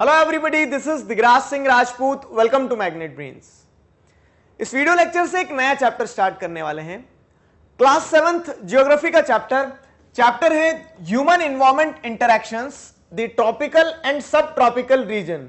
Hello everybody this is Digraj Singh Rajput welcome to Magnet Brains इस video lecture से एक नया चैप्टर स्टार्ट करने वाले हैं क्लास सेवेंथ जियोग्राफी का चैप्टर चैप्टर है human environment interactions the tropical and सब ट्रॉपिकल रीजन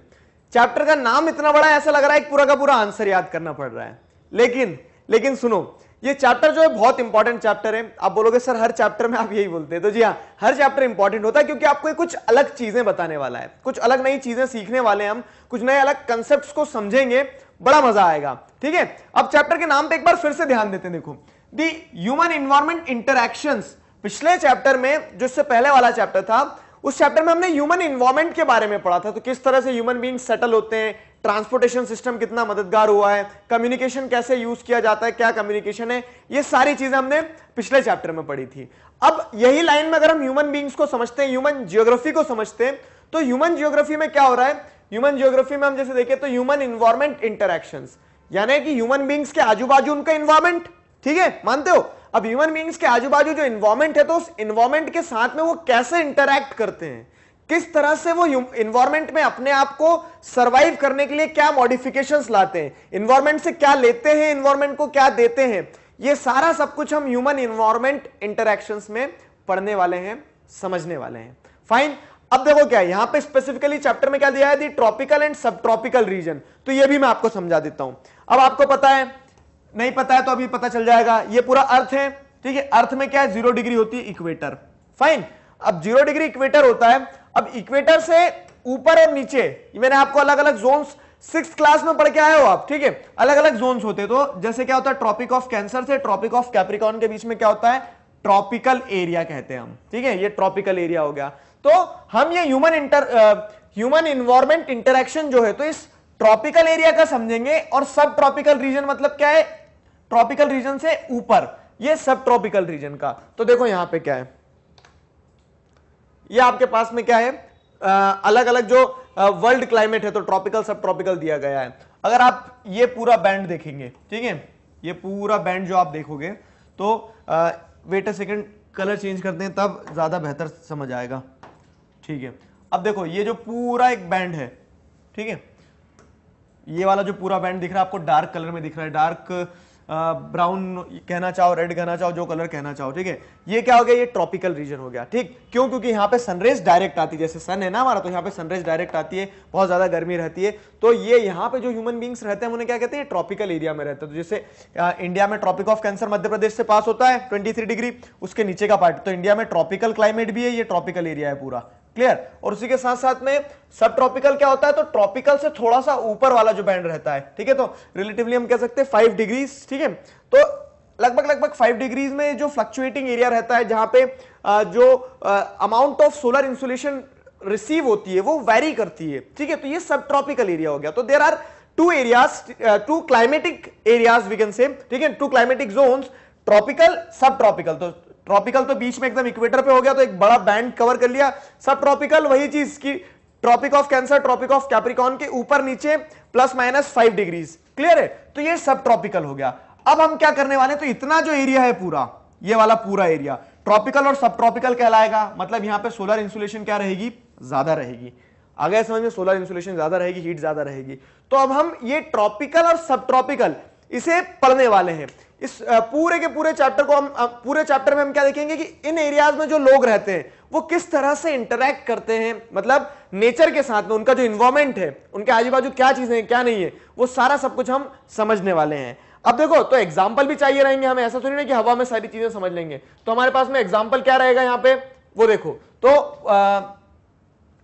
चैप्टर का नाम इतना बड़ा ऐसा लग रहा है पूरा का पूरा आंसर याद करना पड़ रहा है लेकिन लेकिन सुनो ये चैप्टर जो है बहुत इंपॉर्टेंट चैप्टर है आप बोलोगे सर हर चैप्टर में आप यही बोलते हैं तो जी हाँ हर चैप्टर इंपॉर्टेंट होता है क्योंकि आपको कुछ अलग चीजें बताने वाला है कुछ अलग नई चीजें सीखने वाले हैं हम कुछ नए अलग कंसेप्ट को समझेंगे बड़ा मजा आएगा ठीक है अब चैप्टर के नाम पर एक बार फिर से ध्यान देते हैं देखो दी ह्यूमन इन्वायरमेंट इंटरक्शन पिछले चैप्टर में जो इससे पहले वाला चैप्टर था उस चैप्टर में हमने ह्यूमन इन्वायरमेंट के बारे में पढ़ा था तो किस तरह से ह्यूमन बींग सेटल होते हैं ट्रांसपोर्टेशन सिस्टम कितना मददगार हुआ है कम्युनिकेशन कैसे यूज किया जाता है क्या कम्युनिकेशन है ये सारी चीजें हमने पिछले चैप्टर में पढ़ी थी अब यही लाइन में अगर हम ह्यूमन बींग्स को समझते हैं ह्यूमन जियोग्राफी को समझते हैं तो ह्यूमन जियोग्राफी में क्या हो रहा है ह्यूमन जियोग्राफी में हम जैसे देखें तो ह्यूमन इन्वायरमेंट इंटरेक्शन यानी कि ह्यूमन बींग्स के आजू बाजू उनका इन्वायरमेंट ठीक है मानते हो अब ह्यूमन बींग्स के आजू बाजू जो इन्वायरमेंट है तो उस इन्वायरमेंट के साथ में वो कैसे इंटरेक्ट करते हैं किस तरह से वो इन्वायरमेंट में अपने आप को सरवाइव करने के लिए क्या मॉडिफिकेशंस लाते हैं इन्वायरमेंट से क्या लेते हैं इन्वायरमेंट को क्या देते हैं ये सारा सब कुछ हम ह्यूमन इन्वायरमेंट इंटरेक्शंस में पढ़ने वाले हैं समझने वाले हैं फाइन अब देखो क्या है यहां पे स्पेसिफिकली चैप्टर में क्या दिया है दी ट्रॉपिकल एंड सब ट्रॉपिकल रीजन तो ये भी मैं आपको समझा देता हूं अब आपको पता है नहीं पता है तो अभी पता चल जाएगा ये पूरा अर्थ है ठीक है अर्थ में क्या है जीरो डिग्री होती है इक्वेटर फाइन अब जीरो डिग्री इक्वेटर होता है अब इक्वेटर से ऊपर और नीचे मैंने आपको अलग अलग जोन सिक्स क्लास में पढ़ के आए हो आप ठीक है अलग अलग जोन होते तो जैसे क्या होता है ट्रॉपिक ऑफ कैंसर से ट्रॉपिक ऑफ कैप्रिकॉन के बीच में क्या होता है ट्रॉपिकल एरिया कहते हैं हम ठीक है ये ट्रॉपिकल एरिया हो गया तो हम ये human inter human environment interaction जो है तो इस ट्रॉपिकल एरिया का समझेंगे और सब ट्रॉपिकल रीजन मतलब क्या है ट्रॉपिकल रीजन से ऊपर ये सब ट्रॉपिकल रीजन का तो देखो यहां पे क्या है ये आपके पास में क्या है आ, अलग अलग जो वर्ल्ड क्लाइमेट है तो ट्रॉपिकल सब ट्रॉपिकल दिया गया है अगर आप ये पूरा बैंड देखेंगे ठीक है ये पूरा बैंड जो आप देखोगे तो wait a second colour change करते हैं तब ज़्यादा बेहतर समझ आएगा ठीक है अब देखो ये जो पूरा एक बैंड है ठीक है ये वाला जो पूरा बैंड दिख रहा है आपको डार्क कलर में दिख रहा है डार्क ब्राउन कहना चाहो रेड कहना चाहो जो कलर कहना चाहो ठीक है ये क्या हो गया ये ट्रॉपिकल रीजन हो गया ठीक क्यों क्योंकि यहाँ पे सनरेज डायरेक्ट आती है जैसे सन है ना हमारा तो यहाँ पे सनरेज डायरेक्ट आती है बहुत ज्यादा गर्मी रहती है तो ये यहाँ पे जो ह्यूमन बींग्स रहते हैं उन्हें क्या कहते हैं ट्रॉपिकल एरिया में रहते हैं तो जैसे इंडिया में tropic of cancer Madhya Pradesh से पास होता है ट्वेंटी डिग्री उसके नीचे का पार्ट तो इंडिया में ट्रॉपिकल क्लाइमेट भी है ये ट्रॉपिकल एरिया है पूरा क्लियर और उसी के साथ साथ में सब ट्रॉपिकल क्या होता है तो ट्रॉपिकल से थोड़ा सा ऊपर वाला जो बैंड रहता है ठीक है तो रिलेटिवली हम कह सकते हैं फाइव डिग्रीज ठीक है तो लगभग लगभग फाइव डिग्रीज में जो फ्लक्चुएटिंग एरिया रहता है जहां पे जो amount of solar insulation receive होती है वो वैरी करती है ठीक है तो ये सब ट्रॉपिकल एरिया हो गया तो there are two areas two climatic areas we can say ठीक है two climatic zone tropical sub tropical तो ट्रॉपिकल तो बीच में एकदम इक्वेटर पे हो गया तो एक बड़ा बैंड कवर कर लिया सब ट्रॉपिकल वही चीज की tropic of cancer tropic of capricorn के ऊपर नीचे plus minus five degrees clear है तो ये सब ट्रॉपिकल हो गया अब हम क्या करने वाले तो इतना जो एरिया है पूरा ये वाला पूरा एरिया ट्रॉपिकल और सब ट्रॉपिकल कहलाएगा मतलब यहां पर सोलर इंसुलेशन क्या रहेगी ज्यादा रहेगी आगे समझ में सोलर इंसुलेशन ज्यादा रहेगी हीट ज्यादा रहेगी तो अब हम ये ट्रॉपिकल और सब ट्रॉपिकल इसे पढ़ने वाले हैं इस पूरे के पूरे चैप्टर को हम पूरे चैप्टर में हम क्या देखेंगे कि इन एरियाज में जो लोग रहते हैं वो किस तरह से इंटरेक्ट करते हैं मतलब नेचर के साथ में उनका जो इन्वायरमेंट है उनके आजू बाजू क्या चीजें हैं क्या नहीं है वो सारा सब कुछ हम समझने वाले हैं अब देखो तो एग्जाम्पल भी चाहिए रहेंगे हमें ऐसा थोड़ी ना कि हवा में सारी चीजें समझ लेंगे तो हमारे पास में एग्जाम्पल क्या रहेगा यहाँ पे वो देखो तो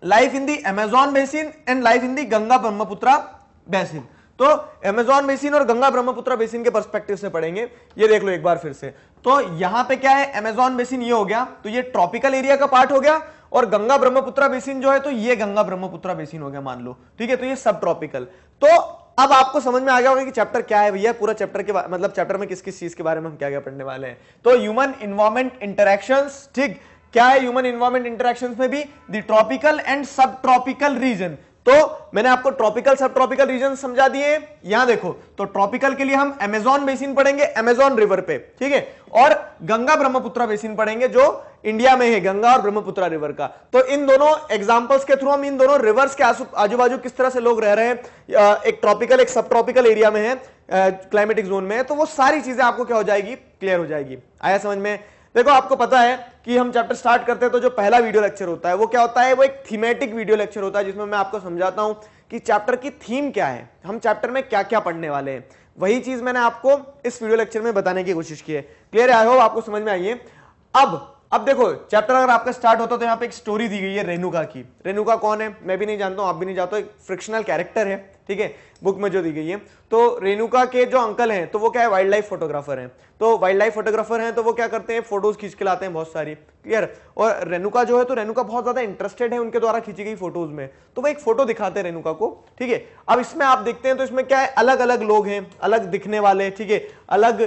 life in the Amazon basin and life in the Ganga Brahmaputra basin तो एमेजॉन बेसिन और गंगा ब्रह्मपुत्र बेसिन के परस्पेक्टिव से पढ़ेंगे ये देख लो एक बार फिर से तो यहां पे क्या है अमेजॉन बेसिन ये हो गया तो ये ट्रॉपिकल एरिया का पार्ट हो गया और गंगा ब्रह्मपुत्र बेसिन जो है तो ये गंगा ब्रह्मपुत्र बेसिन हो गया मान लो ठीक है तो ये सब ट्रॉपिकल तो अब आपको समझ में आ गया होगा कि चैप्टर क्या है भैया पूरा चैप्टर के मतलब चैप्टर में किस किस चीज के बारे में हम क्या क्या पढ़ने वाले हैं तो ह्यूमन इन्वायरमेंट इंटरेक्शन ठीक क्या है ह्यूमन इन्वायरमेंट इंटरेक्शन में भी दी ट्रॉपिकल एंड सब ट्रॉपिकल रीजन तो मैंने आपको ट्रॉपिकल सब ट्रॉपिकल रीजन समझा दिए यहां देखो तो ट्रॉपिकल के लिए हम एमेजॉन बेसिन पढ़ेंगे एमेजॉन रिवर पे ठीक है और गंगा ब्रह्मपुत्र बेसिन पढ़ेंगे जो इंडिया में है गंगा और ब्रह्मपुत्र रिवर का तो इन दोनों एग्जाम्पल्स के थ्रू हम इन दोनों रिवर्स के आजू बाजू किस तरह से लोग रह रहे हैं एक ट्रॉपिकल एक सब ट्रॉपिकल एरिया में है क्लाइमेटिक जोन में तो वो सारी चीजें आपको क्या हो जाएगी क्लियर हो जाएगी आया समझ में देखो आपको पता है कि हम चैप्टर स्टार्ट करते हैं तो जो पहला वीडियो लेक्चर होता है वो क्या होता है वो एक थीमेटिक वीडियो लेक्चर होता है जिसमें मैं आपको समझाता हूं कि चैप्टर की थीम क्या है हम चैप्टर में क्या क्या पढ़ने वाले हैं वही चीज मैंने आपको इस वीडियो लेक्चर में बताने की कोशिश की है क्लियर आई होप आपको समझ में आइए अब अब देखो चैप्टर अगर आपका स्टार्ट होता तो यहाँ पे एक स्टोरी दी गई है रेणुका की रेणुका कौन है मैं भी नहीं जानता हूं आप भी नहीं जानते एक फ्रिक्शनल कैरेक्टर है ठीक है बुक में जो दी गई है तो रेणुका के जो अंकल हैं तो वो क्या है वाइल्ड लाइफ फोटोग्राफर हैं तो वाइल्ड लाइफ फोटोग्राफर हैं तो वो क्या करते हैं फोटोज खींच के लाते हैं बहुत सारी क्लियर और रेणुका जो है तो रेणुका बहुत ज्यादा इंटरेस्टेड है उनके द्वारा खींची गई फोटोज में तो वो एक फोटो दिखाते हैं रेणुका को ठीक है अब इसमें आप देखते हैं तो इसमें क्या है अलग अलग लोग हैं अलग दिखने वाले ठीक है अलग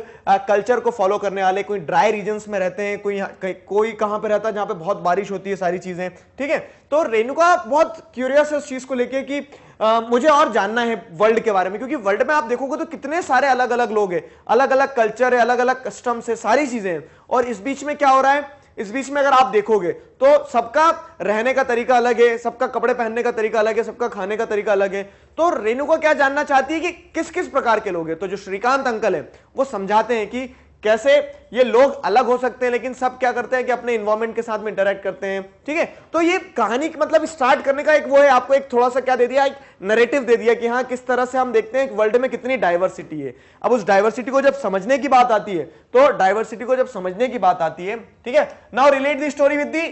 कल्चर को फॉलो करने वाले कोई ड्राई रीजन में रहते हैं कोई कोई कहाँ पर रहता है जहाँ पे बहुत बारिश होती है सारी चीजें ठीक है तो रेणुका बहुत क्यूरियस है उस चीज को लेके कि आ, मुझे और जानना है वर्ल्ड के बारे में क्योंकि वर्ल्ड में आप देखोगे तो कितने सारे अलग अलग लोग हैं अलग अलग कल्चर है अलग अलग कस्टम्स है सारी चीजें हैं और इस बीच में क्या हो रहा है इस बीच में अगर आप देखोगे तो सबका रहने का तरीका अलग है सबका कपड़े पहनने का तरीका अलग है सबका खाने का तरीका अलग है तो रेणुका क्या जानना चाहती है कि किस किस प्रकार के लोग हैं तो जो श्रीकांत अंकल है वो समझाते हैं कि कैसे ये लोग अलग हो सकते हैं लेकिन सब क्या करते हैं कि अपने इन्वायरमेंट के साथ में इंटरेक्ट करते हैं ठीक है तो ये कहानी मतलब स्टार्ट करने का एक वो है आपको एक थोड़ा सा क्या दे दिया एक नरेटिव दे दिया कि हाँ किस तरह से हम देखते हैं वर्ल्ड में कितनी डाइवर्सिटी है अब उस डायवर्सिटी को जब समझने की बात आती है तो डायवर्सिटी को जब समझने की बात आती है ठीक है now relate the story with the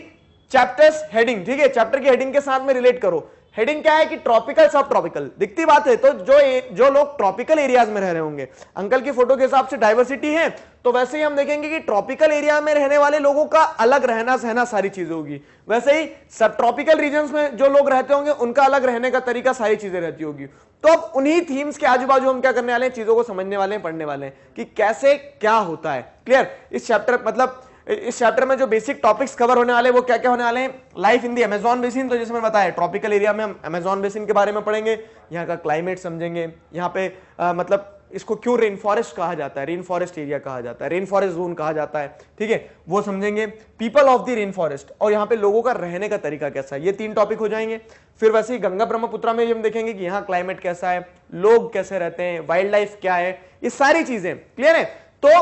chapters heading ठीक है चैप्टर की हेडिंग के साथ में रिलेट करो हेडिंग क्या है कि ट्रॉपिकल सब ट्रॉपिकल दिखती बात है तो जो जो लोग ट्रॉपिकल एरियाज में रह रहे होंगे अंकल की फोटो के हिसाब से डाइवर्सिटी है तो वैसे ही हम देखेंगे कि ट्रॉपिकल एरिया में रहने वाले लोगों का अलग रहना सहना सारी चीजें होगी वैसे ही सब ट्रॉपिकल रीजन में जो लोग रहते होंगे उनका अलग रहने का तरीका सारी चीजें रहती होगी तो अब उन्हीं थीम्स के आजू बाजू हम क्या करने वाले हैं चीजों को समझने वाले हैं पढ़ने वाले हैं कि कैसे क्या होता है क्लियर इस चैप्टर मतलब इस चैप्टर में जो बेसिक टॉपिक्स कवर होने वाले वो क्या क्या होने वाले हैं life in the Amazon basin तो जैसे मैंने बताया ट्रॉपिकल एरिया में हम अमेजॉन बेसिन के बारे में पढ़ेंगे यहाँ का क्लाइमेट समझेंगे यहाँ पे आ, मतलब इसको क्यों रेन फॉरेस्ट कहा जाता है रेन फॉरेस्ट एरिया कहा जाता है रेन फॉरेस्ट जोन कहा जाता है ठीक है वो समझेंगे people of the rain forest और यहाँ पे लोगों का रहने का तरीका कैसा है ये तीन टॉपिक हो जाएंगे फिर वैसे ही गंगा ब्रह्मपुत्रा में हम देखेंगे कि यहाँ क्लाइमेट कैसा है लोग कैसे रहते हैं वाइल्ड लाइफ क्या है ये सारी चीजें क्लियर है तो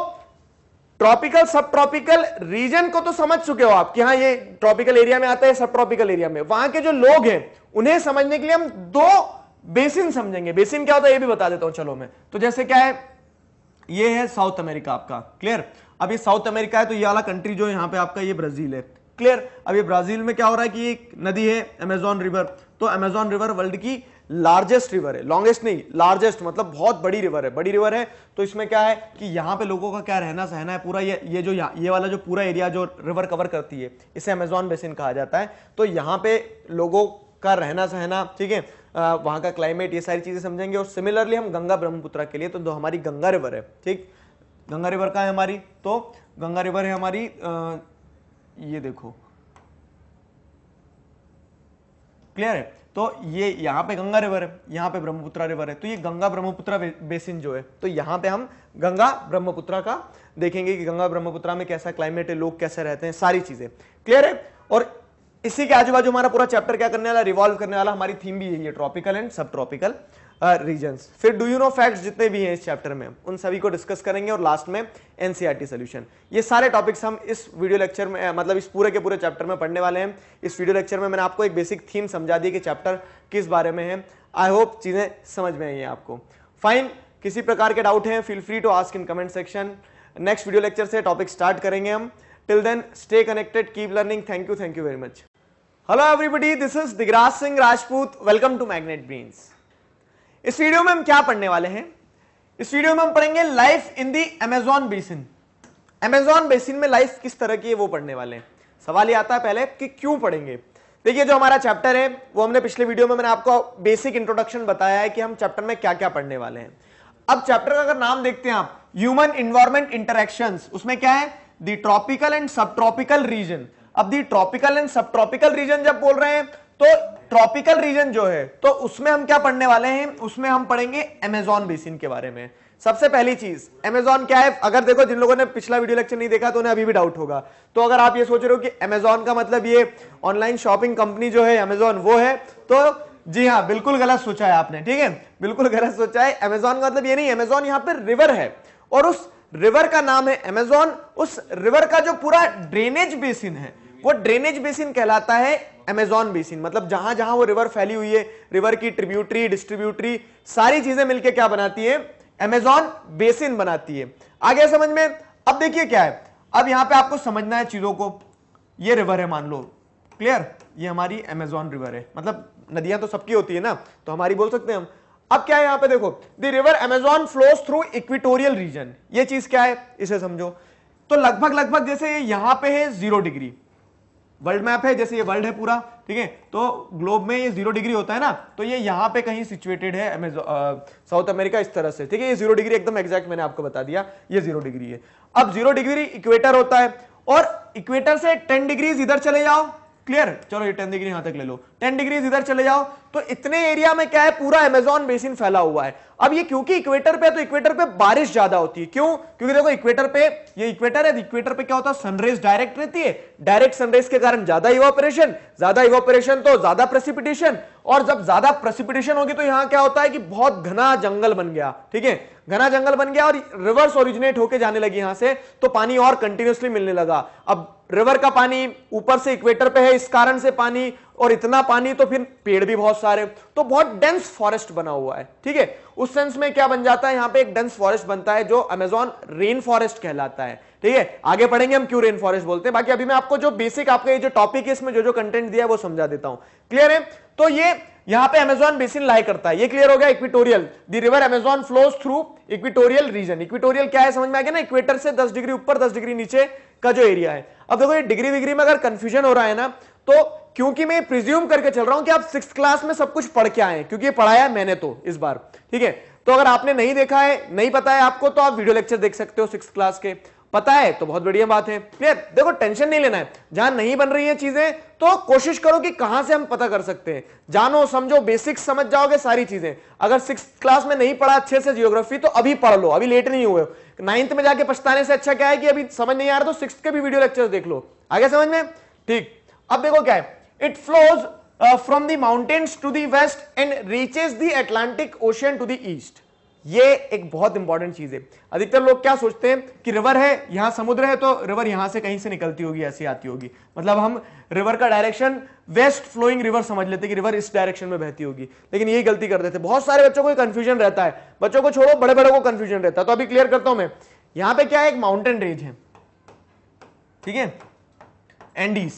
ट्रॉपिकल सब ट्रॉपिकल रीजन को तो समझ चुके हो आप कि हाँ ये ट्रॉपिकल एरिया में आता है सब ट्रॉपिकल एरिया में वहां के जो लोग हैं उन्हें समझने के लिए हम दो बेसिन समझेंगे बेसिन क्या होता है ये भी बता देता हूं चलो मैं तो जैसे क्या है ये है साउथ अमेरिका आपका क्लियर अब ये साउथ अमेरिका है तो ये वाला कंट्री जो है यहाँ पे आपका ये ब्राजील है क्लियर अब ये ब्राजील में क्या हो रहा है कि एक नदी है अमेजोन रिवर तो अमेजोन रिवर वर्ल्ड की लार्जेस्ट रिवर है लॉन्गेस्ट नहीं लार्जेस्ट मतलब बहुत बड़ी रिवर है बड़ी रिवर है तो इसमें क्या है कि यहां पे लोगों का क्या रहना सहना है पूरा ये ये जो ये वाला जो पूरा एरिया जो रिवर कवर करती है इसे अमेजोन बेसिन कहा जाता है तो यहां पे लोगों का रहना सहना ठीक है वहां का क्लाइमेट ये सारी चीज़ें समझेंगे और सिमिलरली हम गंगा ब्रह्मपुत्र के लिए तो हमारी गंगा रिवर है ठीक गंगा रिवर का है हमारी तो गंगा रिवर है हमारी आ, ये देखो क्लियर है तो ये यहाँ पे गंगा रिवर है यहाँ पे ब्रह्मपुत्र रिवर है तो ये गंगा ब्रह्मपुत्र बेसिन जो है तो यहाँ पे हम गंगा ब्रह्मपुत्रा का देखेंगे कि गंगा ब्रह्मपुत्र में कैसा क्लाइमेट है लोग कैसे रहते हैं सारी चीजें क्लियर है और इसी के आजू बाजू हमारा पूरा चैप्टर क्या करने वाला रिवॉल्व करने वाला हमारी थीम भी है ये ट्रॉपिकल एंड सब ट्रॉपिकल रीजन uh, फिर डू यू नो फैक्ट्स जितने भी हैं इस चैप्टर में उन सभी को डिस्कस करेंगे और लास्ट में टी सोल्यूशन e ये सारे टॉपिक्स हम इस वीडियो लेक्चर में uh, मतलब इस पूरे के पूरे चैप्टर में पढ़ने वाले हैं इस वीडियो लेक्चर में मैंने आपको एक बेसिक थीम समझा दी कि चैप्टर किस बारे में है आई होप चीज़ें समझ में आई हैं आपको फाइन किसी प्रकार के डाउट हैं feel free to ask in comment section next video lecture से टॉपिक स्टार्ट करेंगे हम till then stay connected keep learning thank you thank you very much hello everybody this is Digraj Singh Rajput welcome to magnet brains इस video में हम क्या पढ़ने वाले हैं इस वीडियो में हम पढ़ेंगे life in the Amazon basin Amazon basin में लाइफ किस तरह की है वो पढ़ने वाले हैं सवाल ये आता है पहले कि क्यों पढ़ेंगे देखिए जो हमारा चैप्टर है वो हमने पिछले वीडियो में मैंने आपको बेसिक इंट्रोडक्शन बताया है कि हम चैप्टर में क्या क्या पढ़ने वाले हैं अब चैप्टर का अगर नाम देखते हैं आप ह्यूमन इन्वायरमेंट इंटरेक्शन उसमें क्या है दी ट्रॉपिकल एंड सब ट्रॉपिकल रीजन अब दी ट्रॉपिकल एंड सब ट्रॉपिकल रीजन जब बोल रहे हैं तो ट्रॉपिकल रीजन जो है तो उसमें हम क्या पढ़ने वाले हैं उसमें हम पढ़ेंगे एमेजॉन बेसिन के बारे में सबसे पहली चीज एमेजॉन क्या है अगर देखो जिन लोगों ने पिछला वीडियो लेक्चर नहीं देखा तो उन्हें अभी भी डाउट होगा तो अगर आप ये सोच रहे हो कि एमेजॉन का मतलब ये ऑनलाइन शॉपिंग कंपनी जो है अमेजोन वो है तो जी हाँ बिल्कुल गलत सोचा है आपने ठीक है बिल्कुल गलत सोचा है अमेजॉन का मतलब ये नहीं अमेजॉन यहाँ पर रिवर है और उस रिवर का नाम है अमेजॉन उस रिवर का जो पूरा ड्रेनेज बेसिन है वो ड्रेनेज बेसिन कहलाता है अमेजॉन बेसिन मतलब जहां जहां वो रिवर फैली हुई है रिवर की ट्रिब्यूटरी डिस्ट्रीब्यूटरी सारी चीजें मिलकर क्या बनाती है अमेजॉन बेसिन बनाती है आगे समझ में अब देखिए क्या है अब यहां पे आपको समझना है चीजों को ये रिवर है मान लो क्लियर ये हमारी अमेजॉन रिवर है मतलब नदियां तो सबकी होती है ना तो हमारी बोल सकते हैं हम अब क्या है यहां पे देखो the river Amazon flows through equatorial region ये चीज क्या है इसे समझो तो लगभग लगभग जैसे ये यहां पे है जीरो डिग्री वर्ल्ड मैप है जैसे ये वर्ल्ड है पूरा ठीक है तो ग्लोब में ये जीरो डिग्री होता है ना तो ये यहाँ पे कहीं सिचुएटेड है साउथ अमेरिका इस तरह से ठीक है ये जीरो डिग्री एकदम एग्जैक्ट मैंने आपको बता दिया ये जीरो डिग्री है अब जीरो डिग्री इक्वेटर होता है और इक्वेटर से टेन डिग्रीज इधर चले जाओ क्लियर चलो ये टेन डिग्री यहां तक ले लो टेन डिग्री इधर चले जाओ तो इतने एरिया में क्या है पूरा अमेजोन बेसिन फैला हुआ है अब ये क्योंकि इक्वेटर पे तो इक्वेटर पे बारिश ज्यादा होती है क्यों क्योंकि देखो इक्वेटर पे ये इक्वेटर है इक्वेटर तो पे क्या होता है सनरेज डायरेक्ट रहती है डायरेक्ट सनरेज के कारण ज्यादा इवोपरेशन ज्यादा इवोपरेशन तो ज्यादा प्रेसिपिटेशन और जब ज्यादा प्रेसिपिटेशन होगी तो यहां क्या होता है कि बहुत घना जंगल बन गया ठीक है घना जंगल बन गया और रिवर्स ओरिजिनेट होके जाने लगी यहां से तो पानी और कंटिन्यूसली मिलने लगा अब रिवर का पानी ऊपर से इक्वेटर पे है इस कारण से पानी और इतना पानी तो फिर पेड़ भी बहुत सारे तो बहुत डेंस फॉरेस्ट बना हुआ है ठीक है उस सेंस में क्या बन जाता है यहाँ पे एक डेंस फॉरेस्ट बनता है जो अमेजोन रेन फॉरेस्ट कहलाता है ठीक है आगे पढ़ेंगे हम क्यों रेन फॉरेस्ट बोलते हैं बाकी अभी मैं आपको जो बेसिक आपका ये जो टॉपिक है इसमें जो जो कंटेंट दिया है वो समझा देता हूं क्लियर है तो ये यहां पे अमेजोन बेसिन लाई करता है ये क्लियर हो गया equatorial the river Amazon flows through equatorial region equatorial क्या है समझ में आ गया ना इक्वेटर से 10 डिग्री ऊपर 10 डिग्री नीचे का जो एरिया है अब देखो ये डिग्री विग्री में अगर कंफ्यूजन हो रहा है ना तो क्योंकि मैं प्रिज्यूम करके चल रहा हूं कि आप सिक्स क्लास में सब कुछ पढ़ के आए क्योंकि ये पढ़ाया मैंने तो इस बार ठीक है तो अगर आपने नहीं देखा है नहीं पता है आपको तो आप वीडियो लेक्चर देख सकते हो सिक्स क्लास के पता है तो बहुत बढ़िया बात है क्लियर देखो टेंशन नहीं लेना है जहां नहीं बन रही है चीजें तो कोशिश करो कि कहां से हम पता कर सकते हैं जानो समझो बेसिक्स समझ जाओगे सारी चीजें अगर सिक्स क्लास में नहीं पढ़ा अच्छे से जियोग्राफी तो अभी पढ़ लो अभी लेट नहीं हुए नाइन्थ में जाके पछताने से अच्छा क्या है कि अभी समझ नहीं आ रहा तो सिक्स के भी वीडियो लेक्चर देख लो आगे समझ में ठीक अब देखो क्या है it flows from the mountains to the west and reaches the Atlantic ocean to the east ये एक बहुत इंपॉर्टेंट चीज है अधिकतर लोग क्या सोचते हैं कि रिवर है यहां समुद्र है तो रिवर यहां से कहीं से निकलती होगी ऐसी आती होगी मतलब हम रिवर का डायरेक्शन वेस्ट फ्लोइंग रिवर समझ लेते कि रिवर इस डायरेक्शन में बहती होगी लेकिन यही गलती कर देते बहुत सारे बच्चों को कंफ्यूजन रहता है बच्चों को छोड़ो बड़े बड़े को कंफ्यूजन रहता है तो अभी क्लियर करता हूं मैं यहां पर क्या है एक माउंटेन रेंज है ठीक है एंडीज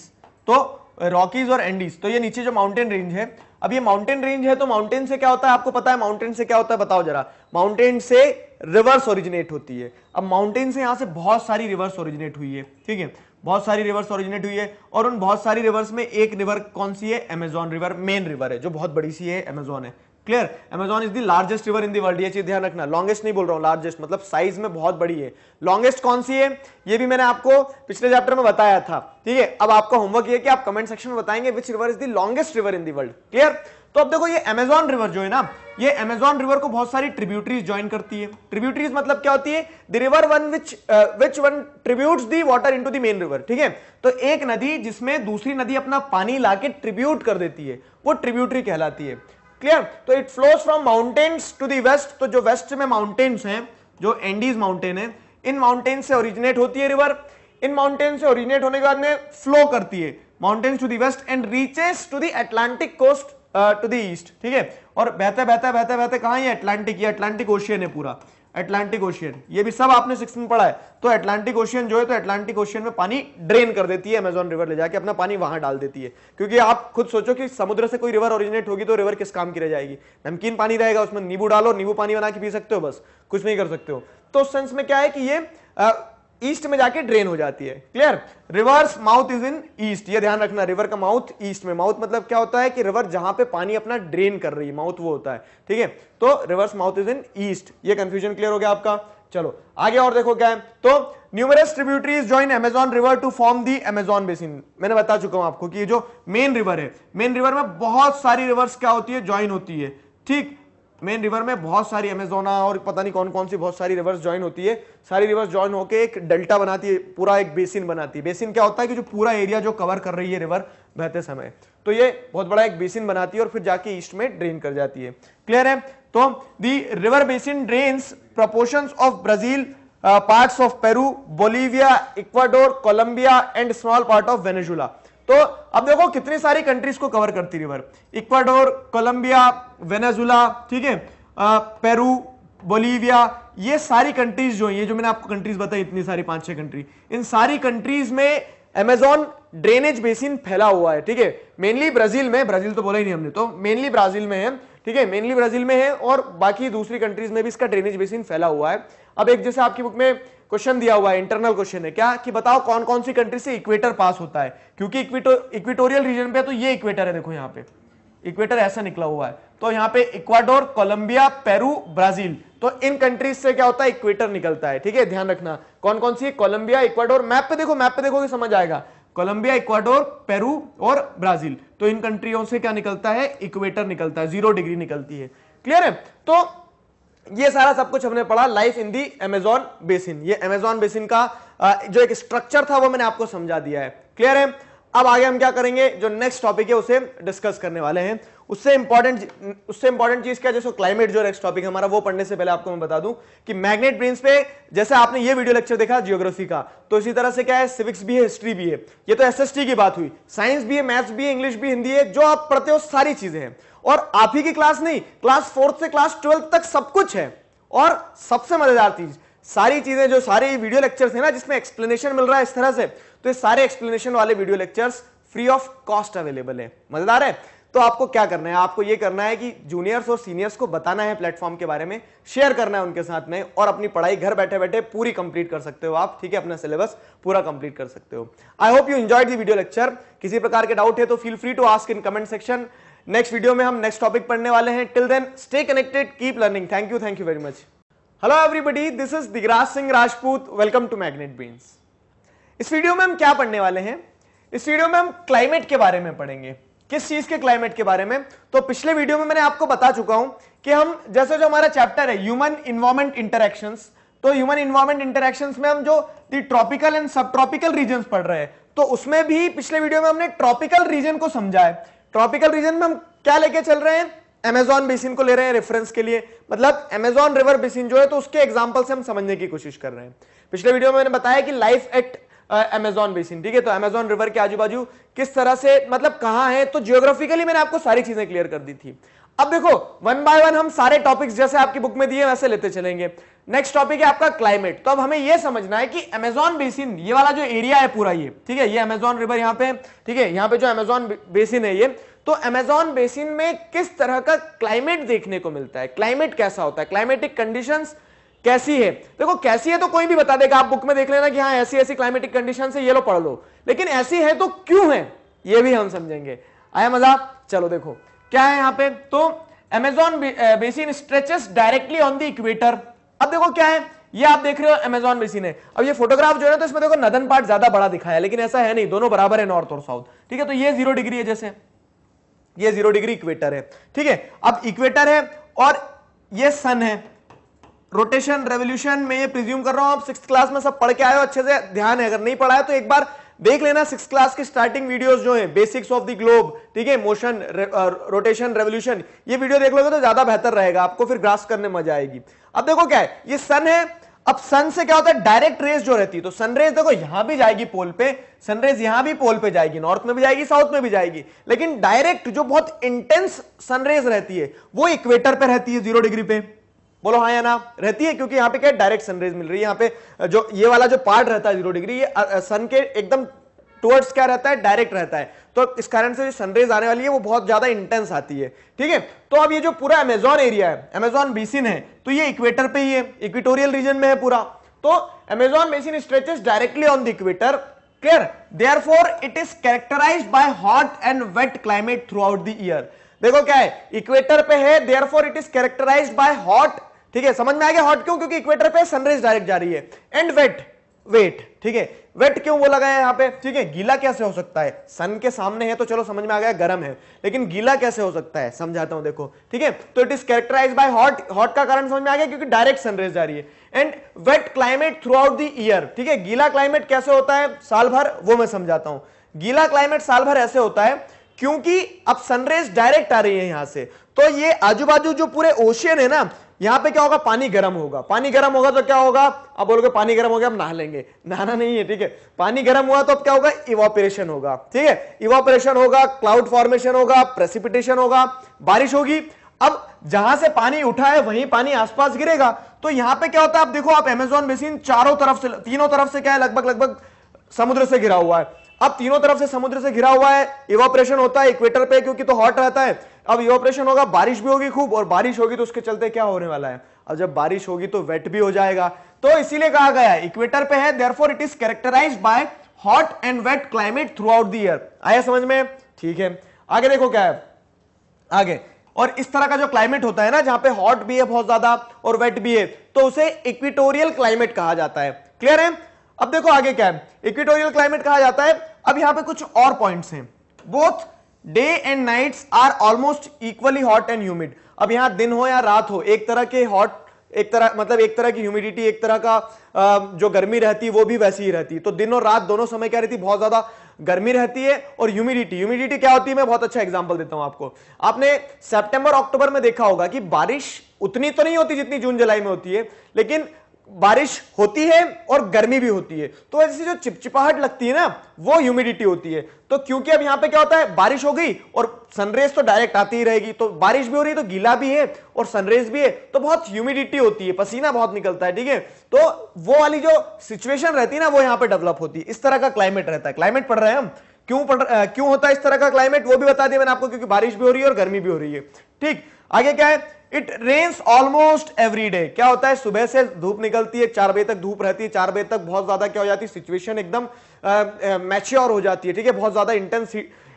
तो रॉकीज और एंडीज तो ये नीचे जो माउंटेन रेंज है अब ये माउंटेन रेंज है तो माउंटेन से क्या होता है आपको पता है माउंटेन से क्या होता है बताओ जरा माउंटेन से रिवर्स ओरिजिनेट होती है अब माउंटेन से यहां से बहुत सारी रिवर्स ओरिजिनेट हुई है ठीक है बहुत सारी रिवर्स ओरिजिनेट हुई है और उन बहुत सारी रिवर्स में एक रिवर कौन सी है एमेजॉन रिवर मेन रिवर है जो बहुत बड़ी सी है एमेजॉन है clear Amazon is the largest river in the world ये चीज ध्यान रखना लॉन्गेस्ट नहीं बोल रहा हूँ लार्जेस्ट मतलब साइज में बहुत बड़ी है लॉन्गेस्ट कौन सी है ये भी मैंने आपको पिछले चैप्टर में बताया था ठीक है अब आपका होमवर्क ये कि आप कमेंट सेक्शन में बताएंगे which river is the longest river in the world clear तो अब देखो ये अमेजॉन रिवर जो है ना ये अमेजॉन रिवर को बहुत सारी ट्रिब्यूटरीज ज्वाइन करती है ट्रिब्यूटरीज मतलब क्या होती है the river one which which one tribute the water into the main river ठीक है तो एक नदी जिसमें दूसरी नदी अपना पानी लाके ट्रिब्यूट कर देती है वो ट्रिब्यूटरी कहलाती है क्लियर तो it flows from mountains to the west तो जो वेस्ट में माउंटेन्स हैं जो एंडीज माउंटेन है इन माउंटेन से ओरिजिनेट होती है रिवर इन माउंटेन से ओरिजिनेट होने के बाद में फ्लो करती है mountains to the west and reaches to the Atlantic coast to the east ठीक है और बहते बहते बहते बहते कहाँ अटलांटिक ये अटलांटिक ओशियन है पूरा एटलांटिक ओशियन ये भी सब आपने सिक्स में पढ़ा है तो एटलांटिक ओशियन जो है तो एटलांटिक ओशियन में पानी ड्रेन कर देती है अमेजोन रिवर ले जाके अपना पानी वहां डाल देती है क्योंकि आप खुद सोचो कि समुद्र से कोई रिवर ओरिजिनेट होगी तो रिवर किस काम की रह जाएगी नमकीन पानी रहेगा उसमें नींबू डालो नींबू पानी बना के पी सकते हो बस कुछ नहीं कर सकते हो तो उस सेंस में क्या है कि ये ईस्ट में जाके ड्रेन हो जाती है clear river's mouth is in east ये ध्यान रखना रिवर का माउथ ईस्ट में माउथ मतलब क्या होता है कि रिवर जहां पे पानी अपना ड्रेन कर रही है माउथ वो होता है ठीक है तो river's mouth is in east ये कंफ्यूजन क्लियर हो गया आपका चलो आगे और देखो क्या है तो numerous tributary join Amazon river to form the Amazon basin मैंने बता चुका हूं आपको कि ये जो मेन रिवर है मेन रिवर में बहुत सारी रिवर्स क्या होती है ज्वाइन होती है ठीक मेन रिवर में बहुत सारी अमेजोना और पता नहीं कौन कौन सी बहुत सारी रिवर्स ज्वाइन होती है सारी रिवर्स ज्वाइन होकर एक डेल्टा बनाती है पूरा एक बेसिन बनाती है बेसिन क्या होता है कि जो पूरा एरिया जो कवर कर रही है रिवर बहते समय तो ये बहुत बड़ा एक बेसिन बनाती है और फिर जाके ईस्ट में ड्रेन कर जाती है क्लियर है तो the river basin drain proportion of Brazil part of Peru Bolivia Ecuador Colombia and small part of Venezuela तो अब देखो कितनी सारी कंट्रीज को कवर करती रिवर इक्वाडोर कोलंबिया वेनेजुला ठीक है पेरू बोलीविया ये सारी कंट्रीज जो ये जो मैंने आपको कंट्रीज बताई इतनी सारी पांच छह कंट्री इन सारी कंट्रीज में अमेजोन ड्रेनेज बेसिन फैला हुआ है ठीक है मेनली ब्राजील में ब्राजील तो बोला ही नहीं हमने तो मेनली ब्राजील में है ठीक है मेनली ब्राजील में है और बाकी दूसरी कंट्रीज में भी इसका ड्रेनेज बेसिन फैला हुआ है अब एक जैसे आपकी बुक में क्वेश्चन दिया हुआ है इंटरनल क्वेश्चन है क्या कि बताओ कौन कौन सी कंट्री से इक्वेटर पास होता है क्योंकि इक्वेटोरियल रीजन पे तो ये इक्वेटर है देखो यहाँ पे इक्वेटर ऐसा निकला हुआ है तो यहाँ पे इक्वाडोर कोलंबिया पेरू ब्राजील तो इन कंट्रीज से क्या होता है इक्वेटर निकलता है ठीक है ध्यान रखना कौन कौन सी कोलंबिया इक्वाडोर मैप पे देखो मैप पे कि समझ आएगा कोलंबिया इक्वाडोर पेरू और ब्राजील तो इन कंट्रियों से क्या निकलता है इक्वेटर निकलता है जीरो डिग्री निकलती है क्लियर है तो ये सारा सब कुछ हमने पढ़ा life in the Amazon basin ये एमेजॉन बेसिन का जो एक स्ट्रक्चर था वो मैंने आपको समझा दिया है क्लियर है अब आगे हम क्या करेंगे जो नेक्स्ट टॉपिक है उसे डिस्कस करने वाले हैं उससे इंपॉर्टेंट उससे इंपॉर्टेंट चीज क्या जैसे क्लाइमेट जो नेक्स्ट टॉपिक हमारा वो पढ़ने से पहले आपको मैं बता दूं कि मैग्नेट ब्रिंस पे जैसे आपने ये वीडियो लेक्चर देखा जियोग्राफी का तो इसी तरह से क्या है सिविक्स भी है हिस्ट्री भी है ये तो एस की बात हुई साइंस भी है मैथ्स भी है इंग्लिश भी हिंदी है जो आप पढ़ते हो सारी चीजें हैं और आप ही की क्लास नहीं क्लास फोर्थ से क्लास ट्वेल्थ तक सब कुछ है और सबसे मजेदार चीज सारी चीजें जो सारे वीडियो लेक्चर्स है ना जिसमें एक्सप्लेनेशन मिल रहा है इस तरह से तो ये सारे एक्सप्लेनेशन वाले video lectures free of cost available है मजेदार है तो आपको क्या करना है आपको ये करना है कि जूनियर्स और सीनियर्स को बताना है प्लेटफॉर्म के बारे में शेयर करना है उनके साथ में और अपनी पढ़ाई घर बैठे बैठे पूरी कंप्लीट कर सकते हो आप ठीक है अपना सिलेबस पूरा कंप्लीट कर सकते हो I hope you enjoyed the video lecture किसी प्रकार के डाउट है तो feel free to ask in comment section next video में हम नेक्स्ट टॉपिक पढ़ने वाले हैं till then stay connected keep learning thank you thank you very much hello everybody this is Digraj Singh Rajput welcome to magnet beans इस video में हम क्या पढ़ने वाले हैं इस वीडियो में हम क्लाइमेट के बारे में पढ़ेंगे किस चीज के क्लाइमेट के बारे में तो पिछले वीडियो में मैंने आपको बता चुका हूं कि हम जैसे जो हमारा चैप्टर है ह्यूमन इन्वायरमेंट इंटरेक्शन तो ह्यूमन इन्वायरमेंट इंटरेक्शन में हम जो ट्रॉपिकल एंड सब ट्रॉपिकल रीजन पढ़ रहे हैं तो उसमें भी पिछले वीडियो में हमने ट्रॉपिकल रीजन को समझा है ट्रॉपिकल रीजन में हम क्या लेके चल रहे हैं एमेजॉन बेसिन को ले रहे हैं रेफरेंस के लिए मतलब एमेजॉन रिवर बेसिन जो है तो उसके एग्जाम्पल से हम समझने की कोशिश कर रहे हैं पिछले वीडियो में मैंने बताया कि लाइफ एट अमेजॉन बेसिन ठीक है तो अमेजॉन रिवर के आजू बाजू किस तरह से मतलब कहां है तो जियोग्राफिकली मैंने आपको सारी चीजें क्लियर कर दी थी अब देखो वन बाय वन हम सारे टॉपिक्स जैसे आपकी बुक में दिए वैसे लेते चलेंगे नेक्स्ट टॉपिक है आपका क्लाइमेट तो अब हमें यह समझना है कि अमेजॉन बेसिन ये वाला जो एरिया है पूरा ये ठीक है ये अमेजॉन रिवर यहाँ पे ठीक है यहाँ पे जो अमेजॉन बेसिन है ये तो अमेजॉन बेसिन में किस तरह का क्लाइमेट देखने को मिलता है क्लाइमेट कैसा होता है क्लाइमेटिक कंडीशंस कैसी है देखो कैसी है तो कोई भी बता देगा आप बुक में देख लेना कि हाँ ऐसी ऐसी क्लाइमेटिक कंडीशन है ये लो पढ़ लो लेकिन ऐसी है तो क्यों है ये भी हम समझेंगे आया मजा चलो देखो क्या है यहां पे तो Amazon basin stretches directly on the equator अब देखो क्या है ये आप देख रहे हो एमेजॉन बेसिन है अब ये फोटोग्राफ जो है तो इसमें देखो नदन पार्ट ज्यादा बड़ा दिखाया लेकिन ऐसा है नहीं दोनों बराबर है नॉर्थ और साउथ ठीक है तो ये जीरो डिग्री है जैसे ये जीरो डिग्री इक्वेटर है ठीक है अब इक्वेटर है और ये सन है रोटेशन रेवोल्यूशन में ये प्रिज्यूम कर रहा हूं आप सिक्स क्लास में सब पढ़ के आए हो अच्छे से ध्यान है अगर नहीं पढ़ा है तो एक बार देख लेना सिक्स क्लास के स्टार्टिंग वीडियोस जो है बेसिक्स ऑफ द ग्लोब ठीक है मोशन रोटेशन रेवोल्यूशन ये वीडियो देख लोगे तो ज्यादा बेहतर रहेगा आपको फिर ग्रास करने मजा आएगी अब देखो क्या है ये सन है अब सन से क्या होता है डायरेक्ट रेस जो रहती है तो सनरेज देखो यहां भी जाएगी पोल पे सनरेज यहां भी पोल पे जाएगी नॉर्थ में भी जाएगी साउथ में भी जाएगी लेकिन डायरेक्ट जो बहुत इंटेंस सनरेज रहती है वो इक्वेटर पे रहती है जीरो डिग्री पे बोलो हाँ या ना रहती है क्योंकि यहाँ पे क्या डायरेक्ट सनरेज मिल रही है यहाँ पे जो ये वाला जो पार्ट रहता है जीरो डिग्री ये सन के एकदम टुवर्ड्स क्या रहता है डायरेक्ट रहता है तो इस कारण से जो सनरेज आने वाली है वो बहुत ज्यादा इंटेंस आती है ठीक है तो अब ये जो पूरा अमेजोन एरिया है अमेजोन बेसिन है तो ये इक्वेटर पे ही है इक्वेटोरियल रीजन में है पूरा तो Amazon basin stretches directly on the equator clear there therefore it is characterise by hot and wet climate throughout the year देखो क्या है इक्वेटर पे है there therefore it is characterise by hot ठीक है समझ में आ गया हॉट क्यों क्योंकि इक्वेटर पे सनरेज डायरेक्ट जा रही है एंड वेट वेट ठीक है वेट क्यों बोला गया यहाँ पे ठीक है गीला कैसे हो सकता है सन के सामने है तो चलो समझ में आ गया गर्म है लेकिन गीला कैसे हो सकता है समझाता हूं देखो ठीक है तो it is characterise by hot hot का कारण समझ में आ गया क्योंकि डायरेक्ट सनरेज जा रही है and wet climate throughout the year ठीक है गीला क्लाइमेट कैसे होता है साल भर वो मैं समझाता हूं गीला क्लाइमेट साल भर ऐसे होता है क्योंकि अब सनरेज डायरेक्ट आ रही है यहां से तो ये आजू बाजू जो पूरे ओशियन है ना यहां पे क्या होगा पानी गर्म होगा पानी गर्म होगा तो क्या होगा अब बोलोगे पानी गर्म हो गया हम नहा लेंगे नहाना नहीं है ठीक है पानी गर्म हुआ तो अब क्या होगा इवापोरेशन होगा ठीक है इवापोरेशन होगा क्लाउड फॉर्मेशन होगा प्रेसिपिटेशन होगा बारिश होगी अब जहां से पानी उठा है वहीं पानी आसपास गिरेगा तो यहां पे क्या होता है आप देखो आप एमेजोन बेसिन चारों तरफ से तीनों तरफ से क्या है लगभग लगभग समुद्र से घिरा हुआ है अब तीनों तरफ से समुद्र से घिरा हुआ है इवोपरेशन होता है इक्वेटर पे क्योंकि तो हॉट रहता है अब इवोपरेशन होगा बारिश भी होगी खूब और बारिश होगी तो उसके चलते क्या होने वाला है अब जब बारिश होगी तो वेट भी हो जाएगा तो इसीलिए कहा गया है इक्वेटर पे है therefore it is characterise by hot and wet climate throughout the आया समझ में ठीक है आगे देखो क्या है आगे और इस तरह का जो क्लाइमेट होता है ना जहां पे हॉट भी है बहुत ज्यादा और वेट भी है तो उसे इक्विटोरियल क्लाइमेट कहा जाता है क्लियर है अब देखो आगे क्या है इक्वेटोरियल क्लाइमेट कहा जाता है अब यहां पे कुछ और पॉइंट्स हैं both day and nights are almost equally hot and humid अब यहां दिन हो या रात हो एक तरह के हॉट एक तरह मतलब एक तरह की ह्यूमिडिटी एक तरह का जो गर्मी रहती है वो भी वैसी ही रहती है तो दिन और रात दोनों समय क्या रहती है बहुत ज्यादा गर्मी रहती है और ह्यूमिडिटी ह्यूमिडिटी क्या होती है मैं बहुत अच्छा एग्जांपल देता हूं आपको आपने सितंबर अक्टूबर में देखा होगा कि बारिश उतनी तो नहीं होती जितनी जून जुलाई में होती है लेकिन बारिश होती है और गर्मी भी होती है तो ऐसी जो चिपचिपाहट लगती है ना वो ह्यूमिडिटी होती है तो क्योंकि अब यहां पे क्या होता है बारिश हो गई और सनरेज तो डायरेक्ट आती ही रहेगी तो बारिश भी हो रही है तो गीला भी है और सनरेज भी है तो बहुत ह्यूमिडिटी होती है पसीना बहुत निकलता है ठीक है तो वो वाली जो सिचुएशन रहती है ना वो यहां पर डेवलप होती है इस तरह का क्लाइमेट रहता है क्लाइमेट पढ़ रहे हैं हम क्यों पढ़ क्यों होता है इस तरह का क्लाइमेट वो भी बता दिया मैंने आपको क्योंकि बारिश भी हो रही है और गर्मी भी हो रही है ठीक आगे क्या है it rains almost every day क्या होता है सुबह से धूप निकलती है चार बजे तक धूप रहती है चार बजे तक बहुत ज्यादा क्या हो जाती है सिचुएशन एकदम मैच्योर हो जाती है ठीक है बहुत ज्यादा इंटेंस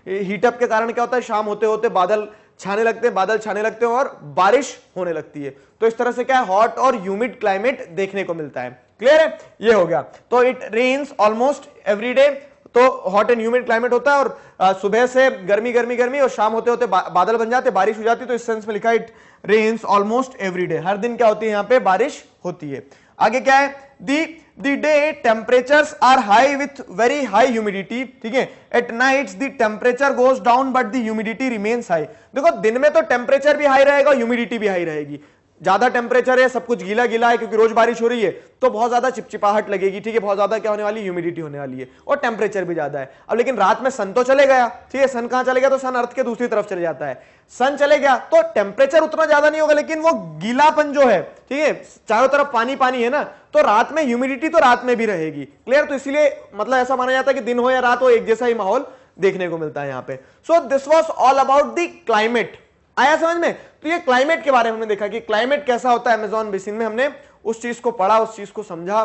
हीटअप के कारण क्या होता है शाम होते होते बादल छाने लगते हैं बादल छाने लगते हैं और बारिश होने लगती है तो इस तरह से क्या है हॉट और ह्यूमिड क्लाइमेट देखने को मिलता है क्लियर है ये हो गया तो it rains almost every day तो हॉट एंड ह्यूमिड क्लाइमेट होता है और सुबह से गर्मी गर्मी गर्मी और शाम होते होते बादल बन जाते बारिश हो जाती तो इस सेंस में लिखा it rains almost every day हर दिन क्या होती है यहाँ पे बारिश होती है आगे क्या है the the day temperatures are high with very high humidity ठीक है at nights the temperature goes down but the humidity remains high देखो दिन में तो टेम्परेचर भी हाई रहेगा ह्यूमिडिटी भी हाई रहेगी ज्यादा टेम्परेचर है सब कुछ गीला गीला है क्योंकि रोज बारिश हो रही है तो बहुत ज्यादा चिपचिपाहट लगेगी ठीक है बहुत ज्यादा क्या होने वाली ह्यूमिडिटी होने वाली है और टेम्परेचर भी ज्यादा है अब लेकिन रात में सन तो चले गया ठीक है सन कहां चले गया तो सन अर्थ के दूसरी तरफ चले जाता है सन चले गया तो टेम्परेचर उतना ज्यादा नहीं होगा लेकिन वो गीलापन जो है ठीक है चारों तरफ पानी पानी है ना तो रात में ह्यूमिडिटी तो रात में भी रहेगी क्लियर तो इसीलिए मतलब ऐसा माना जाता है कि दिन हो या रात हो एक जैसा ही माहौल देखने को मिलता है यहाँ पे so this was all about the climate आया समझ में तो ये क्लाइमेट के बारे में हमने देखा कि क्लाइमेट कैसा होता है अमेजोन बेसिन में हमने उस चीज को पढ़ा उस चीज को समझा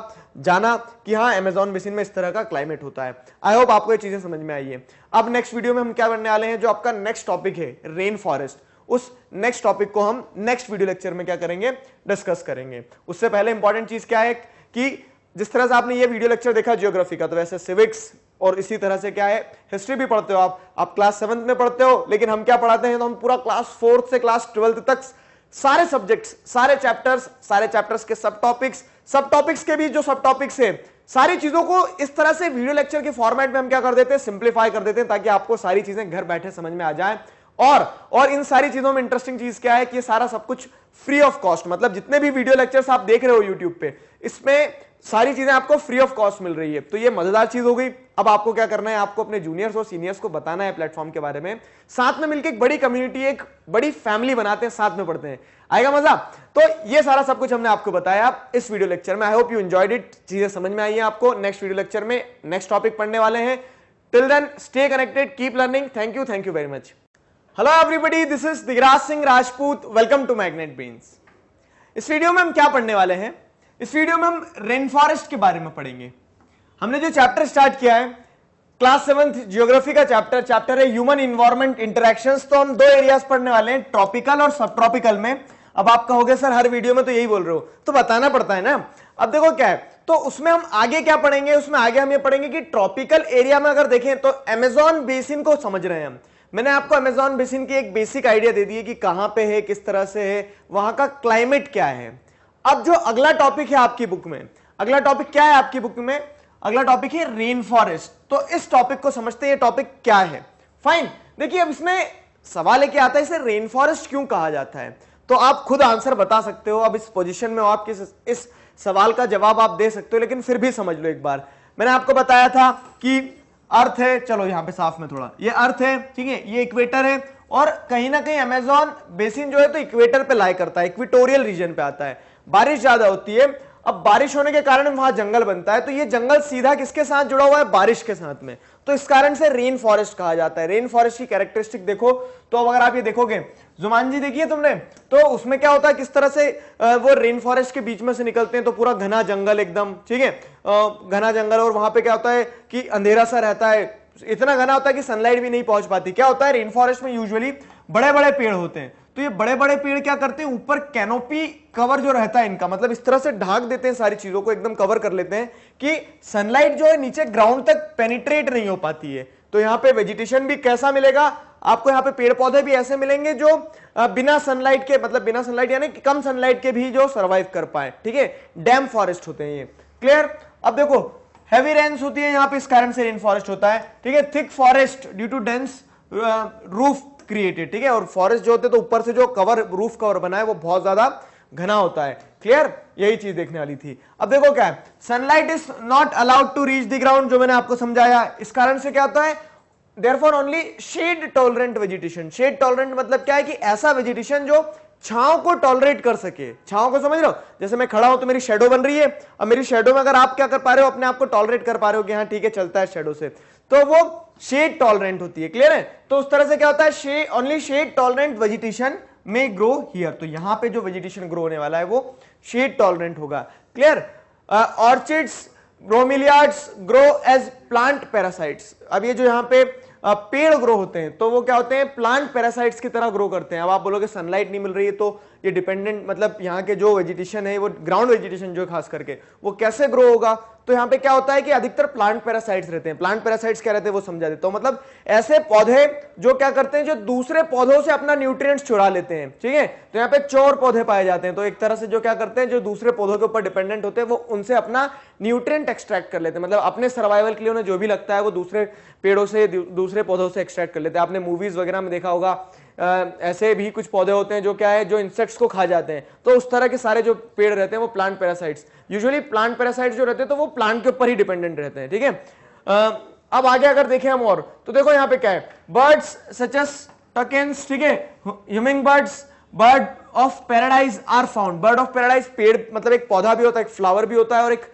जाना कि हाँ अमेजोन बेसिन में इस तरह का क्लाइमेट होता है आई होप आपको ये चीजें समझ में आई है अब नेक्स्ट वीडियो में हम क्या करने वाले हैं जो आपका नेक्स्ट टॉपिक है रेन फॉरेस्ट उस नेक्स्ट टॉपिक को हम नेक्स्ट वीडियो लेक्चर में क्या करेंगे डिस्कस करेंगे उससे पहले इंपॉर्टेंट चीज क्या है कि जिस तरह से आपने ये वीडियो लेक्चर देखा जियोग्राफी का तो वैसे सिविक्स और इसी तरह से क्या है हिस्ट्री भी पढ़ते हो आप आप क्लास सेवंथ में पढ़ते हो लेकिन हम क्या पढ़ाते हैं तो हम पूरा क्लास फोर्थ से क्लास ट्वेल्थ तक सारे सब्जेक्ट्स सारे चैप्टर्स सारे चैप्टर्स के सब टॉपिक्स सब टॉपिक्स के भी जो सब टॉपिक्स है सारी चीजों को इस तरह से वीडियो लेक्चर के फॉर्मेट में हम क्या कर देते हैं सिंप्लीफाई कर देते हैं ताकि आपको सारी चीजें घर बैठे समझ में आ जाए और और इन सारी चीजों में इंटरेस्टिंग चीज क्या है कि ये सारा सब कुछ फ्री ऑफ कॉस्ट मतलब जितने भी वीडियो लेक्चर्स आप देख रहे हो यूट्यूब पे इसमें सारी चीजें आपको फ्री ऑफ कॉस्ट मिल रही है तो ये मजेदार चीज हो गई अब आपको क्या करना है आपको अपने जूनियर्स और सीनियर्स को बताना है प्लेटफॉर्म के बारे में साथ में मिलकर एक बड़ी कम्युनिटी एक बड़ी फैमिली बनाते हैं साथ में पढ़ते हैं आएगा मजा तो ये सारा सब कुछ हमने आपको बताया इस वीडियो लेक्चर में I hope you enjoyed it चीजें समझ में आई है आपको नेक्स्ट वीडियो लेक्चर में नेक्स्ट टॉपिक पढ़ने वाले हैं till then stay connected keep learning thank you thank you very much hello everybody this is Digraj Singh Rajput welcome to magnet beans इस वीडियो में हम क्या पढ़ने वाले हैं इस वीडियो में हम रेन फॉरेस्ट के बारे में पढ़ेंगे हमने जो चैप्टर स्टार्ट किया है क्लास सेवेंथ जियोग्राफी का चैप्टर चैप्टर है ह्यूमन इन्वायरमेंट इंटरेक्शन तो हम दो एरियाज पढ़ने वाले हैं ट्रॉपिकल और सब ट्रॉपिकल में अब आप कहोगे सर हर वीडियो में तो यही बोल रहे हो तो बताना पड़ता है ना अब देखो क्या है तो उसमें हम आगे क्या पढ़ेंगे उसमें आगे हम ये पढ़ेंगे कि ट्रॉपिकल एरिया में अगर देखें तो एमेजॉन बेसिन को समझ रहे हैं हम मैंने आपको अमेजोन बेसिन की एक बेसिक आइडिया दे दी है कि कहां पे है किस तरह से है वहां का क्लाइमेट क्या है अब जो अगला टॉपिक है आपकी बुक में अगला टॉपिक क्या है आपकी बुक में अगला टॉपिक है रेन फॉरेस्ट तो इस टॉपिक को समझते हैं टॉपिक क्या है फाइन देखिए अब इसमें सवाल लेके आता है इसे रेन फॉरेस्ट क्यों कहा जाता है तो आप खुद आंसर बता सकते हो अब इस पोजिशन में आप किस इस सवाल का जवाब आप दे सकते हो लेकिन फिर भी समझ लो एक बार मैंने आपको बताया था कि अर्थ है चलो यहां पे साफ में थोड़ा ये अर्थ है ठीक है ये इक्वेटर है और कहीं ना कहीं अमेजोन बेसिन जो है तो इक्वेटर पे लाई करता है इक्विटोरियल रीजन पे आता है बारिश ज्यादा होती है अब बारिश होने के कारण वहां जंगल बनता है तो ये जंगल सीधा किसके साथ जुड़ा हुआ है बारिश के साथ में तो इस कारण से रेन फॉरेस्ट कहा जाता है रेन फॉरेस्ट की कैरेक्टरिस्टिक देखो तो अब अगर आप ये देखोगे जुमान जी देखिए तुमने तो उसमें क्या होता है किस तरह से वो रेन फॉरेस्ट के बीच में से निकलते हैं तो पूरा घना जंगल एकदम ठीक है घना जंगल और वहां पे क्या होता है कि अंधेरा सा रहता है इतना घना होता है कि सनलाइट भी नहीं पहुंच पाती क्या होता है रेन फॉरेस्ट में यूजली बड़े बड़े पेड़ होते हैं तो ये बड़े बड़े पेड़ क्या करते हैं ऊपर कैनोपी कवर जो रहता है इनका मतलब इस तरह से ढाक देते हैं सारी चीजों को एकदम कवर कर लेते हैं कि सनलाइट जो है नीचे ग्राउंड तक पेनिट्रेट नहीं हो पाती है तो यहाँ पे वेजिटेशन भी कैसा मिलेगा आपको यहाँ पे पेड़ पौधे भी ऐसे मिलेंगे जो बिना सनलाइट के मतलब बिना सनलाइट यानी कम सनलाइट के भी जो सर्वाइव कर पाए ठीक है डैम फॉरेस्ट होते हैं ये क्लियर अब देखो हैवी रेन्स होती है यहाँ पे इस कारण से रेन फॉरेस्ट होता है ठीक है thick forest due to dense roof created ठीक है और फॉरेस्ट जो होते तो ऊपर से जो कवर रूफ कवर बना है वो बहुत ज्यादा घना होता है क्लियर यही चीज देखने वाली थी अब देखो क्या है sunlight is not allowed to reach the ground जो मैंने आपको समझाया इस कारण से क्या होता है therefore only shade tolerant vegetation shade tolerant मतलब क्या है कि ऐसा vegetation जो छाव को टॉलरेट कर सके छाव को समझ रहे हो जैसे मैं खड़ा हूं तो मेरी शेडो बन रही है और मेरी शेडो में अगर आप क्या कर पा रहे हो अपने आप को टॉलरेट कर पा रहे हो कि हाँ ठीक है चलता है शेडो से तो वो शेड टॉलरेंट होती है क्लियर है तो उस तरह से क्या होता है ओनली शेड टॉलरेंट वेजिटेशन में ग्रो हियर तो यहां पे जो वेजिटेशन ग्रो होने वाला है वो शेड टॉलरेंट होगा clear orchids bromeliads grow as plant parasites अब ये जो यहाँ पे पेड़ ग्रो होते हैं तो वो क्या होते हैं प्लांट पैरासाइट्स की तरह ग्रो करते हैं अब आप बोलोगे सनलाइट नहीं मिल रही है तो ये डिपेंडेंट मतलब यहाँ के जो वेजिटेशन है वो ग्राउंड वेजिटेशन जो खास करके वो कैसे ग्रो होगा तो यहाँ पे क्या होता है कि अधिकतर प्लांट पैरासाइट्स रहते हैं प्लांट पैरासाइट्स क्या रहते हैं वो समझा देता हूँ मतलब ऐसे पौधे जो क्या करते हैं जो दूसरे पौधों से अपना न्यूट्रिएंट्स चुरा लेते हैं ठीक है तो यहाँ पे चोर पौधे पाए जाते हैं तो एक तरह से जो क्या करते हैं जो दूसरे पौधों के ऊपर डिपेंडेंट होते हैं वो उनसे अपना न्यूट्रिएंट एक्सट्रैक्ट कर लेते हैं मतलब अपने सर्वाइवल के लिए उन्हें जो भी लगता है वो दूसरे पेड़ों से दूसरे पौधों से एक्सट्रैक्ट कर लेते हैं आपने मूवीज वगैरह में देखा होगा ऐसे भी कुछ पौधे होते हैं जो क्या है जो इंसेक्ट्स को खा जाते हैं तो उस तरह के सारे जो पेड़ रहते हैं वो plant parasites usually plant parasites जो रहते हैं तो वो प्लांट के ऊपर ही डिपेंडेंट रहते हैं ठीक है अब आगे अगर देखें हम और तो देखो यहाँ पे क्या है बर्ड्स सचस टकेंस ठीक है humming birds bird of paradise are found bird of paradise पेड़ मतलब एक पौधा भी होता है एक फ्लावर भी होता है और एक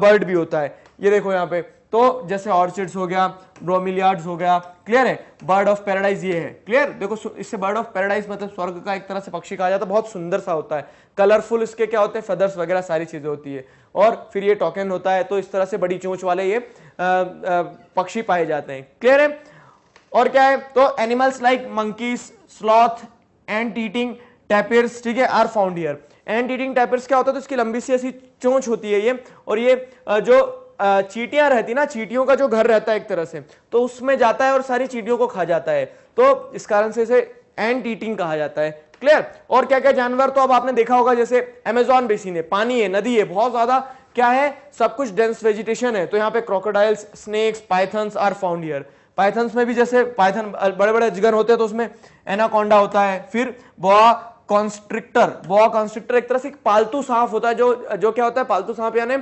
बर्ड भी होता है ये देखो यहाँ पे तो जैसे ऑर्चिड्स हो गया ब्रोमिलियार्ड हो गया क्लियर है बर्ड ऑफ पैराडाइज ये है क्लियर देखो इससे बर्ड ऑफ पैराडाइज मतलब स्वर्ग का एक तरह से पक्षी कहा जाता है तो बहुत सुंदर सा होता है कलरफुल इसके क्या होते हैं फेदर्स वगैरह सारी चीजें होती है और फिर ये टोकन होता है तो इस तरह से बड़ी चोच वाले ये पक्षी पाए जाते हैं क्लियर है और क्या है तो animals like monkey sloth and eating tapirs ठीक है are found here and eating tapirs क्या होता है तो इसकी लंबी सी ऐसी चोंच होती है ये और ये जो चीटियां रहती ना चीटियों का जो घर रहता है एक तरह से तो उसमें जाता है और सारी चीटियों को खा जाता है तो इस कारण से इसे एंट ईटिंग कहा जाता है क्लियर और क्या क्या जानवर तो अब आपने देखा होगा जैसे अमेजोन बेसिन है पानी है नदी है बहुत ज्यादा क्या है सब कुछ डेंस वेजिटेशन है तो यहाँ पे crocodiles snakes pythons are found here pythons में भी जैसे पाइथन बड़े बड़े अजगर होते हैं तो उसमें एनाकोंडा होता है फिर बोआ कॉन्स्ट्रिक्टर बोआ कॉन्स्ट्रिक्टर एक तरह से एक पालतू सांप होता है जो जो क्या होता है पालतू सांप यानी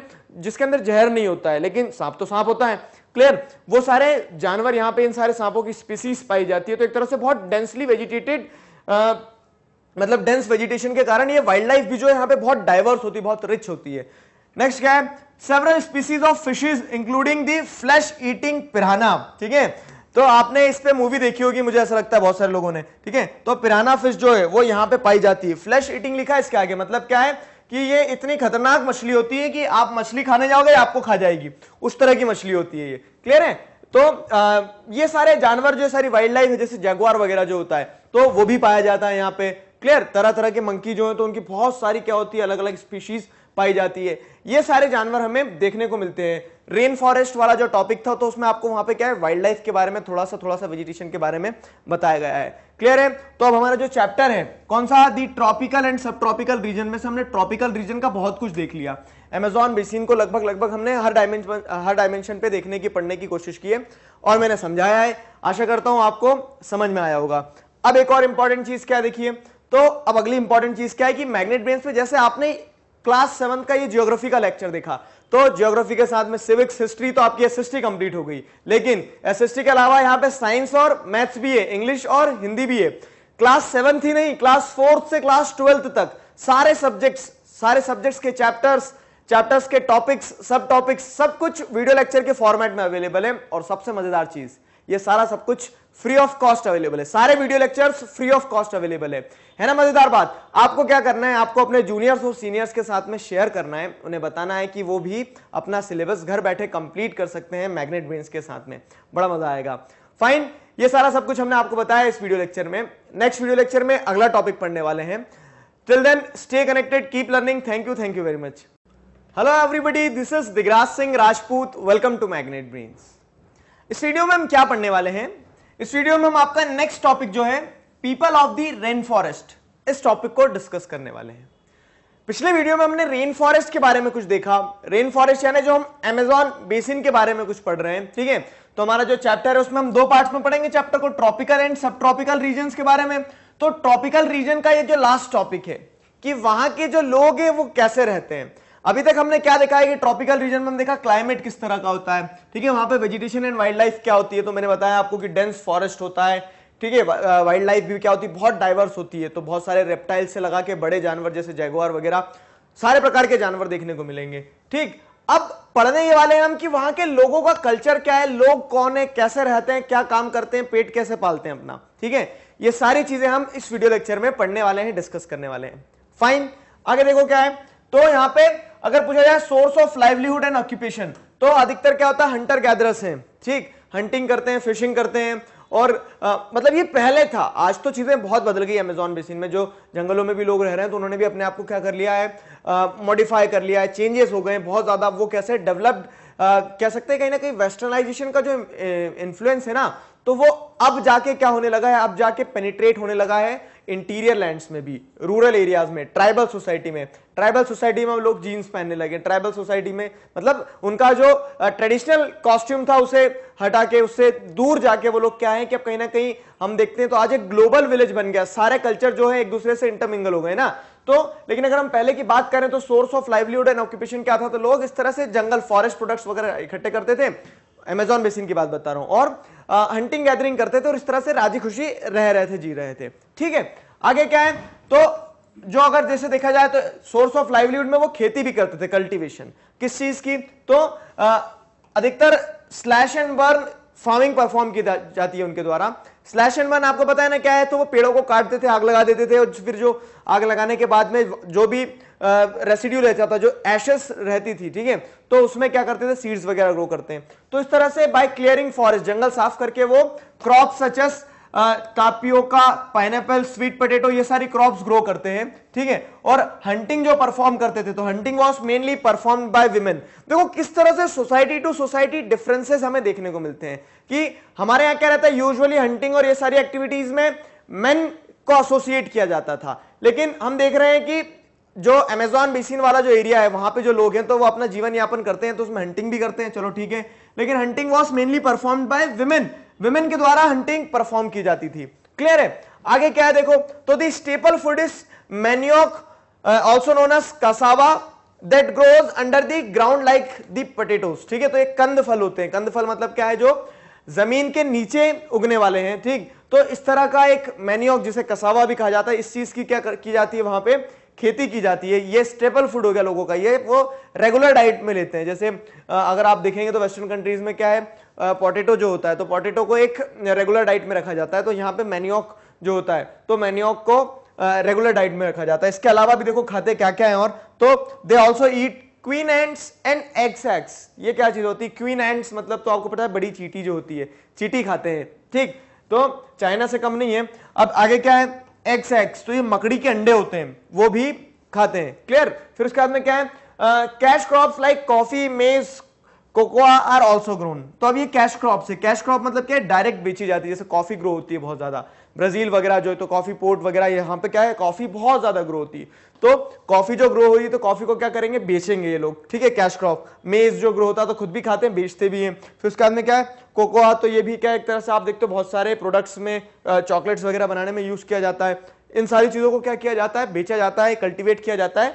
जिसके अंदर जहर नहीं होता है लेकिन सांप तो सांप होता है क्लियर वो सारे जानवर यहाँ पे इन सारे सांपों की स्पीसीज पाई जाती है तो एक तरह से बहुत डेंसली वेजिटेटेड मतलब डेंस वेजिटेशन के कारण ये वाइल्ड लाइफ भी जो है यहाँ पे बहुत डाइवर्स होती है बहुत रिच होती है नेक्स्ट क्या है several species of fishes including the flesh eating piranha ठीक है तो आपने इस पे मूवी देखी होगी मुझे ऐसा लगता है बहुत सारे लोगों ने ठीक है तो पिराना फिश जो है वो यहाँ पे पाई जाती है फ्लैश ईटिंग लिखा है इसके आगे मतलब क्या है कि ये इतनी खतरनाक मछली होती है कि आप मछली खाने जाओगे आपको खा जाएगी उस तरह की मछली होती है ये क्लियर है तो आ, ये सारे जानवर जो सारी वाइल्ड लाइफ है जैसे जगवार वगैरह जो होता है तो वो भी पाया जाता है यहाँ पे क्लियर तरह तरह के मंकी जो है तो उनकी बहुत सारी क्या होती है अलग अलग स्पीशीज पाई जाती है ये सारे जानवर हमें देखने को मिलते हैं रेन फॉरेस्ट वाला जो टॉपिक था तो उसमें आपको वहां पे क्या है वाइल्ड लाइफ के बारे में थोड़ा सा थोड़ा सा वेजिटेशन के बारे में बताया गया है क्लियर है तो अब हमारा जो चैप्टर है कौन सा दी ट्रॉपिकल एंड सब ट्रॉपिकल रीजन में से हमने ट्रॉपिकल रीजन का बहुत कुछ देख लिया अमेजॉन बेसिन को लगभग लगभग हमने हर डायमेंशन हर डायमेंशन पे देखने की पढ़ने की कोशिश की है और मैंने समझाया है आशा करता हूं आपको समझ में आया होगा अब एक और इंपॉर्टेंट चीज क्या देखिए तो अब अगली इंपॉर्टेंट चीज क्या है कि मैग्नेट ब्रेन्स पे जैसे आपने क्लास सेवन का ये ज्योग्राफी का लेक्चर देखा तो ज्योग्राफी के साथ में सिविक्स हिस्ट्री तो आपकी एस कंप्लीट हो गई लेकिन एस के अलावा यहाँ पे साइंस और मैथ्स भी है इंग्लिश और हिंदी भी है क्लास सेवन ही नहीं क्लास फोर्थ से क्लास ट्वेल्थ तक सारे सब्जेक्ट्स सारे सब्जेक्ट्स के चैप्टर्स चैप्टर्स के टॉपिक्स सब टॉपिक्स सब कुछ वीडियो लेक्चर के फॉर्मेट में अवेलेबल है और सबसे मजेदार चीज़ ये सारा सब कुछ फ्री ऑफ कॉस्ट अवेलेबल है सारे video lectures free of cost available है है ना मजेदार बात आपको क्या करना है आपको अपने जूनियर्स और सीनियर्स के साथ में शेयर करना है उन्हें बताना है कि वो भी अपना सिलेबस घर बैठे कंप्लीट कर सकते हैं मैग्नेट ब्रेन्स के साथ में बड़ा मजा आएगा फाइन ये सारा सब कुछ हमने आपको बताया इस वीडियो लेक्चर में नेक्स्ट वीडियो लेक्चर में अगला टॉपिक पढ़ने वाले हैं till then stay connected keep learning thank you thank you very much hello everybody this is Digraj Singh Rajput welcome to magnet brains इस वीडियो में हम क्या पढ़ने वाले हैं इस वीडियो में हम आपका नेक्स्ट टॉपिक जो है people of the rain forest इस टॉपिक को डिस्कस करने वाले हैं पिछले वीडियो में हमने रेन फॉरेस्ट के बारे में कुछ देखा रेन फॉरेस्ट यानी जो हम एमेजॉन बेसिन के बारे में कुछ पढ़ रहे हैं ठीक है तो हमारा जो चैप्टर है उसमें हम दो पार्ट में पढ़ेंगे चैप्टर को ट्रॉपिकल एंड सब ट्रॉपिकल रीजन के बारे में तो ट्रॉपिकल रीजन का ये जो लास्ट टॉपिक है कि वहां के जो लोग हैं वो कैसे रहते हैं अभी तक हमने क्या देखा है कि ट्रॉपिकल रीजन में हम देखा क्लाइमेट किस तरह का होता है ठीक है वहां पे वेजिटेशन एंड वाइल्ड लाइफ क्या होती है तो मैंने बताया आपको कि डेंस फॉरेस्ट होता है ठीक है वाइल्ड लाइफ भी क्या होती है बहुत डाइवर्स होती है तो बहुत सारे रेप्टाइल से लगा के बड़े जानवर जैसे जैगवार वगैरह सारे प्रकार के जानवर देखने को मिलेंगे ठीक अब पढ़ने ये वाले हैं हम कि वहां के लोगों का कल्चर क्या है लोग कौन है कैसे रहते हैं क्या काम करते हैं पेट कैसे पालते हैं अपना ठीक है ये सारी चीजें हम इस वीडियो लेक्चर में पढ़ने वाले हैं डिस्कस करने वाले हैं फाइन आगे देखो क्या है तो यहाँ पे अगर पूछा जाए source of livelihood and occupation तो अधिकतर क्या होता है हंटर गैदरस हैं ठीक हंटिंग करते हैं फिशिंग करते हैं और आ, मतलब ये पहले था आज तो चीज़ें बहुत बदल गई अमेजोन बेसिन में जो जंगलों में भी लोग रह रहे हैं तो उन्होंने भी अपने आप को क्या कर लिया है मॉडिफाई कर लिया है चेंजेस हो गए बहुत ज़्यादा वो कैसे डेवलप्ड कह सकते हैं कहीं ना कहीं वेस्टर्नाइजेशन का जो इन्फ्लुएंस है ना तो वो अब जाके क्या होने लगा है अब जाके पेनिट्रेट होने लगा है इंटीरियर लैंड्स में भी रूरल एरियाज में ट्राइबल सोसाइटी में ट्राइबल सोसाइटी में हम लोग जीन्स पहनने लगे ट्राइबल सोसाइटी में मतलब उनका जो ट्रेडिशनल कॉस्ट्यूम था उसे हटा के उससे दूर जाके वो लोग क्या है कि अब कहीं ना कहीं हम देखते हैं तो आज एक ग्लोबल विलेज बन गया सारे कल्चर जो है एक दूसरे से इंटरमिंगल हो गए ना तो लेकिन अगर हम पहले की बात करें तो source of livelihood and occupation क्या था तो लोग इस तरह से जंगल फॉरेस्ट प्रोडक्ट्स वगैरह इकट्ठे करते थे अमेजोन बेसिन की बात बता रहा हूं और आ, हंटिंग गैदरिंग करते थे और इस तरह से राजी खुशी रह रहे थे जी रहे थे ठीक है आगे क्या है तो जो अगर जैसे देखा जाए तो सोर्स ऑफ लाइवलीहुड में वो खेती भी करते थे कल्टीवेशन किस चीज की तो आ, अधिकतर slash and burn farming perform की जाती है उनके द्वारा स्लैश एंड बर्न आपको पता है ना क्या है तो वो पेड़ों को काटते थे आग लगा देते थे और फिर जो आग लगाने के बाद में जो भी रेसिड्यू रहता था जो एशेस रहती थी ठीक है तो उसमें क्या करते थे सीड्स वगैरह ग्रो करते हैं तो इस तरह से बाय क्लियरिंग फॉरेस्ट जंगल साफ करके वो क्रॉप सचस कापियो तापियोका पाइनएपल स्वीट पोटेटो ये सारी क्रॉप्स ग्रो करते हैं ठीक है और हंटिंग जो परफॉर्म करते थे तो hunting was mainly perform by women देखो किस तरह से सोसाइटी टू सोसाइटी डिफरेंसेस हमें देखने को मिलते हैं कि हमारे यहां क्या रहता है यूजुअली हंटिंग और ये सारी एक्टिविटीज में मेन को एसोसिएट किया जाता था लेकिन हम देख रहे हैं कि जो अमेजोन बेसिन वाला जो एरिया है वहां पे जो लोग हैं तो वो अपना जीवन यापन करते हैं तो उसमें हंटिंग भी करते हैं चलो ठीक है लेकिन hunting was mainly perform by women women के द्वारा हंटिंग परफॉर्म की जाती थी क्लियर है आगे क्या है देखो तो the staple food is manioc also known cassava that grows under the ground like the potatoes ठीक है तो एक कंद फल होते हैं कंद फल मतलब क्या है जो जमीन के नीचे उगने वाले हैं ठीक तो इस तरह का एक मैन्योक जिसे कसावा भी कहा जाता है इस चीज की क्या की जाती है वहां पे खेती की जाती है ये स्टेपल फूड हो गया लोगों का ये वो रेगुलर डाइट में लेते हैं जैसे अगर आप देखेंगे तो वेस्टर्न कंट्रीज में क्या है पोटेटो जो होता है तो पोटेटो को एक रेगुलर डाइट में रखा जाता है तो यहाँ पे मैन्योक जो होता है तो मैन्योक को रेगुलर डाइट में रखा जाता है इसके अलावा भी देखो खाते क्या क्या है और तो they also eat queen ants and eggs eggs ये क्या चीज होती है क्वीन एंड्स मतलब तो आपको पता है बड़ी चीटी जो होती है चीटी खाते हैं ठीक तो चाइना से कम नहीं है अब आगे क्या है एक्स एक्स तो ये मकड़ी के अंडे होते हैं वो भी खाते हैं क्लियर फिर उसके बाद में क्या है cash crops like coffee maize cocoa are also grown तो अब ये कैश क्रॉप है कैश क्रॉप मतलब क्या है डायरेक्ट बेची जाती है जैसे कॉफी ग्रो होती है बहुत ज्यादा ब्राज़ील वगैरह जो है तो कॉफ़ी पोर्ट वगैरह यहाँ पे क्या है कॉफ़ी बहुत ज़्यादा ग्रो होती है तो कॉफ़ी जो ग्रो हुई तो कॉफ़ी को क्या करेंगे बेचेंगे ये लोग ठीक है कैश क्रॉप मेज जो ग्रो होता है तो खुद भी खाते हैं बेचते भी हैं फिर उसके बाद में क्या है कोकोआ तो ये भी क्या एक तरह से आप देखते हो बहुत सारे प्रोडक्ट्स में चॉकलेट्स वगैरह बनाने में यूज़ किया जाता है इन सारी चीज़ों को क्या किया जाता है बेचा जाता है कल्टिवेट किया जाता है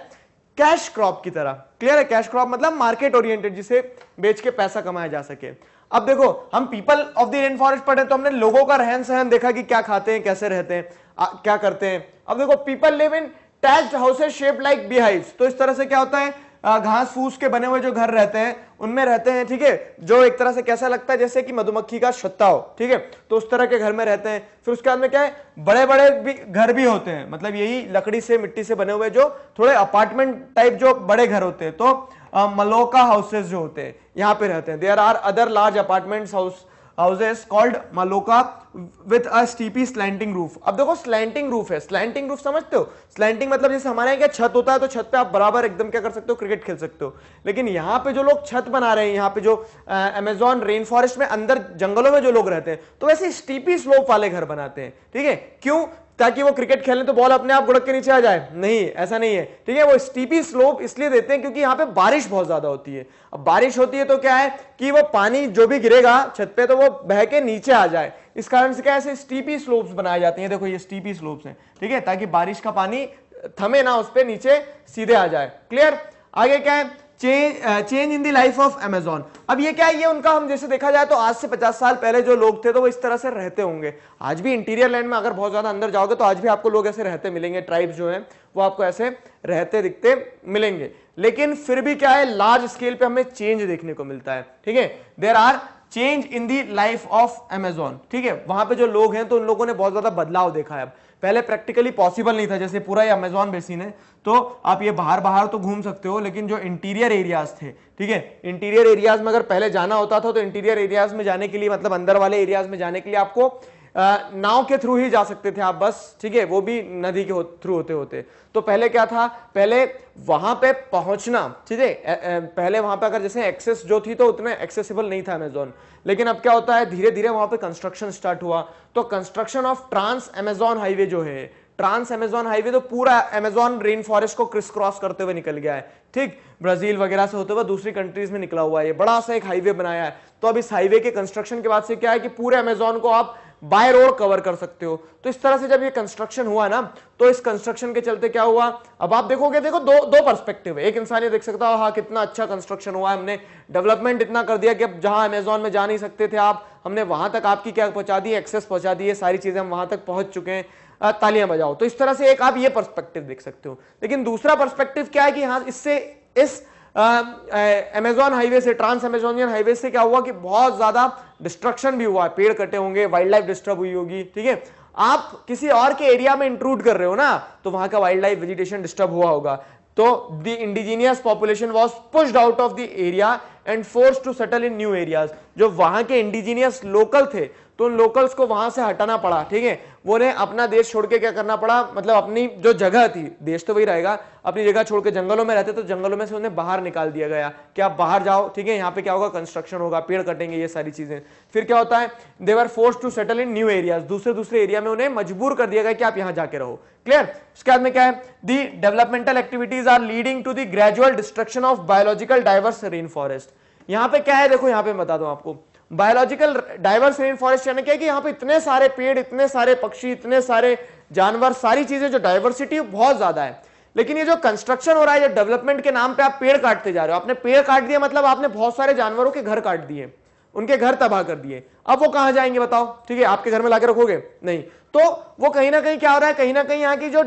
कैश क्रॉप की तरह क्लियर है कैश क्रॉप मतलब मार्केट ओरिएंटेड जिसे बेच के पैसा कमाया जा सके अब देखो हम people of the rain forest पढ़े तो हमने लोगों का रहन सहन देखा कि क्या खाते हैं कैसे रहते हैं आ, क्या करते हैं अब देखो people live in thatched houses shape like beehive तो इस तरह से क्या होता है घास फूस के बने हुए जो घर रहते हैं उनमें रहते हैं ठीक है जो एक तरह से कैसा लगता है जैसे कि मधुमक्खी का छत्ता हो ठीक है तो उस तरह के घर में रहते हैं फिर उसके बाद में क्या है बड़े बड़े भी घर भी होते हैं मतलब यही लकड़ी से मिट्टी से बने हुए जो थोड़े अपार्टमेंट टाइप जो बड़े घर होते हैं तो मलोका हाउसेज जो होते हैं यहां पे रहते हैं there are other large apartment house houses called maloca with a steep slanting roof अब देखो स्लैंटिंग रूफ है स्लैंटिंग रूफ समझते हो स्लैंटिंग मतलब जैसे हमारे यहाँ क्या छत होता है तो छत पे आप बराबर एकदम क्या कर सकते हो क्रिकेट खेल सकते हो लेकिन यहाँ पे जो लोग छत बना रहे हैं यहाँ पे जो अमेजॉन रेन फॉरेस्ट में अंदर जंगलों में जो लोग रहते हैं तो वैसे स्टीपी स्लोप वाले घर बनाते हैं ठीक है क्यों ताकि वो क्रिकेट खेलें तो बॉल अपने आप गुड़क के नीचे आ जाए नहीं ऐसा नहीं है ठीक है वो स्टीपी स्लोप इसलिए देते हैं क्योंकि यहाँ पे बारिश बहुत ज्यादा होती है अब बारिश होती है तो क्या है कि वो पानी जो भी गिरेगा छत पे तो वो बह के नीचे आ जाए इस कारण से क्या ऐसे स्टीपी स्लोप्स बनाए जाते हैं देखो ये स्टीपी स्लोप्स हैं ठीक है ताकि बारिश का पानी थमे ना उस पर नीचे सीधे आ जाए क्लियर आगे क्या है change in the life of Amazon अब ये क्या है ये उनका हम जैसे देखा जाए तो आज से 50 साल पहले जो लोग थे तो वो इस तरह से रहते होंगे आज भी इंटीरियर लैंड में अगर बहुत ज़्यादा अंदर जाओगे तो आज भी आपको लोग ऐसे रहते मिलेंगे ट्राइब्स जो हैं वो आपको ऐसे रहते दिखते मिलेंगे लेकिन फिर भी क्या है लार्ज स्केल पे हमें चेंज देखने को मिलता है ठीक है there are change in the life of Amazon ठीक है वहां पे जो लोग हैं तो उन लोगों ने बहुत ज्यादा बदलाव देखा है अब पहले प्रैक्टिकली पॉसिबल नहीं था जैसे पूरा ये अमेजॉन बेसिन है तो आप ये बाहर बाहर तो घूम सकते हो लेकिन जो इंटीरियर एरियाज थे ठीक है इंटीरियर एरियाज में अगर पहले जाना होता था तो इंटीरियर एरियाज में जाने के लिए मतलब अंदर वाले एरियाज में जाने के लिए आपको नाव के थ्रू ही जा सकते थे आप बस ठीक है वो भी नदी के थ्रू होते होते तो पहले क्या था पहले वहां पे पहुंचना ठीक है पहले वहां पे अगर जैसे एक्सेस जो थी तो उतना एक्सेसिबल नहीं था अमेजोन लेकिन अब क्या होता है धीरे धीरे वहां पे कंस्ट्रक्शन स्टार्ट हुआ तो construction of trans Amazon highway जो है ट्रांस अमेजोन हाईवे तो पूरा अमेजोन रेन फॉरेस्ट को क्रिस क्रॉस करते हुए निकल गया है ठीक ब्राजील वगैरह से होते हुए दूसरी कंट्रीज में निकला हुआ है ये बड़ा सा एक हाईवे बनाया है तो अब इस हाईवे के कंस्ट्रक्शन के बाद से क्या है कि पूरे अमेजोन को आप बाय रोड कवर कर सकते हो तो इस तरह से जब ये कंस्ट्रक्शन हुआ ना तो इस कंस्ट्रक्शन के चलते क्या हुआ अब आप देखोगे देखो दो दो पर्सपेक्टिव है एक इंसान ये देख सकता हो हाँ कितना अच्छा कंस्ट्रक्शन हुआ हमने डेवलपमेंट इतना कर दिया कि अब जहां अमेजोन में जा नहीं सकते थे आप हमने वहां तक आपकी क्या पहुंचा दी एक्सेस पहुंचा दी है सारी चीजें हम वहां तक पहुंच चुके हैं तालियां बजाओ तो इस तरह से एक आप ये पर्सपेक्टिव देख सकते हो लेकिन दूसरा पर्सपेक्टिव क्या है कि हाँ इससे इस अमेजोन um, हाईवे से ट्रांस अमेजोनियन हाईवे से क्या हुआ कि बहुत ज़्यादा डिस्ट्रक्शन भी हुआ है पेड़ कटे होंगे वाइल्ड लाइफ डिस्टर्ब हुई होगी ठीक है आप किसी और के एरिया में इंट्रूड कर रहे हो ना तो वहां का वाइल्ड लाइफ वेजिटेशन डिस्टर्ब हुआ होगा तो the indigenous population was pushed out of the area and forced to settle in new areas जो वहां के इंडिजीनियस लोकल थे तो उन लोकल्स को वहां से हटाना पड़ा ठीक है वो उन्हें अपना देश छोड़ के क्या करना पड़ा मतलब अपनी जो जगह थी देश तो वही रहेगा अपनी जगह छोड़ के जंगलों में रहते तो जंगलों में से उन्हें बाहर निकाल दिया गया कि आप बाहर जाओ ठीक है यहाँ पे क्या होगा कंस्ट्रक्शन होगा पेड़ कटेंगे ये सारी चीजें फिर क्या होता है they were forced to settle in new areas दूसरे दूसरे एरिया में उन्हें मजबूर कर दिया गया कि आप यहाँ जाके रहो क्लियर उसके बाद में क्या है the developmental activities are leading to the gradual destruction of biological diverse rain forest यहाँ पे क्या है देखो यहाँ पे बता दो आपको बायोलॉजिकल डाइवर्स रेन फॉरेस्ट यानी क्या कि यहाँ पे इतने सारे पेड़ इतने सारे पक्षी इतने सारे जानवर सारी चीजें जो डाइवर्सिटी बहुत ज्यादा है लेकिन ये जो कंस्ट्रक्शन हो रहा है जो डेवलपमेंट के नाम पे आप पेड़ काटते जा रहे हो आपने पेड़ काट दिया मतलब आपने बहुत सारे जानवरों के घर काट दिए उनके घर तबाह कर दिए अब वो कहां जाएंगे बताओ ठीक है आपके घर में लाके रखोगे नहीं तो वो कहीं ना कहीं क्या हो रहा है कहीं ना कहीं यहाँ की जो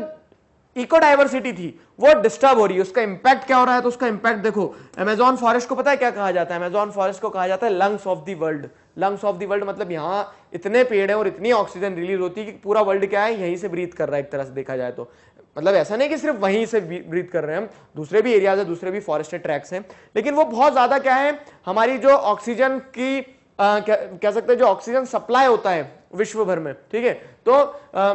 इको डाइवर्सिटी थी वो डिस्टर्ब हो रही है उसका इंपैक्ट क्या हो रहा है तो उसका इंपैक्ट देखो अमेजॉन फॉरेस्ट को पता है क्या कहा जाता है अमेजॉन फॉरेस्ट को कहा जाता है lungs of the world lungs of the world मतलब यहां इतने पेड़ है और इतनी ऑक्सीजन रिलीज होती है कि पूरा वर्ल्ड क्या है यहीं से ब्रीथ कर रहा है एक तरह से देखा जाए तो मतलब ऐसा नहीं कि सिर्फ वहीं से ब्रीथ कर रहे हैं हम दूसरे भी एरियाज है दूसरे भी फॉरेस्टेड ट्रैक्स हैं लेकिन वो बहुत ज़्यादा क्या है हमारी जो ऑक्सीजन की आ, कह, कह सकते हैं जो ऑक्सीजन सप्लाई होता है विश्व भर में ठीक है तो आ,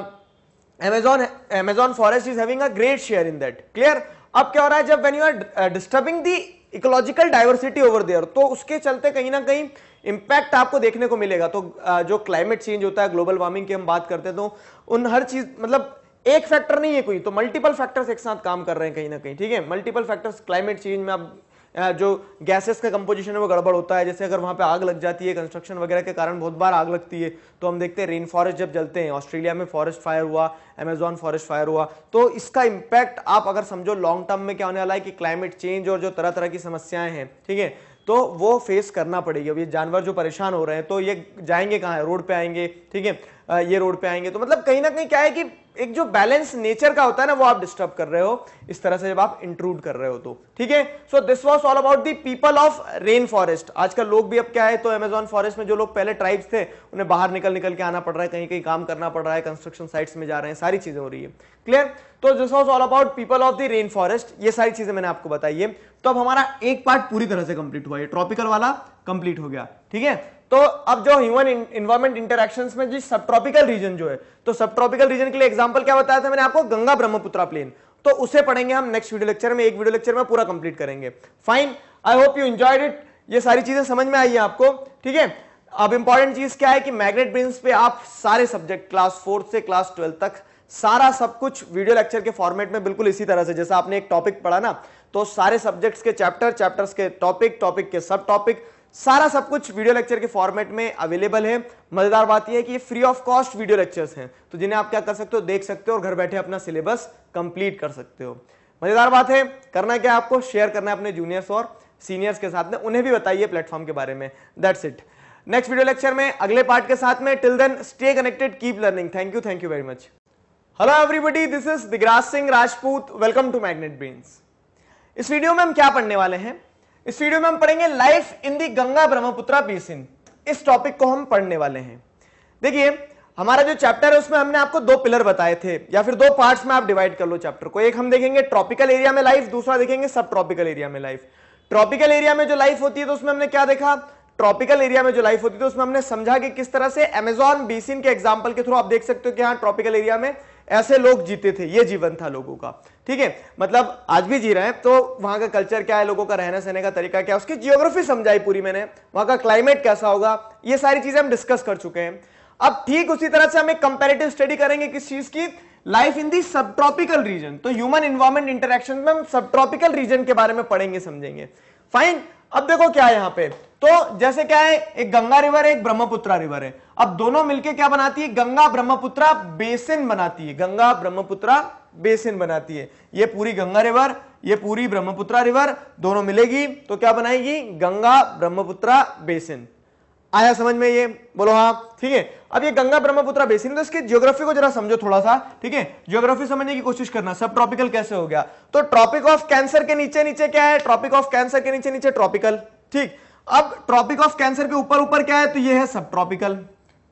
amazon amazon forest is having a great share in that clear अब क्या हो रहा है जब when you are disturbing the ecological diversity over there, तो उसके चलते कहीं ना कहीं इम्पैक्ट आपको देखने को मिलेगा तो uh, जो क्लाइमेट चेंज होता है ग्लोबल वार्मिंग की हम बात करते हैं तो उन हर चीज मतलब एक फैक्टर नहीं है कोई तो मल्टीपल फैक्टर्स एक साथ काम कर रहे हैं कहीं ना कहीं ठीक है मल्टीपल फैक्टर्स क्लाइमेट चेंज में आप जो गैसेस का कंपोजिशन है वो गड़बड़ होता है जैसे अगर वहाँ पे आग लग जाती है कंस्ट्रक्शन वगैरह के कारण बहुत बार आग लगती है तो हम देखते हैं रेन फॉरेस्ट जब जलते हैं ऑस्ट्रेलिया में फॉरेस्ट फायर हुआ अमेजॉन फॉरेस्ट फायर हुआ तो इसका इम्पैक्ट आप अगर समझो लॉन्ग टर्म में क्या होने वाला है कि क्लाइमेट चेंज और जो तरह तरह की समस्याएं हैं ठीक है तो वो फेस करना पड़ेगी अब ये जानवर जो परेशान हो रहे हैं तो ये जाएंगे कहाँ रोड पे आएंगे ठीक है ये रोड पे आएंगे तो मतलब कहीं ना कहीं क्या है कि एक जो बैलेंस नेचर का होता है ना वो आप डिस्टर्ब कर रहे हो इस तरह से जब आप इंट्रूड कर रहे हो तो ठीक है so this was all about the people of rain forest आजकल लोग भी अब क्या है तो अमेजोन फॉरेस्ट में जो लोग पहले ट्राइब्स थे उन्हें बाहर निकल निकल के आना पड़ रहा है कहीं कहीं काम करना पड़ रहा है कंस्ट्रक्शन साइट में जा रहे हैं सारी चीजें हो रही है क्लियर तो this was all about people of the rain forest ये सारी चीजें मैंने आपको बताई है तो अब हमारा एक पार्ट पूरी तरह से कंप्लीट हुआ है ट्रॉपिकल वाला कंप्लीट हो गया ठीक है तो अब जो ह्यूमन इन्वायरमेंट इंटरेक्शंस में जिस सब ट्रॉपिकल रीजन जो है तो सब ट्रॉपिकल रीजन के लिए एग्जाम्पल क्या बताया था मैंने आपको गंगा ब्रह्मपुत्रा प्लेन तो उसे पढ़ेंगे हम नेक्स्ट वीडियो लेक्चर में एक वीडियो लेक्चर में पूरा कंप्लीट करेंगे fine I hope you enjoyed it ये सारी चीजें समझ में आई है आपको ठीक है अब इंपॉर्टेंट चीज क्या है कि मैग्नेट ब्रेन्स पे आप सारे सब्जेक्ट क्लास फोर्थ से क्लास ट्वेल्थ तक सारा सब कुछ वीडियो लेक्चर के फॉर्मेट में बिल्कुल इसी तरह से जैसा आपने एक टॉपिक पढ़ा ना तो सारे सब्जेक्ट्स के चैप्टर चैप्टर्स के टॉपिक टॉपिक के सब टॉपिक सारा सब कुछ वीडियो लेक्चर के फॉर्मेट में अवेलेबल है मजेदार बात यह है कि ये free of cost video lectures हैं तो जिन्हें आप क्या कर सकते हो देख सकते हो और घर बैठे अपना सिलेबस कंप्लीट कर सकते हो मजेदार बात है करना क्या आपको शेयर करना है अपने जूनियर्स और सीनियर्स के साथ में उन्हें भी बताइए प्लेटफॉर्म के बारे में that's it next video lecture में अगले पार्ट के साथ में till then stay connected keep learning thank you thank you very much hello everybody this is Digraj Singh Rajput welcome to magnet beans इस वीडियो में हम क्या पढ़ने वाले हैं इस वीडियो में हम पढ़ेंगे life in the Ganga Brahmaputra basin इस टॉपिक को हम पढ़ने वाले हैं देखिए हमारा जो चैप्टर है उसमें हमने आपको दो पिलर बताए थे या फिर दो पार्ट्स में आप डिवाइड कर लो चैप्टर को एक हम देखेंगे ट्रॉपिकल एरिया में लाइफ दूसरा देखेंगे सब ट्रॉपिकल एरिया में लाइफ ट्रॉपिकल एरिया में जो लाइफ होती है तो उसमें हमने क्या देखा ट्रॉपिकल एरिया में जो लाइफ होती थी उसमें हमने समझा कि किस तरह से अमेजोन बेसिन के एग्जाम्पल के थ्रू आप देख सकते हो कि हाँ ट्रॉपिकल एरिया में ऐसे लोग जीते थे ये जीवन था लोगों का ठीक है मतलब आज भी जी रहे हैं तो वहां का कल्चर क्या है लोगों का रहने सहने का तरीका क्या है उसकी जियोग्राफी समझाई पूरी मैंने वहां का क्लाइमेट कैसा होगा ये सारी चीजें हम डिस्कस कर चुके हैं अब ठीक उसी तरह से हम एक कंपेरेटिव स्टडी करेंगे किस चीज की लाइफ इन दी सब ट्रॉपिकल रीजन तो ह्यूमन इन्वायरमेंट इंटरेक्शन में हम सब ट्रॉपिकल रीजन के बारे में पढ़ेंगे समझेंगे फाइन अब देखो क्या है यहाँ पे तो जैसे क्या है एक गंगा रिवर है एक ब्रह्मपुत्रा रिवर है अब दोनों मिलके क्या बनाती है गंगा ब्रह्मपुत्रा बेसिन बनाती है गंगा ब्रह्मपुत्रा बेसिन बनाती है ये पूरी गंगा रिवर ये पूरी ब्रह्मपुत्रा रिवर दोनों मिलेगी तो क्या बनाएगी गंगा ब्रह्मपुत्रा बेसिन आया समझ में ये बोलो हाँ ठीक है अब ये गंगा ब्रह्मपुत्र बेसिन तो इसके जियोग्राफी को जरा समझो थोड़ा सा ठीक है जियोग्राफी समझने की कोशिश करना सब ट्रॉपिकल कैसे हो गया तो ट्रॉपिक ऑफ कैंसर के नीचे नीचे क्या है ट्रॉपिक ऑफ कैंसर के नीचे नीचे ट्रॉपिकल ठीक अब ट्रॉपिक ऑफ कैंसर के ऊपर ऊपर क्या है तो ये है सब ट्रॉपिकल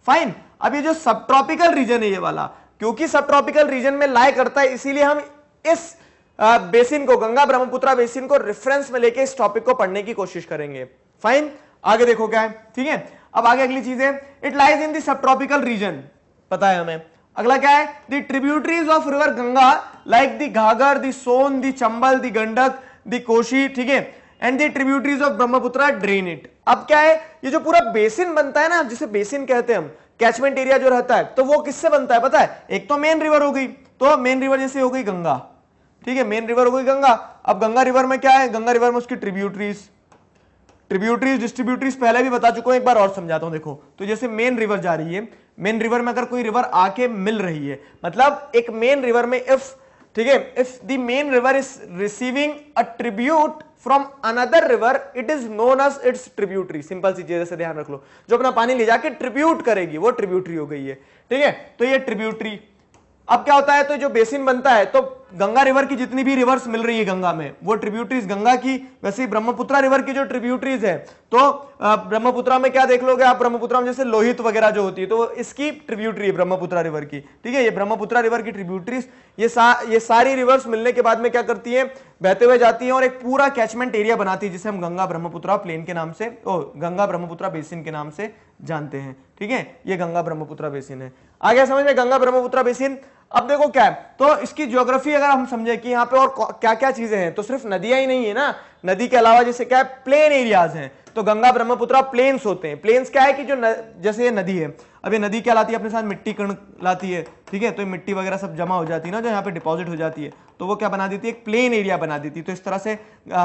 फाइन अब ये जो सब ट्रॉपिकल रीजन है ये वाला क्योंकि सब ट्रॉपिकल रीजन में लाए करता है इसीलिए हम इस बेसिन को गंगा ब्रह्मपुत्र बेसिन को रेफरेंस में लेके इस टॉपिक को पढ़ने की कोशिश करेंगे फाइन आगे देखो क्या है ठीक है अब आगे अगली चीज है इट लाइज इन सब ट्रॉपिकल रीजन पता है हमें अगला क्या है the tributaries of river Ganga like the Ghaghara the Son the Chambal the Gandak the Kosi ठीक है and the tributaries of Brahmaputra drain it अब क्या है ये जो पूरा बेसिन बनता है ना जिसे बेसिन कहते हैं हम कैचमेंट एरिया जो रहता है तो वो किससे बनता है पता है एक तो मेन रिवर हो गई तो मेन रिवर जैसे हो गई गंगा ठीक है मेन रिवर हो गई गंगा अब गंगा रिवर में क्या है गंगा रिवर में उसकी ट्रिब्यूटरीज ट्रिब्यूटरीज डिस्ट्रीब्यूटरीज पहले भी बता चुका हूं एक बार और समझाता हूं देखो तो जैसे मेन रिवर जा रही है मेन रिवर में अगर कोई रिवर आके मिल रही है मतलब एक मेन रिवर में इफ ठीक है if the main river is receiving a tribute from another river it is known as its tributary simple सी चीज से ध्यान रख लो जो अपना पानी ले जाके ट्रिब्यूट करेगी वो ट्रिब्यूटरी हो गई है ठीक है तो ये ट्रिब्यूटरी अब क्या होता है तो जो बेसिन बनता है तो गंगा रिवर की जितनी भी रिवर्स मिल रही है गंगा में वो ट्रिब्यूटरीज गंगा की वैसे ही ब्रह्मपुत्रा रिवर की जो ट्रिब्यूटरीज है तो ब्रह्मपुत्रा में क्या देख लोगे आप ब्रह्मपुत्रा में जैसे लोहित वगैरह जो होती है तो इसकी ट्रिब्यूटरी है ब्रह्मपुत्रा रिवर की ठीक है ये ब्रह्मपुत्रा रिवर की ट्रिब्यूटरीज ये सा, ये सारी रिवर्स मिलने के बाद में क्या करती है बहते हुए जाती है और एक पूरा कैचमेंट एरिया बनाती है जिसे हम गंगा ब्रह्मपुत्रा प्लेन के नाम से ओ गंगा ब्रह्मपुत्रा बेसिन के नाम से जानते हैं ठीक है ये गंगा ब्रह्मपुत्रा बेसिन है आगे समझ में गंगा ब्रह्मपुत्रा बेसिन अब देखो क्या है तो इसकी ज्योग्राफी अगर हम समझे कि यहाँ पे और क्या क्या चीजें हैं तो सिर्फ नदियां ही नहीं है ना नदी के अलावा जैसे क्या है प्लेन एरियाज हैं तो गंगा ब्रह्मपुत्र प्लेन्स होते हैं प्लेन्स क्या है कि जो न, जैसे ये नदी है अब ये नदी क्या लाती है अपने साथ मिट्टी कण लाती है ठीक है तो ये मिट्टी वगैरह सब जमा हो जाती है ना जो यहाँ पे डिपॉजिट हो जाती है तो वो क्या बना देती है एक प्लेन एरिया बना देती है तो इस तरह से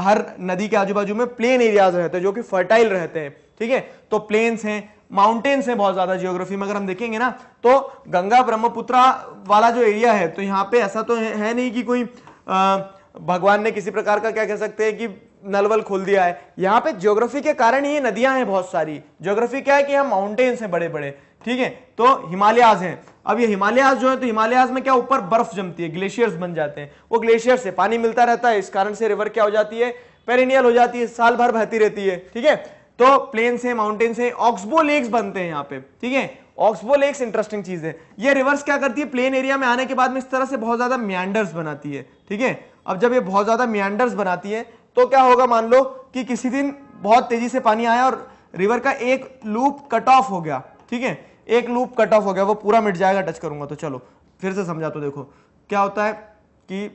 हर नदी के आजू बाजू में प्लेन एरियाज रहते हैं जो कि फर्टाइल रहते हैं ठीक है तो प्लेन्स हैं माउंटेन्स हैं बहुत ज्यादा जियोग्राफी में अगर हम देखेंगे ना तो गंगा ब्रह्मपुत्रा वाला जो एरिया है तो यहाँ पे ऐसा तो है नहीं कि कोई आ, भगवान ने किसी प्रकार का क्या कह सकते हैं कि नलवल खोल दिया है यहाँ पे ज्योग्राफी के कारण ये नदियां हैं बहुत सारी ज्योग्राफी क्या है कि यहाँ माउंटेन्स हैं बड़े बड़े ठीक है तो हिमालयाज हैं अब ये हिमालयाज जो है तो हिमालयाज में क्या ऊपर बर्फ जमती है ग्लेशियर्स बन जाते हैं वो ग्लेशियर से पानी मिलता रहता है इस कारण से रिवर क्या हो जाती है पेरिनियल हो जाती है साल भर बहती रहती है ठीक है तो प्लेन्स है माउंटेन्स है ऑक्सबो लेक्स बनते हैं यहाँ पे ठीक है ऑक्सबो लेक्स इंटरेस्टिंग चीज है ये रिवर्स क्या करती है प्लेन एरिया में आने के बाद में इस तरह से बहुत ज्यादा मैंडर्स बनाती है ठीक है अब जब ये बहुत ज्यादा मैंडर्स बनाती है तो क्या होगा मान लो कि किसी दिन बहुत तेजी से पानी आया और रिवर का एक लूप कट ऑफ हो गया ठीक है एक लूप कट ऑफ हो गया वो पूरा मिट जाएगा टच करूंगा तो चलो फिर से समझा तो देखो क्या होता है कि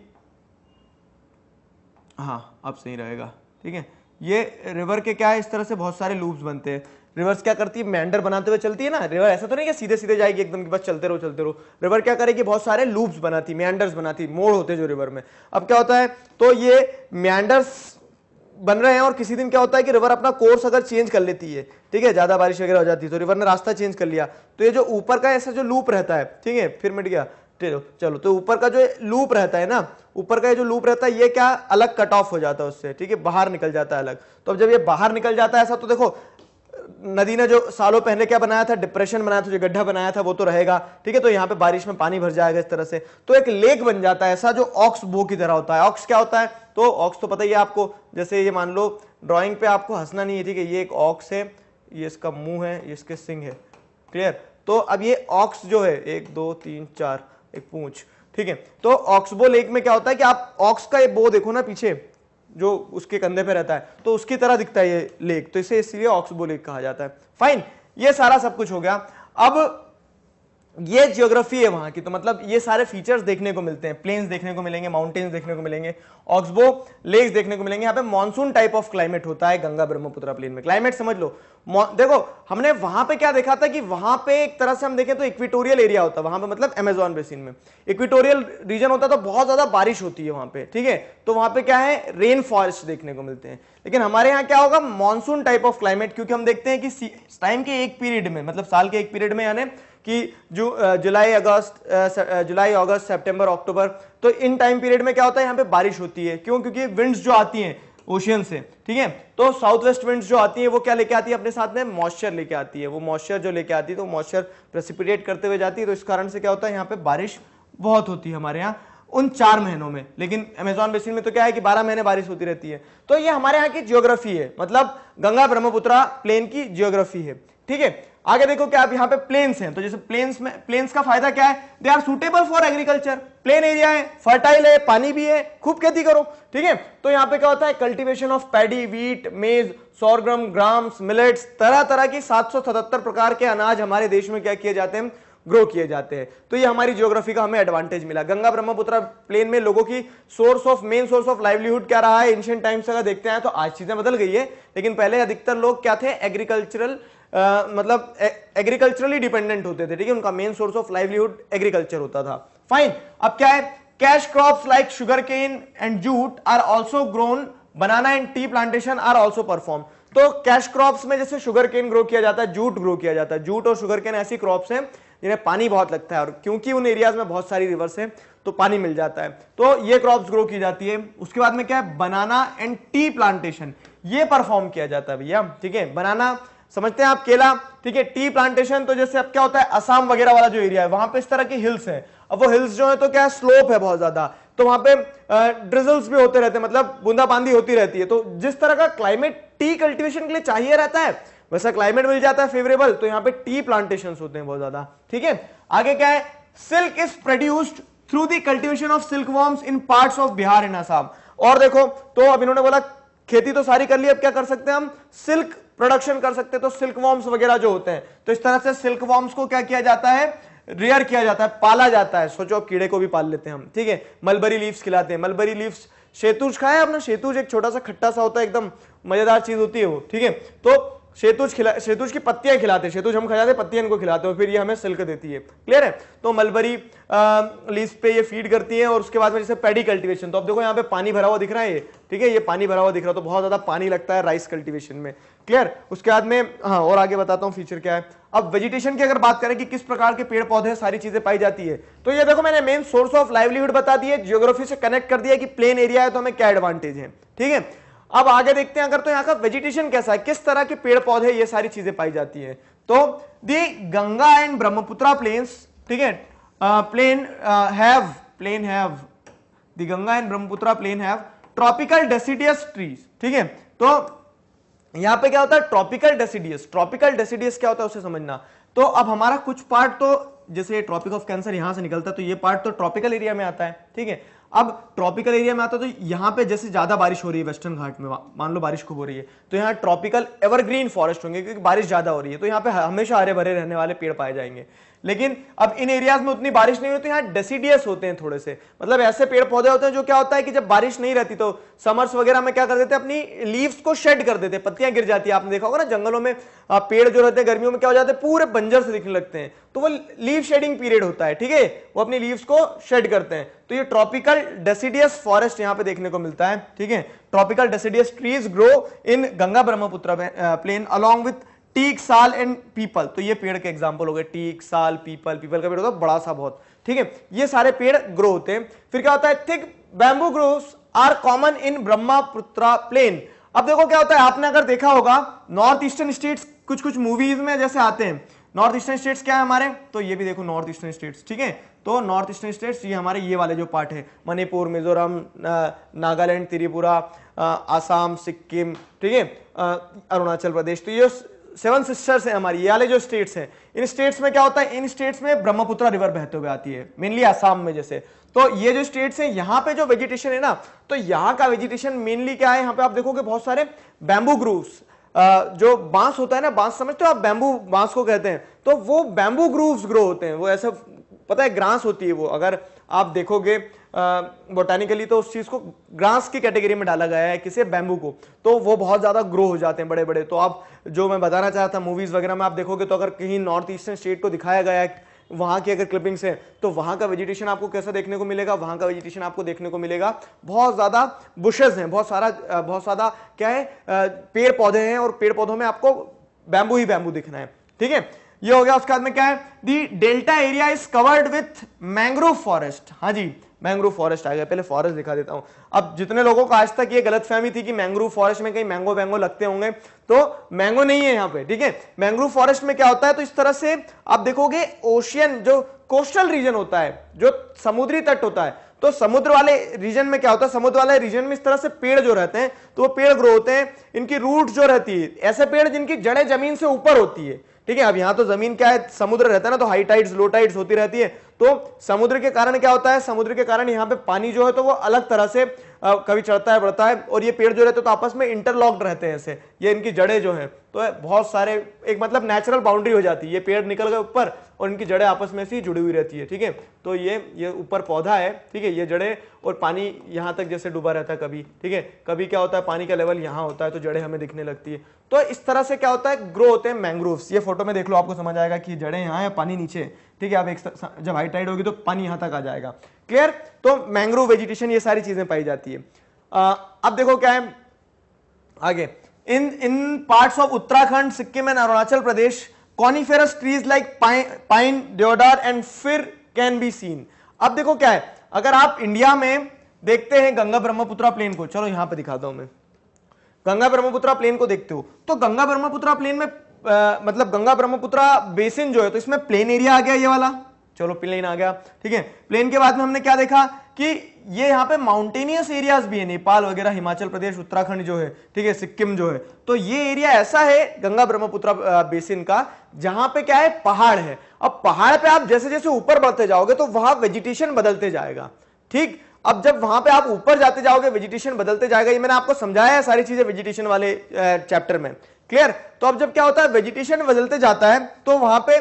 हाँ अब सही रहेगा ठीक है ये रिवर के क्या है इस तरह से बहुत सारे लूप्स बनते हैं रिवर्स क्या करती है मैंडर बनाते हुए चलती है ना रिवर ऐसा तो नहीं कि सीधे सीधे जाएगी एकदम बस चलते रहो चलते रहो रिवर क्या करेगी बहुत सारे लूप्स बनाती मैंडर्स बनाती मोड़ होते जो रिवर में अब क्या होता है तो ये मैंडर्स बन रहे हैं और किसी दिन क्या होता है कि रिवर अपना कोर्स अगर चेंज कर लेती है ठीक है ज़्यादा बारिश वगैरह हो जाती है तो रिवर ने रास्ता चेंज कर लिया तो ये जो ऊपर का ऐसा जो लूप रहता है ठीक है फिर मिट गया चलो तो ऊपर का जो लूप रहता है ना ऊपर का ये जो लूप रहता है ये क्या अलग कट ऑफ हो जाता है उससे ठीक है बाहर निकल जाता है अलग तो अब जब ये बाहर निकल जाता है ऐसा तो देखो नदी ने जो सालों पहले क्या बनाया था डिप्रेशन बनाया था जो गड्ढा बनाया था वो तो रहेगा ठीक है तो यहाँ पे बारिश में पानी भर जाएगा इस तरह से तो एक लेक बन जाता है ऐसा जो ऑक्स बो की तरह होता है ऑक्स क्या होता है तो ऑक्स तो पता ही है आपको जैसे ये मान लो ड्राइंग पे आपको हंसना नहीं है ठीक है ये एक ऑक्स है ये इसका मुंह है ये इसके सिंग है क्लियर तो अब ये ऑक्स जो है एक दो तीन चार एक पूछ ठीक है तो ऑक्सबो लेक में क्या होता है कि आप ऑक्स का ये बो देखो ना पीछे जो उसके कंधे पे रहता है तो उसकी तरह दिखता है ये लेक तो इसे इसलिए ऑक्सबो लेक कहा जाता है फाइन ये सारा सब कुछ हो गया अब ये जियोग्राफी है वहां की तो मतलब ये सारे फीचर्स देखने को मिलते हैं प्लेन्स देखने को मिलेंगे माउंटेन्स देखने को मिलेंगे ऑक्सबो लेक्स देखने को मिलेंगे यहाँ पे मानसून टाइप ऑफ क्लाइमेट होता है गंगा ब्रह्मपुत्र प्लेन में क्लाइमेट समझ लो देखो हमने वहां पे क्या देखा था कि वहां पे एक तरह से हम देखें तो इक्विटोरियल एरिया होता है वहां पर मतलब अमेजोन बेसिन में इक्विटोरियल रीजन होता है तो बहुत ज्यादा बारिश होती है वहां पे ठीक है तो वहां पे क्या है रेन फॉरेस्ट देखने को मिलते हैं लेकिन हमारे यहाँ क्या होगा मानसून टाइप ऑफ क्लाइमेट क्योंकि हम देखते हैं कि टाइम के एक पीरियड में मतलब साल के एक पीरियड में यानी कि जु, जुलाई अगस्त जुलाई अगस्त सितंबर अक्टूबर तो इन टाइम पीरियड में क्या होता है यहाँ पे बारिश होती है क्यों क्योंकि विंड्स जो आती हैं ओशियन से ठीक है तो साउथ वेस्ट विंड्स जो आती है वो क्या लेके आती है अपने साथ में मॉइस्चर लेके आती है वो मॉइस्चर जो लेके आती है तो मॉइस्चर प्रेसिपिटेट करते हुए जाती है तो इस कारण से क्या होता है यहाँ पे बारिश बहुत होती है हमारे यहाँ उन चार महीनों में लेकिन अमेजॉन बेसिन में तो क्या है कि बारह महीने बारिश होती रहती है तो ये हमारे यहाँ की जियोग्राफी है मतलब गंगा ब्रह्मपुत्रा प्लेन की जियोग्राफी है ठीक है आगे देखो क्या आप यहाँ पे प्लेन्स हैं तो जैसे प्लेन्स में प्लेन्स का फायदा क्या है they are suitable for agriculture plain area है फर्टाइल है पानी भी है खूब खेती करो ठीक है तो यहाँ पे क्या होता है कल्टीवेशन ऑफ पैडी वीट मेज सोरग्रम ग्राम्स मिलेट्स तरह तरह की 777 प्रकार के अनाज हमारे देश में क्या किए जाते हैं ग्रो किए जाते हैं तो ये हमारी ज्योग्राफी का हमें एडवांटेज मिला गंगा ब्रह्मपुत्र प्लेन में लोगों की source of main source of livelihood क्या रहा है एंशियंट टाइम्स अगर देखते हैं तो आज चीजें बदल गई है लेकिन पहले अधिकतर लोग क्या थे एग्रीकल्चरल आ, मतलब ए, एग्रीकल्चरली डिपेंडेंट होते थे ठीक है उनका main source of livelihood agriculture होता था फाइन अब क्या है cash crops like sugar cane and jute are also grown banana and tea plantation are also perform तो कैश क्रॉप्स में जैसे शुगर केन ग्रो किया जाता है जूट ग्रो किया जाता है जूट और शुगर केन ऐसी क्रॉप्स हैं जिन्हें पानी बहुत लगता है और क्योंकि उन एरियाज में बहुत सारी रिवर्स है तो पानी मिल जाता है तो ये क्रॉप्स ग्रो की जाती है उसके बाद में क्या है बनाना एंड टी प्लांटेशन ये परफॉर्म किया जाता है भैया ठीक है बनाना समझते हैं आप केला ठीक है टी प्लांटेशन तो जैसे अब क्या होता है असम वगैरह वाला जो एरिया है वहां पे इस तरह की हिल्स है अब वो हिल्स जो है तो क्या है स्लोप है बहुत ज्यादा तो वहां पे ड्रिजल्स भी होते रहते हैं मतलब बूंदाबांदी होती रहती है तो जिस तरह का क्लाइमेट टी कल्टीवेशन के लिए चाहिए रहता है वैसा क्लाइमेट मिल जाता है फेवरेबल तो यहाँ पे टी प्लांटेशन होते हैं बहुत ज्यादा ठीक है आगे क्या है silk is produced through the cultivation of silk worms in part of Bihar and Assam और देखो तो अब इन्होंने बोला खेती तो सारी कर ली अब क्या कर सकते हैं हम सिल्क प्रोडक्शन कर सकते तो तो वॉर्म्स वगैरह जो होते हैं तो इस तरह से सिल्कवॉर्म्स को क्या किया जाता है रियर किया जाता है पाला जाता है सोचो कीड़े को भी पाल लेते हैं हम ठीक है मलबरी लीव्स खिलाते हैं मलबरी लीव्स शेतुज खाया आपने शेतुज एक छोटा सा खट्टा सा होता है एकदम मजेदार चीज होती है वो ठीक है तो शेतुज खिला शेतुज की पत्तियां खिलाते हैं शेतुज हम खिलाते हैं पत्तियां इनको खिलाते हैं फिर ये हमें सिल्क देती है क्लियर है तो मलबरी लीज पे ये फीड करती है और उसके बाद में जैसे पैडी कल्टीवेशन तो अब देखो यहाँ पे पानी भरा हुआ दिख रहा है ये ठीक है ये पानी भरा हुआ दिख रहा है तो बहुत ज्यादा पानी लगता है राइस कल्टिवेशन में क्लियर उसके बाद में हाँ और आगे बताता हूँ फीचर क्या है अब वेजिटेशन की अगर बात करें कि किस प्रकार के पेड़ पौधे सारी चीजें पाई जाती है तो ये देखो मैंने मेन सोर्स ऑफ लाइवलीहुड बता दी है जियोग्राफी से कनेक्ट कर दिया कि प्लेन एरिया है तो हमें क्या एडवांटेज है ठीक है अब आगे देखते हैं अगर तो यहाँ का वेजिटेशन कैसा है किस तरह के पेड़ पौधे ये सारी चीजें पाई जाती है तो the Ganga and Brahmaputra plains ठीक है plain have plain have the Ganga and Brahmaputra plain have tropical deciduous trees ठीक है तो यहां पे क्या होता है ट्रॉपिकल डेसिडियस ट्रॉपिकल डेसिडियस क्या होता है उसे समझना तो अब हमारा कुछ पार्ट तो जैसे ट्रॉपिक ऑफ कैंसर यहां से निकलता है तो ये पार्ट तो ट्रॉपिकल एरिया में आता है ठीक है अब ट्रॉपिकल एरिया में आता तो यहाँ पे जैसे ज्यादा बारिश हो रही है वेस्टर्न घाट में मान लो बारिश खूब हो रही है तो यहाँ ट्रॉपिकल एवरग्रीन फॉरेस्ट होंगे क्योंकि बारिश ज्यादा हो रही है तो यहाँ पे हमेशा हरे भरे रहने वाले पेड़ पाए जाएंगे लेकिन अब इन एरियाज में उतनी बारिश नहीं होती तो यहाँ डेसीडियस होते हैं थोड़े से मतलब ऐसे पेड़ पौधे होते हैं जो क्या होता है कि जब बारिश नहीं रहती तो समर्स वगैरह में क्या कर देते हैं अपनी लीव्स को शेड कर देते हैं पत्तियां गिर जाती है आपने देखा होगा ना जंगलों में पेड़ जो रहते हैं गर्मियों में क्या हो जाते हैं पूरे बंजर से दिखने लगते हैं तो वो लीव शेडिंग पीरियड होता है ठीक है वो अपनी लीव्स को शेड करते हैं तो ये ट्रॉपिकल डेसीडियस फॉरेस्ट यहाँ पे देखने को मिलता है ठीक है tropical deciduous trees grow in Ganga Brahmaputra plain along with teak sal and peepal तो ये पेड़ के एग्जाम्पल हो गए टीक साल पीपल पीपल का पेड़ होता है बड़ा सा बहुत ठीक है ये सारे पेड़ ग्रो होते हैं फिर क्या होता है thick bamboo groves are common in Brahmaputra plain अब देखो क्या होता है आपने अगर देखा होगा नॉर्थ ईस्टर्न स्टेट्स कुछ कुछ मूवीज में जैसे आते हैं नॉर्थ ईस्टर्न स्टेट्स क्या है हमारे तो ये भी देखो नॉर्थ ईस्टर्न स्टेट्स ठीक है तो नॉर्थ ईस्टर्न स्टेट्स ये हमारे ये वाले जो पार्ट है मणिपुर मिजोरम नागालैंड त्रिपुरा आसाम सिक्किम ठीक है अरुणाचल प्रदेश तो ये सेवन सिस्टर्स हैं हमारी ये वाले जो स्टेट्स हैं इन स्टेट्स में क्या होता है इन स्टेट्स में ब्रह्मपुत्र रिवर बहते हुए आती है मेनली आसाम में जैसे तो ये जो स्टेट्स हैं यहाँ पे जो वेजिटेशन है ना तो यहाँ का वेजिटेशन मेनली क्या है यहाँ पे आप देखोगे बहुत सारे बैम्बू ग्रूव्स जो बांस होता है ना बांस समझते हो आप बैम्बू बांस को कहते हैं तो वो बैम्बू ग्रूव्स ग्रो होते हैं वो ऐसा पता है ग्रास होती है वो अगर आप देखोगे बोटानिकली तो उस चीज़ को ग्रास की कैटेगरी में डाला गया है किसे बैम्बू को तो वो बहुत ज़्यादा ग्रो हो जाते हैं बड़े बड़े तो आप जो मैं बताना चाहता था मूवीज़ वगैरह में आप देखोगे तो अगर कहीं नॉर्थ ईस्टर्न स्टेट को दिखाया गया है वहां की अगर क्लिपिंग्स है तो वहां का वेजिटेशन आपको कैसा देखने को मिलेगा वहां का वेजिटेशन आपको देखने को मिलेगा बहुत ज़्यादा बुशेज हैं बहुत सारा बहुत ज़्यादा क्या है पेड़ पौधे हैं और पेड़ पौधों में आपको बैंबू ही बैम्बू दिखना है ठीक है ये हो गया उसके बाद में क्या है the delta area is covered with mangrove forest हाँ जी मैंग्रोव फॉरेस्ट आ गया पहले फॉरेस्ट दिखा देता हूं अब जितने लोगों को आज तक ये गलत फहमी थी कि मैंग्रोव फॉरेस्ट में कहीं मैंगो वैंगो लगते होंगे तो मैंगो नहीं है यहाँ पे ठीक है मैंग्रोव फॉरेस्ट में क्या होता है तो इस तरह से आप देखोगे ओशियन जो कोस्टल रीजन होता है जो समुद्री तट होता है तो समुद्र वाले रीजन में क्या होता है समुद्र वाले रीजन में इस तरह से पेड़ जो रहते हैं तो वो पेड़ ग्रो होते हैं इनकी रूट जो रहती है ऐसे पेड़ जिनकी जड़ें जमीन से ऊपर होती है ठीक है अब यहां तो जमीन क्या है समुद्र रहता है ना तो हाई टाइड्स लो टाइड्स होती रहती है तो समुद्र के कारण क्या होता है समुद्र के कारण यहाँ पे पानी जो है तो वो अलग तरह से कभी चढ़ता है बढ़ता है और ये पेड़ जो रहते हैं तो आपस में इंटरलॉक्ड रहते हैं ऐसे ये इनकी जड़ें जो हैं तो बहुत सारे एक मतलब नेचुरल बाउंड्री हो जाती है ये पेड़ निकल गए ऊपर और इनकी जड़ें आपस में से जुड़ी हुई रहती है ठीक है तो ये ये ऊपर पौधा है ठीक है ये जड़ें और पानी यहाँ तक जैसे डूबा रहता है कभी ठीक है कभी क्या होता है पानी का लेवल यहाँ होता है तो जड़ें हमें दिखने लगती है तो इस तरह से क्या होता है ग्रो होते हैं मैंग्रोव्स ये फोटो में देख लो आपको समझ आएगा कि जड़ें यहाँ है पानी नीचे ठीक है अब एक जब हाई टाइड होगी तो पानी यहाँ तक आ जाएगा क्लियर तो मैंग्रोव वेजिटेशन ये सारी चीजें पाई जाती है आ, अब देखो क्या है आगे in in parts of Uttarakhand Sikkim and Arunachal Pradesh coniferous trees like pine deodar and fir can be seen अब देखो क्या है अगर आप इंडिया में देखते हैं गंगा ब्रह्मपुत्रा प्लेन को चलो यहां पर दिखाता हूं मैं गंगा ब्रह्मपुत्रा प्लेन को देखते हो तो गंगा ब्रह्मपुत्रा प्लेन में आ, मतलब गंगा ब्रह्मपुत्रा बेसिन जो है तो इसमें प्लेन एरिया आ गया ये वाला चलो प्लेन आ गया ठीक है प्लेन के बाद में हमने क्या देखा कि ये यहाँ पे माउंटेनियस एरियाज भी है नेपाल वगैरह हिमाचल प्रदेश उत्तराखंड जो है ठीक है सिक्किम जो है तो ये एरिया ऐसा है गंगा ब्रह्मपुत्र बेसिन का जहां पे क्या है पहाड़ है अब पहाड़ पे आप जैसे जैसे ऊपर बढ़ते जाओगे तो वहां वेजिटेशन बदलते जाएगा ठीक अब जब वहां पे आप ऊपर जाते जाओगे वेजिटेशन बदलते जाएगा ये मैंने आपको समझाया है सारी चीजें वेजिटेशन वाले चैप्टर में क्लियर तो अब जब क्या होता है वेजिटेशन बदलते जाता है तो वहां पे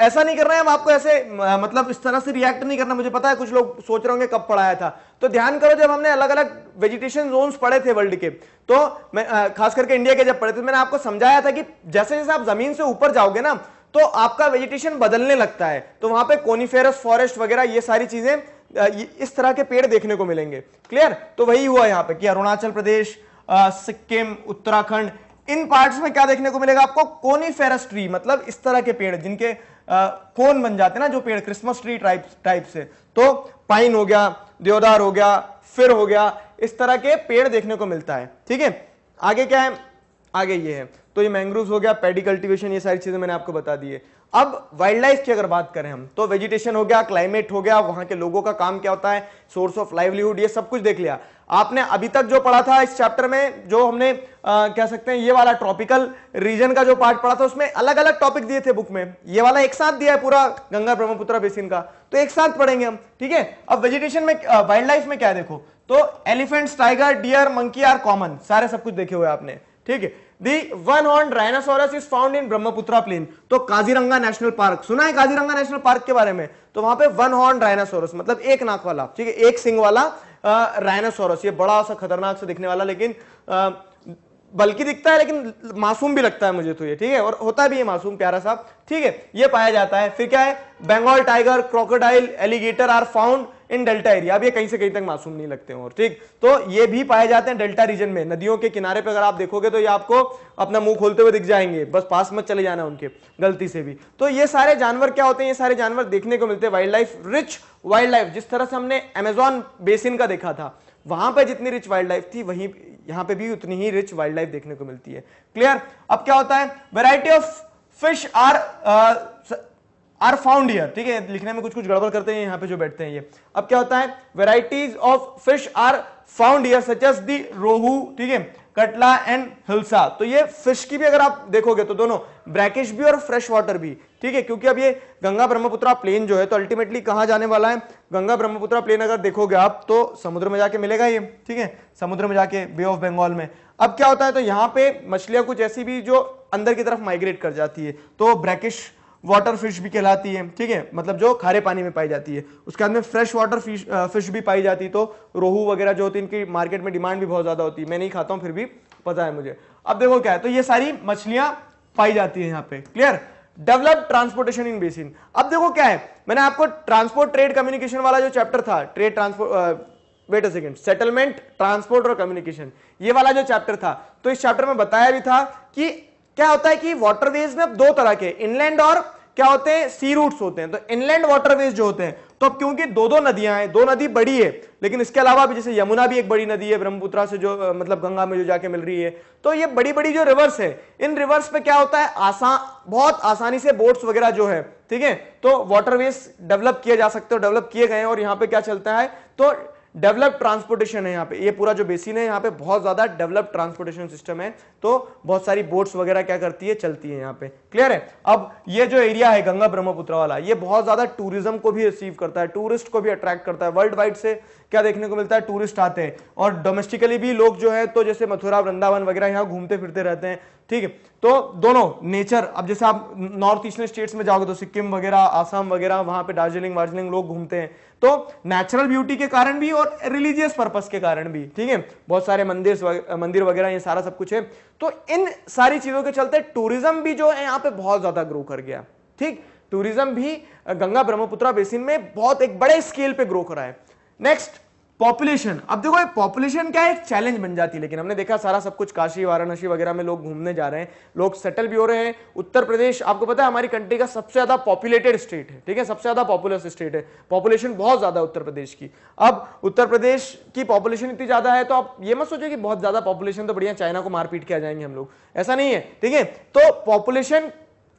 ऐसा नहीं करना है हम आपको ऐसे मतलब इस तरह से रिएक्ट नहीं करना मुझे पता है कुछ लोग सोच रहे होंगे कब पढ़ाया था तो ध्यान करो जब हमने अलग अलग वेजिटेशन जोन्स पढ़े थे वर्ल्ड के तो मैं खास करके इंडिया के जब पढ़े थे मैंने आपको समझाया था कि जैसे जैसे आप जमीन से ऊपर जाओगे ना तो आपका वेजिटेशन बदलने लगता है तो वहां पर कोनीफेरस फॉरेस्ट वगैरह ये सारी चीजें इस तरह के पेड़ देखने को मिलेंगे क्लियर तो वही हुआ यहाँ पे कि अरुणाचल प्रदेश सिक्किम उत्तराखंड इन पार्ट्स में क्या देखने को मिलेगा आपको कोनिफेरस ट्री मतलब इस तरह के पेड़ जिनके कौन बन जाते हैं ना जो पेड़ क्रिसमस ट्री टाइप टाइप से तो पाइन हो गया देवदार हो गया फिर हो गया इस तरह के पेड़ देखने को मिलता है ठीक है आगे क्या है आगे ये है तो ये मैंग्रोव हो गया पेडी कल्टिवेशन ये सारी चीज़ें मैंने आपको बता दी है अब वाइल्ड लाइफ की अगर बात करें हम तो वेजिटेशन हो गया क्लाइमेट हो गया वहां के लोगों का काम क्या होता है सोर्स ऑफ लाइवलीहुड ये सब कुछ देख लिया आपने अभी तक जो पढ़ा था इस चैप्टर में जो हमने आ, कह सकते हैं ये वाला ट्रॉपिकल रीजन का जो पार्ट पढ़ा था उसमें अलग अलग टॉपिक दिए थे बुक में ये वाला एक साथ दिया है पूरा गंगा ब्रह्मपुत्र बेसिन का तो एक साथ पढ़ेंगे हम ठीक है अब वेजिटेशन में वाइल्ड लाइफ में क्या देखो तो elephants tiger deer monkey are common सारे सब कुछ देखे हुए आपने ठीक है The one horned rhinoceros is found in Brahmaputra plain. तो काजीरंगा नेशनल पार्क सुना है काजीरंगा नेशनल पार्क के बारे में तो वहां पे वन हॉर्न राइनासोरस मतलब एक नाक वाला ठीक है एक सिंग वाला राइनासोरस ये बड़ा सा खतरनाक से दिखने वाला लेकिन बल्कि दिखता है लेकिन मासूम भी लगता है मुझे तो ये ठीक है और होता भी है मासूम प्यारा सा ठीक है ये पाया जाता है फिर क्या है Bengal tiger crocodile alligator are found in delta area अब ये कहीं से कहीं तक मासूम नहीं लगते हैं और ठीक तो ये भी पाए जाते हैं डेल्टा रीजन में नदियों के किनारे पर अगर आप देखोगे तो ये आपको अपना मुंह खोलते हुए दिख जाएंगे बस पास मत चले जाना उनके गलती से भी तो ये सारे जानवर क्या होते हैं ये सारे जानवर देखने को मिलते हैं wild life rich wild life जिस तरह से हमने अमेजोन बेसिन का देखा था वहां पर जितनी रिच वाइल्ड लाइफ थी वहीं यहाँ पे भी उतनी ही रिच वाइल्ड लाइफ देखने को मिलती है क्लियर अब क्या होता है variety of fish are are found here ठीक है लिखने में कुछ कुछ गड़बड़ करते हैं यहां पे जो बैठते हैं ये अब क्या होता है varieties of fish are found here such as the rohu ठीक है कटला एंड हिलसा तो ये फिश की भी अगर आप देखोगे तो दोनों ब्रैकिश भी और फ्रेश वाटर भी ठीक है क्योंकि अब ये गंगा ब्रह्मपुत्रा प्लेन जो है तो अल्टीमेटली कहां जाने वाला है गंगा ब्रह्मपुत्रा प्लेन अगर देखोगे आप तो समुद्र में जाके मिलेगा ये ठीक है समुद्र में जाके बे ऑफ बंगाल में अब क्या होता है तो यहाँ पे मछलियां कुछ ऐसी भी जो अंदर की तरफ माइग्रेट कर जाती है तो ब्रैकिश वाटर फिश भी कहलाती है ठीक है मतलब जो खारे पानी में पाई जाती है उसके बाद में फ्रेश वाटर फिश फिश भी पाई जाती है तो रोहू वगैरह जो होती है इनकी मार्केट में डिमांड भी बहुत ज़्यादा होती है मैं नहीं खाता हूँ फिर भी पता है मुझे अब देखो क्या है तो ये सारी मछलियां पाई जाती है यहाँ पे clear develop transportation in basin अब देखो क्या है मैंने आपको ट्रांसपोर्ट ट्रेड कम्युनिकेशन वाला जो चैप्टर था trade transport wait a second settlement transport और कम्युनिकेशन ये वाला जो चैप्टर था तो इस चैप्टर में बताया भी था कि क्या होता है कि वाटरवेज में अब दो तरह के इनलैंड और क्या होते हैं सी रूट्स होते हैं तो इनलैंड वाटरवेज जो होते हैं तो अब क्योंकि दो दो नदियां हैं दो नदी बड़ी है लेकिन इसके अलावा भी जैसे यमुना भी एक बड़ी नदी है ब्रह्मपुत्रा से जो मतलब गंगा में जो जाके मिल रही है तो ये बड़ी बड़ी जो रिवर्स है इन रिवर्स पे क्या होता है आसान बहुत आसानी से बोट्स वगैरह जो है ठीक है तो वाटरवेज डेवलप किए जा सकते हो डेवलप किए गए और यहां पर क्या चलता है तो डेवलप ट्रांसपोर्टेशन है यहाँ पे ये पूरा जो बेसिन है यहाँ पे बहुत ज्यादा डेवलप ट्रांसपोर्टेशन सिस्टम है तो बहुत सारी बोट्स वगैरह क्या करती है चलती है यहाँ पे क्लियर है अब ये जो एरिया है गंगा ब्रह्मपुत्र वाला ये बहुत ज्यादा टूरिज्म को भी रिसीव करता है टूरिस्ट को भी अट्रैक्ट करता है वर्ल्ड वाइड से क्या देखने को मिलता है टूरिस्ट आते हैं और डोमेस्टिकली भी लोग जो है तो जैसे मथुरा वृंदावन वगैरह यहाँ घूमते फिरते रहते हैं ठीक है तो दोनों नेचर अब जैसे आप नॉर्थ ईस्टर्न स्टेट्स में जाओगे तो सिक्किम वगैरह आसाम वगैरह वहां पे दार्जिलिंग वार्जिलिंग लोग घूमते हैं तो नेचुरल ब्यूटी के कारण भी और रिलीजियस पर्पस के कारण भी ठीक है बहुत सारे मंदिर मंदिर वगैरह ये सारा सब कुछ है तो इन सारी चीजों के चलते टूरिज्म भी जो है यहाँ पे बहुत ज्यादा ग्रो कर गया ठीक टूरिज्म भी गंगा ब्रह्मपुत्रा बेसिन में बहुत एक बड़े स्केल पे ग्रो करा है नेक्स्ट पॉपुलेशन अब देखो ये पॉपुलेशन क्या एक चैलेंज बन जाती है लेकिन हमने देखा सारा सब कुछ काशी वाराणसी वगैरह में लोग घूमने जा रहे हैं लोग सेटल भी हो रहे हैं उत्तर प्रदेश आपको पता है हमारी कंट्री का सबसे ज्यादा पॉपुलेटेड स्टेट है ठीक है सबसे ज्यादा पॉपुलस स्टेट है पॉपुलेशन बहुत ज्यादा उत्तर प्रदेश की अब उत्तर प्रदेश की पॉपुलेशन इतनी ज्यादा है तो आप ये मत सोचो कि बहुत ज्यादा पॉपुलेशन तो बढ़िया चाइना को मारपीट किया जाएंगे हम लोग ऐसा नहीं है ठीक है तो पॉपुलेशन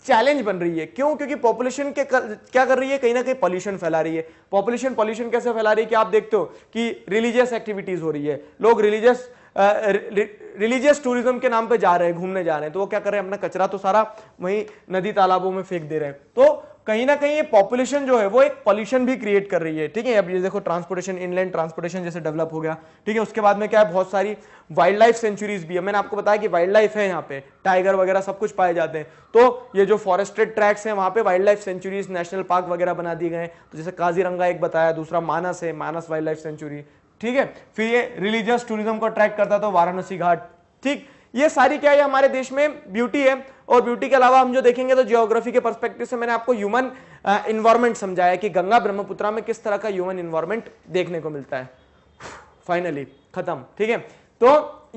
चैलेंज बन रही है क्यों क्योंकि पॉपुलेशन के कर, क्या कर रही है कहीं ना कहीं पॉल्यूशन फैला रही है पॉपुलेशन पॉल्यूशन कैसे फैला रही है कि आप देखते हो कि रिलीजियस एक्टिविटीज हो रही है लोग रिलीजियस रिलीजियस टूरिज्म के नाम पे जा रहे हैं घूमने जा रहे हैं तो वो क्या कर रहे हैं अपना कचरा तो सारा वहीं नदी तालाबों में फेंक दे रहे हैं तो कहीं ना कहीं ये पॉपुलेशन जो है वो एक पॉल्यूशन भी क्रिएट कर रही है ठीक है अब ये देखो ट्रांसपोर्टेशन इनलैंड ट्रांसपोर्टेशन जैसे डेवलप हो गया ठीक है उसके बाद में क्या है बहुत सारी वाइल्ड लाइफ सेंचुरीज भी है मैंने आपको बताया कि वाइल्ड लाइफ है यहाँ पे टाइगर वगैरह सब कुछ पाए जाते हैं तो ये जो फॉरेस्टेड ट्रैक्स है वहाँ पे wild life sanctuaries national park वगैरह बना दिए गए तो जैसे काजीरंगा एक बताया दूसरा मानस है मानस वाइल्ड लाइफ सेंचुरी ठीक है फिर ये रिलीजियस टूरिज्म को अट्रैक्ट करता था तो वाराणसी घाट ठीक ये सारी क्या है हमारे देश में ब्यूटी है और ब्यूटी के अलावा हम जो देखेंगे तो जियोग्राफी के परस्पेक्टिव से मैंने आपको ह्यूमन इन्वायरमेंट समझाया कि गंगा ब्रह्मपुत्रा में किस तरह का ह्यूमन इन्वायरमेंट देखने को मिलता है फाइनली खत्म ठीक है तो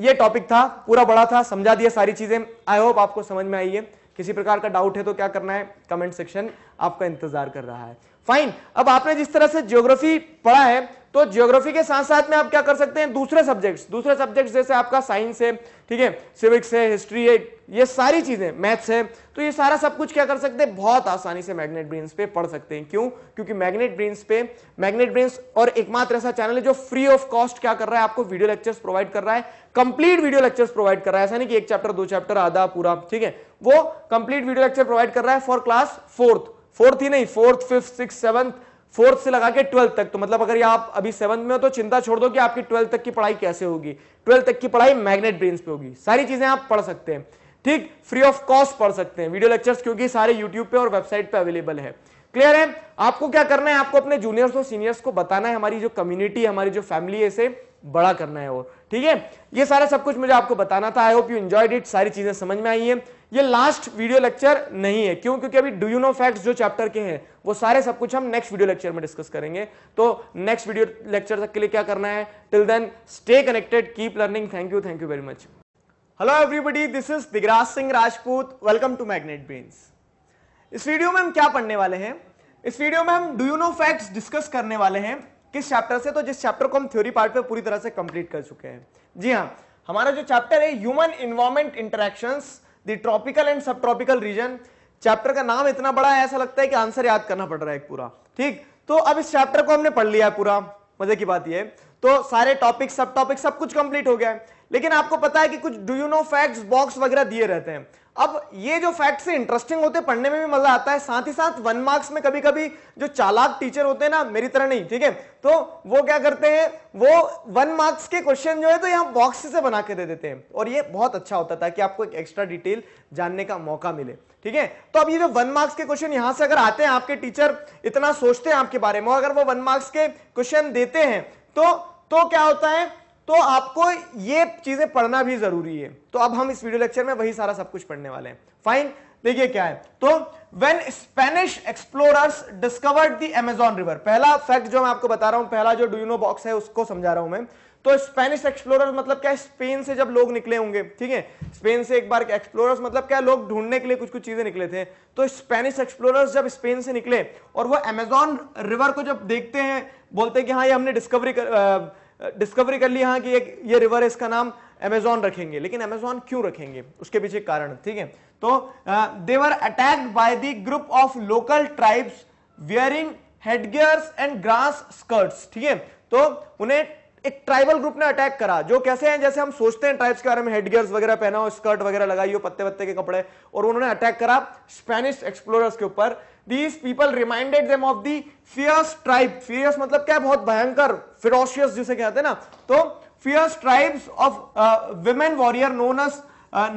ये टॉपिक था पूरा बड़ा था समझा दिया सारी चीजें आई होप आपको समझ में आई है किसी प्रकार का डाउट है तो क्या करना है कमेंट सेक्शन आपका इंतजार कर रहा है फाइन अब आपने जिस तरह से ज्योग्राफी पढ़ा है तो ज्योग्राफी के साथ साथ में आप क्या कर सकते हैं दूसरे सब्जेक्ट्स दूसरे सब्जेक्ट्स जैसे आपका साइंस है ठीक है सिविक्स है हिस्ट्री है ये सारी चीजें मैथ्स है तो ये सारा सब कुछ क्या कर सकते हैं बहुत आसानी से मैग्नेट ब्रेन्स पे पढ़ सकते हैं क्यों क्योंकि मैग्नेट ब्रेन्स पे मैग्नेट ब्रेन्स और एकमात्र ऐसा चैनल है जो फ्री ऑफ कॉस्ट क्या कर रहा है आपको वीडियो लेक्चर्स प्रोवाइड कर रहा है कंप्लीट वीडियो लेक्चर्स प्रोवाइड कर रहा है ऐसा नहीं कि एक चैप्टर दो चैप्टर आधा पूरा ठीक है वो कंप्लीट वीडियो लेक्चर प्रोवाइड कर रहा है फॉर क्लास फोर्थ फोर्थ ही नहीं fourth fifth six seventh fourth से लगा के ट्वेल्थ तक तो मतलब अगर आप अभी सेवंथ में हो तो चिंता छोड़ दो कि आपकी ट्वेल्थ तक की पढ़ाई कैसे होगी ट्वेल्थ तक की पढ़ाई मैग्नेट ब्रेन पे होगी सारी चीजें आप पढ़ सकते हैं ठीक फ्री ऑफ कॉस्ट पढ़ सकते हैं वीडियो लेक्चर्स क्योंकि सारे यूट्यूब पे और वेबसाइट पे अवेलेबल है क्लियर है आपको क्या करना है आपको अपने जूनियर्स और सीनियर्स को बताना है हमारी जो कम्युनिटी हमारी जो फैमिली है इसे बड़ा करना है और ठीक है ये सारा सब कुछ मुझे आपको बताना था I hope you enjoyed it सारी चीजें समझ में आई है ये लास्ट वीडियो लेक्चर नहीं है क्यों क्योंकि अभी डू यू नो फैक्ट्स जो चैप्टर के हैं वो सारे सब कुछ हम नेक्स्ट वीडियो लेक्चर में डिस्कस करेंगे तो नेक्स्ट वीडियो लेक्चर तक के लिए क्या करना है till then stay connected keep learning thank you thank you very much hello everybody this is Digraj Singh Rajput welcome to magnet beans इस वीडियो में हम क्या पढ़ने वाले हैं इस वीडियो में हम do you know facts discuss करने वाले हैं किस चैप्टर से तो जिस चैप्टर को हम थ्योरी पार्ट पे पूरी तरह से कंप्लीट कर चुके हैं जी हाँ हमारा जो चैप्टर है human environment interaction the tropical and सब ट्रॉपिकल रीजन चैप्टर का नाम इतना बड़ा है ऐसा लगता है कि आंसर याद करना पड़ रहा है पूरा ठीक तो अब इस चैप्टर को हमने पढ़ लिया है पूरा मजे की बात यह तो सारे टॉपिक सब टॉपिक सब कुछ कंप्लीट हो गया है लेकिन आपको पता है कि कुछ do you know facts box वगैरह दिए रहते हैं अब ये जो फैक्ट्स इंटरेस्टिंग होते पढ़ने में भी मजा आता है साथ ही साथ वन मार्क्स में कभी कभी जो चालाक टीचर होते हैं ना मेरी तरह नहीं ठीक है तो वो क्या करते हैं वो वन मार्क्स के क्वेश्चन जो है तो यहाँ बॉक्स से बना के दे देते हैं और ये बहुत अच्छा होता था कि आपको एक एक्स्ट्रा डिटेल जानने का मौका मिले ठीक है तो अब ये जो वन मार्क्स के क्वेश्चन यहां से अगर आते हैं आपके टीचर इतना सोचते हैं आपके बारे में अगर वो वन मार्क्स के क्वेश्चन देते हैं तो तो क्या होता है तो आपको ये चीज़ें पढ़ना भी ज़रूरी है तो अब हम इस वीडियो लेक्चर में वही सारा सब कुछ पढ़ने वाले हैं फाइन देखिए क्या है तो when Spanish explorers discovered the Amazon river पहला फैक्ट जो मैं आपको बता रहा हूं पहला जो डूनो बॉक्स है उसको समझा रहा हूं मैं तो स्पेनिश एक्सप्लोरर्स मतलब क्या स्पेन से जब लोग निकले होंगे ठीक है स्पेन से एक बार एक्सप्लोरर्स मतलब क्या लोग ढूंढने के लिए कुछ कुछ चीजें निकले थे तो स्पेनिश एक्सप्लोरर्स जब स्पेन से निकले और वो एमेजॉन रिवर को जब देखते हैं बोलते हैं कि हाँ ये हमने डिस्कवरी कर, आ, डिस्कवरी कर लिया हाँ कि एक ये रिवर है इसका नाम अमेजॉन रखेंगे लेकिन अमेजॉन क्यों रखेंगे उसके पीछे कारण ठीक है तो they were attacked by the group of local tribes wearing headgears and grass skirts ठीक है तो उन्हें एक ट्राइबल ग्रुप ने अटैक करा जो कैसे हैं जैसे हम सोचते हैं ट्राइब्स के बारे में हेडगियर्स वगैरह पहना हो स्कर्ट वगैरह लगाई हो पत्ते पत्ते के कपड़े और उन्होंने अटैक करा स्पेनिश एक्सप्लोरर्स के ऊपर these people reminded them of the fierce tribe fierce मतलब क्या बहुत भयंकर फिरोशियस जिसे कहते हैं ना तो fierce tribes of women warrior known as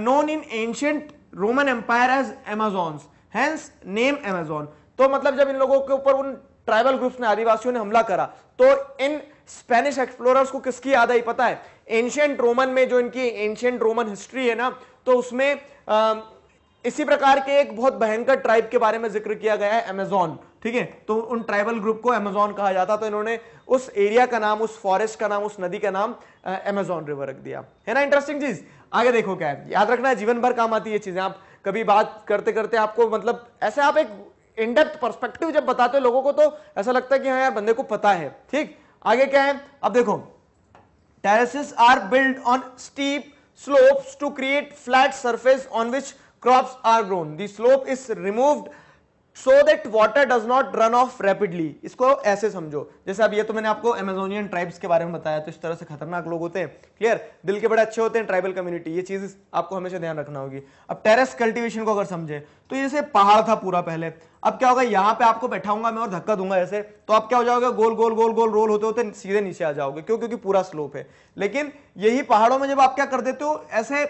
known in ancient Roman empire as Amazon hence name Amazon तो मतलब जब इन लोगों के ऊपर उन ट्राइबल ग्रुप्स ने आदिवासियों ने हमला करा तो इन स्पेनिश एक्सप्लोरर्स को किसकी याद आई पता है एंशियंट रोमन में जो इनकी एंशियंट रोमन हिस्ट्री है ना तो उसमें आ, इसी प्रकार के एक बहुत भयंकर ट्राइब के बारे में जिक्र किया गया है अमेजोन ठीक है तो उन ट्राइबल ग्रुप को अमेजोन कहा जाता तो इन्होंने उस एरिया का नाम उस फॉरेस्ट का नाम उस नदी का नाम अमेजोन रिवर रख दिया है ना इंटरेस्टिंग चीज आगे देखो क्या है याद रखना है जीवन भर काम आती है चीजें आप कभी बात करते करते आपको मतलब ऐसे आप एक इनडेप्थ परस्पेक्टिव जब बताते हो लोगों को तो ऐसा लगता है कि हाँ यार बंदे को पता है ठीक आगे क्या है अब देखो terraces are build on steep slopes to create flat surface on which crops are grown the slope is removed so that water does not run off rapidly इसको ऐसे समझो जैसे अब ये तो मैंने आपको एमेजोनियन ट्राइब्स के बारे में बताया तो इस तरह से खतरनाक लोग होते हैं क्लियर दिल के बड़े अच्छे होते हैं ट्राइबल कम्युनिटी ये चीज आपको हमेशा ध्यान रखना होगी अब टेरेस कल्टिवेशन को अगर समझे तो जैसे पहाड़ था पूरा पहले अब क्या होगा यहां पे आपको बैठाऊंगा मैं और धक्का दूंगा ऐसे तो आप क्या हो जाओगे गोल गोल गोल गोल रोल होते होते सीधे नीचे आ जाओगे क्यों क्योंकि पूरा स्लोप है लेकिन यही पहाड़ों में जब आप क्या कर देते हो ऐसे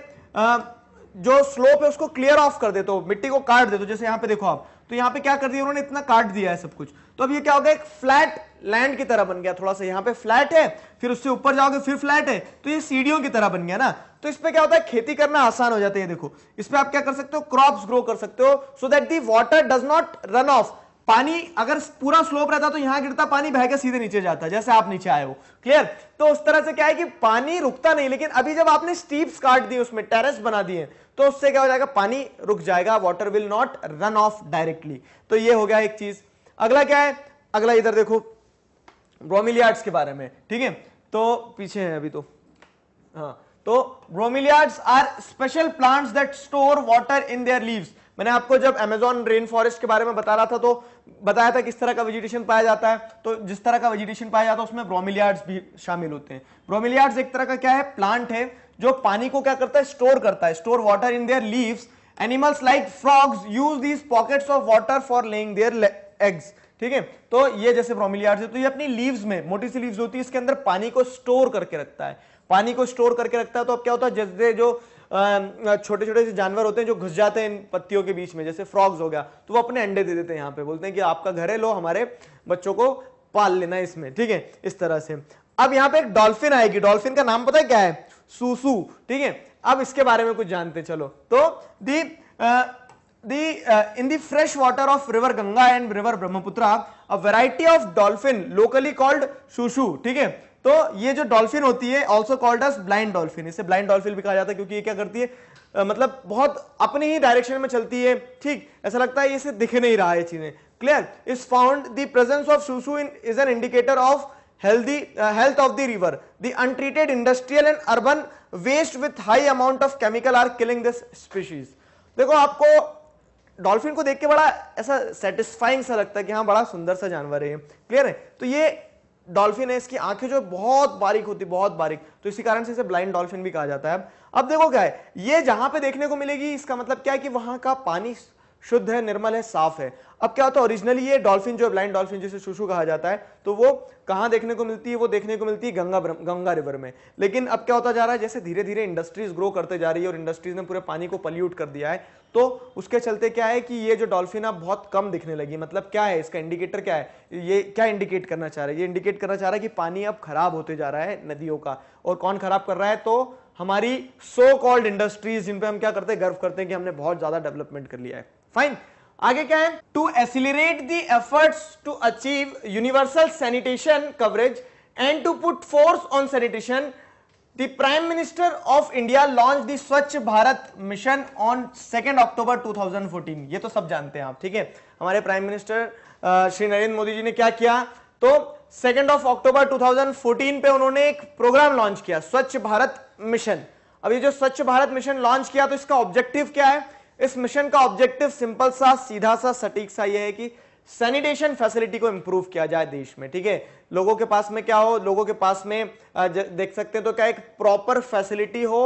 जो स्लोप है उसको क्लियर ऑफ कर देते हो मिट्टी को काट देते हो जैसे यहाँ पे देखो आप तो यहाँ पे क्या कर दिया उन्होंने इतना काट दिया है सब कुछ तो अब ये क्या हो गया एक फ्लैट लैंड की तरह बन गया थोड़ा सा यहाँ पे फ्लैट है फिर उससे ऊपर जाओगे फिर फ्लैट है तो ये सीढ़ियों की तरह बन गया ना तो इस पे क्या होता है खेती करना आसान हो जाता है देखो इस पे आप क्या कर सकते हो क्रॉप्स ग्रो कर सकते हो so that the water does not run off पानी अगर पूरा स्लोप रहता तो यहां गिरता पानी बह के सीधे नीचे जाता जैसे आप नीचे आए हो क्लियर तो उस तरह से क्या है कि पानी रुकता नहीं लेकिन अभी जब आपने स्टीप्स काट दिए उसमें टेरेस बना दिए तो उससे क्या हो जाएगा पानी रुक जाएगा water will not run off directly तो ये हो गया एक चीज अगला क्या है अगला इधर देखो ब्रोमिलियार्ड्स के बारे में ठीक है तो पीछे है अभी तो हाँ तो bromeliads are special plants that store water in their leaves मैंने आपको जब अमेजॉन रेन फॉरेस्ट के बारे में बता रहा था तो बताया था किस तरह का वेजिटेशन पाया जाता है तो जिस तरह का वेजिटेशन पाया जाता है उसमें ब्रोमिलियार्ड्स भी शामिल होते हैं ब्रोमिलियार्ड्स एक तरह का क्या है प्लांट है जो पानी को क्या करता है स्टोर करता है store water in their leaves animals like frogs use these pocket of water for laying their eggs ठीक है तो ये जैसे ब्रोमिलियार्ड्स है तो ये अपनी लीव्स में मोटी सी लीव्स होती है इसके अंदर पानी को स्टोर करके रखता है पानी को स्टोर करके रखता है तो अब क्या होता है जैसे जो छोटे छोटे से जानवर होते हैं जो घुस जाते हैं इन पत्तियों के बीच में जैसे फ्रॉग्स हो गया तो वो अपने अंडे दे देते हैं यहाँ पे बोलते हैं कि आपका घर है लो हमारे बच्चों को पाल लेना इसमें ठीक है इस तरह से अब यहाँ पे एक डॉल्फिन आएगी डॉल्फिन का नाम पता है क्या है सूसू ठीक है अब इसके बारे में कुछ जानते चलो तो the the in the fresh water of river Ganga and river Brahmaputra a a of dolphin locally called called ठीक है तो ये जो डॉल्फिन होती है also called as blind dolphin इसे ब्लाइंड डॉल्फिन भी कहा जाता है क्योंकि ये क्या करती है आ, मतलब बहुत अपने ही डायरेक्शन में चलती है ठीक ऐसा लगता है इसे दिख नहीं रहा है चीजें clear is found the presence of susu in is an indicator of healthy health of the river the untreated industrial and urban waste with high amount of chemical are killing this species देखो आपको dolphin को देख के बड़ा ऐसा satisfying सा लगता है कि हाँ बड़ा सुंदर सा जानवर है क्लियर है तो ये डॉल्फिन है इसकी आंखें जो बहुत बारीक होती बहुत बारीक तो इसी कारण से इसे ब्लाइंड डॉल्फिन भी कहा जाता है अब देखो क्या है ये जहां पे देखने को मिलेगी इसका मतलब क्या है कि वहां का पानी शुद्ध है निर्मल है साफ है अब क्या होता है ओरिजिनली ये डॉल्फिन जो ब्लाइंड डॉल्फिन जिसे शुशु कहा जाता है तो वो कहाँ देखने को मिलती है वो देखने को मिलती है गंगा गंगा रिवर में लेकिन अब क्या होता जा रहा है जैसे धीरे धीरे इंडस्ट्रीज ग्रो करते जा रही है और इंडस्ट्रीज ने पूरे पानी को पल्यूट कर दिया है तो उसके चलते क्या है कि ये जो डॉल्फिन अब बहुत कम दिखने लगी मतलब क्या है इसका इंडिकेटर क्या है ये क्या इंडिकेट करना चाह रहा है ये इंडिकेट करना चाह रहा है कि पानी अब खराब होते जा रहा है नदियों का और कौन खराब कर रहा है तो हमारी सो कॉल्ड इंडस्ट्रीज जिनपे हम क्या करते हैं गर्व करते हैं कि हमने बहुत ज़्यादा डेवलपमेंट कर लिया है फाइन आगे क्या है to accelerate the efforts to achieve universal sanitation coverage and to put force on sanitation the prime minister of India launch the Swachh Bharat mission on second October 2014 ये तो सब जानते हैं आप ठीक है हमारे प्राइम मिनिस्टर श्री नरेंद्र मोदी जी ने क्या किया तो सेकेंड ऑफ अक्टूबर 2014 पे उन्होंने एक प्रोग्राम लॉन्च किया स्वच्छ भारत मिशन अब ये जो स्वच्छ भारत मिशन लॉन्च किया तो इसका ऑब्जेक्टिव क्या है इस मिशन का ऑब्जेक्टिव सिंपल सा सीधा सा सटीक सा यह है कि सैनिटेशन फैसिलिटी को इंप्रूव किया जाए देश में ठीक है लोगों के पास में क्या हो लोगों के पास में देख सकते हैं तो क्या एक प्रॉपर फैसिलिटी हो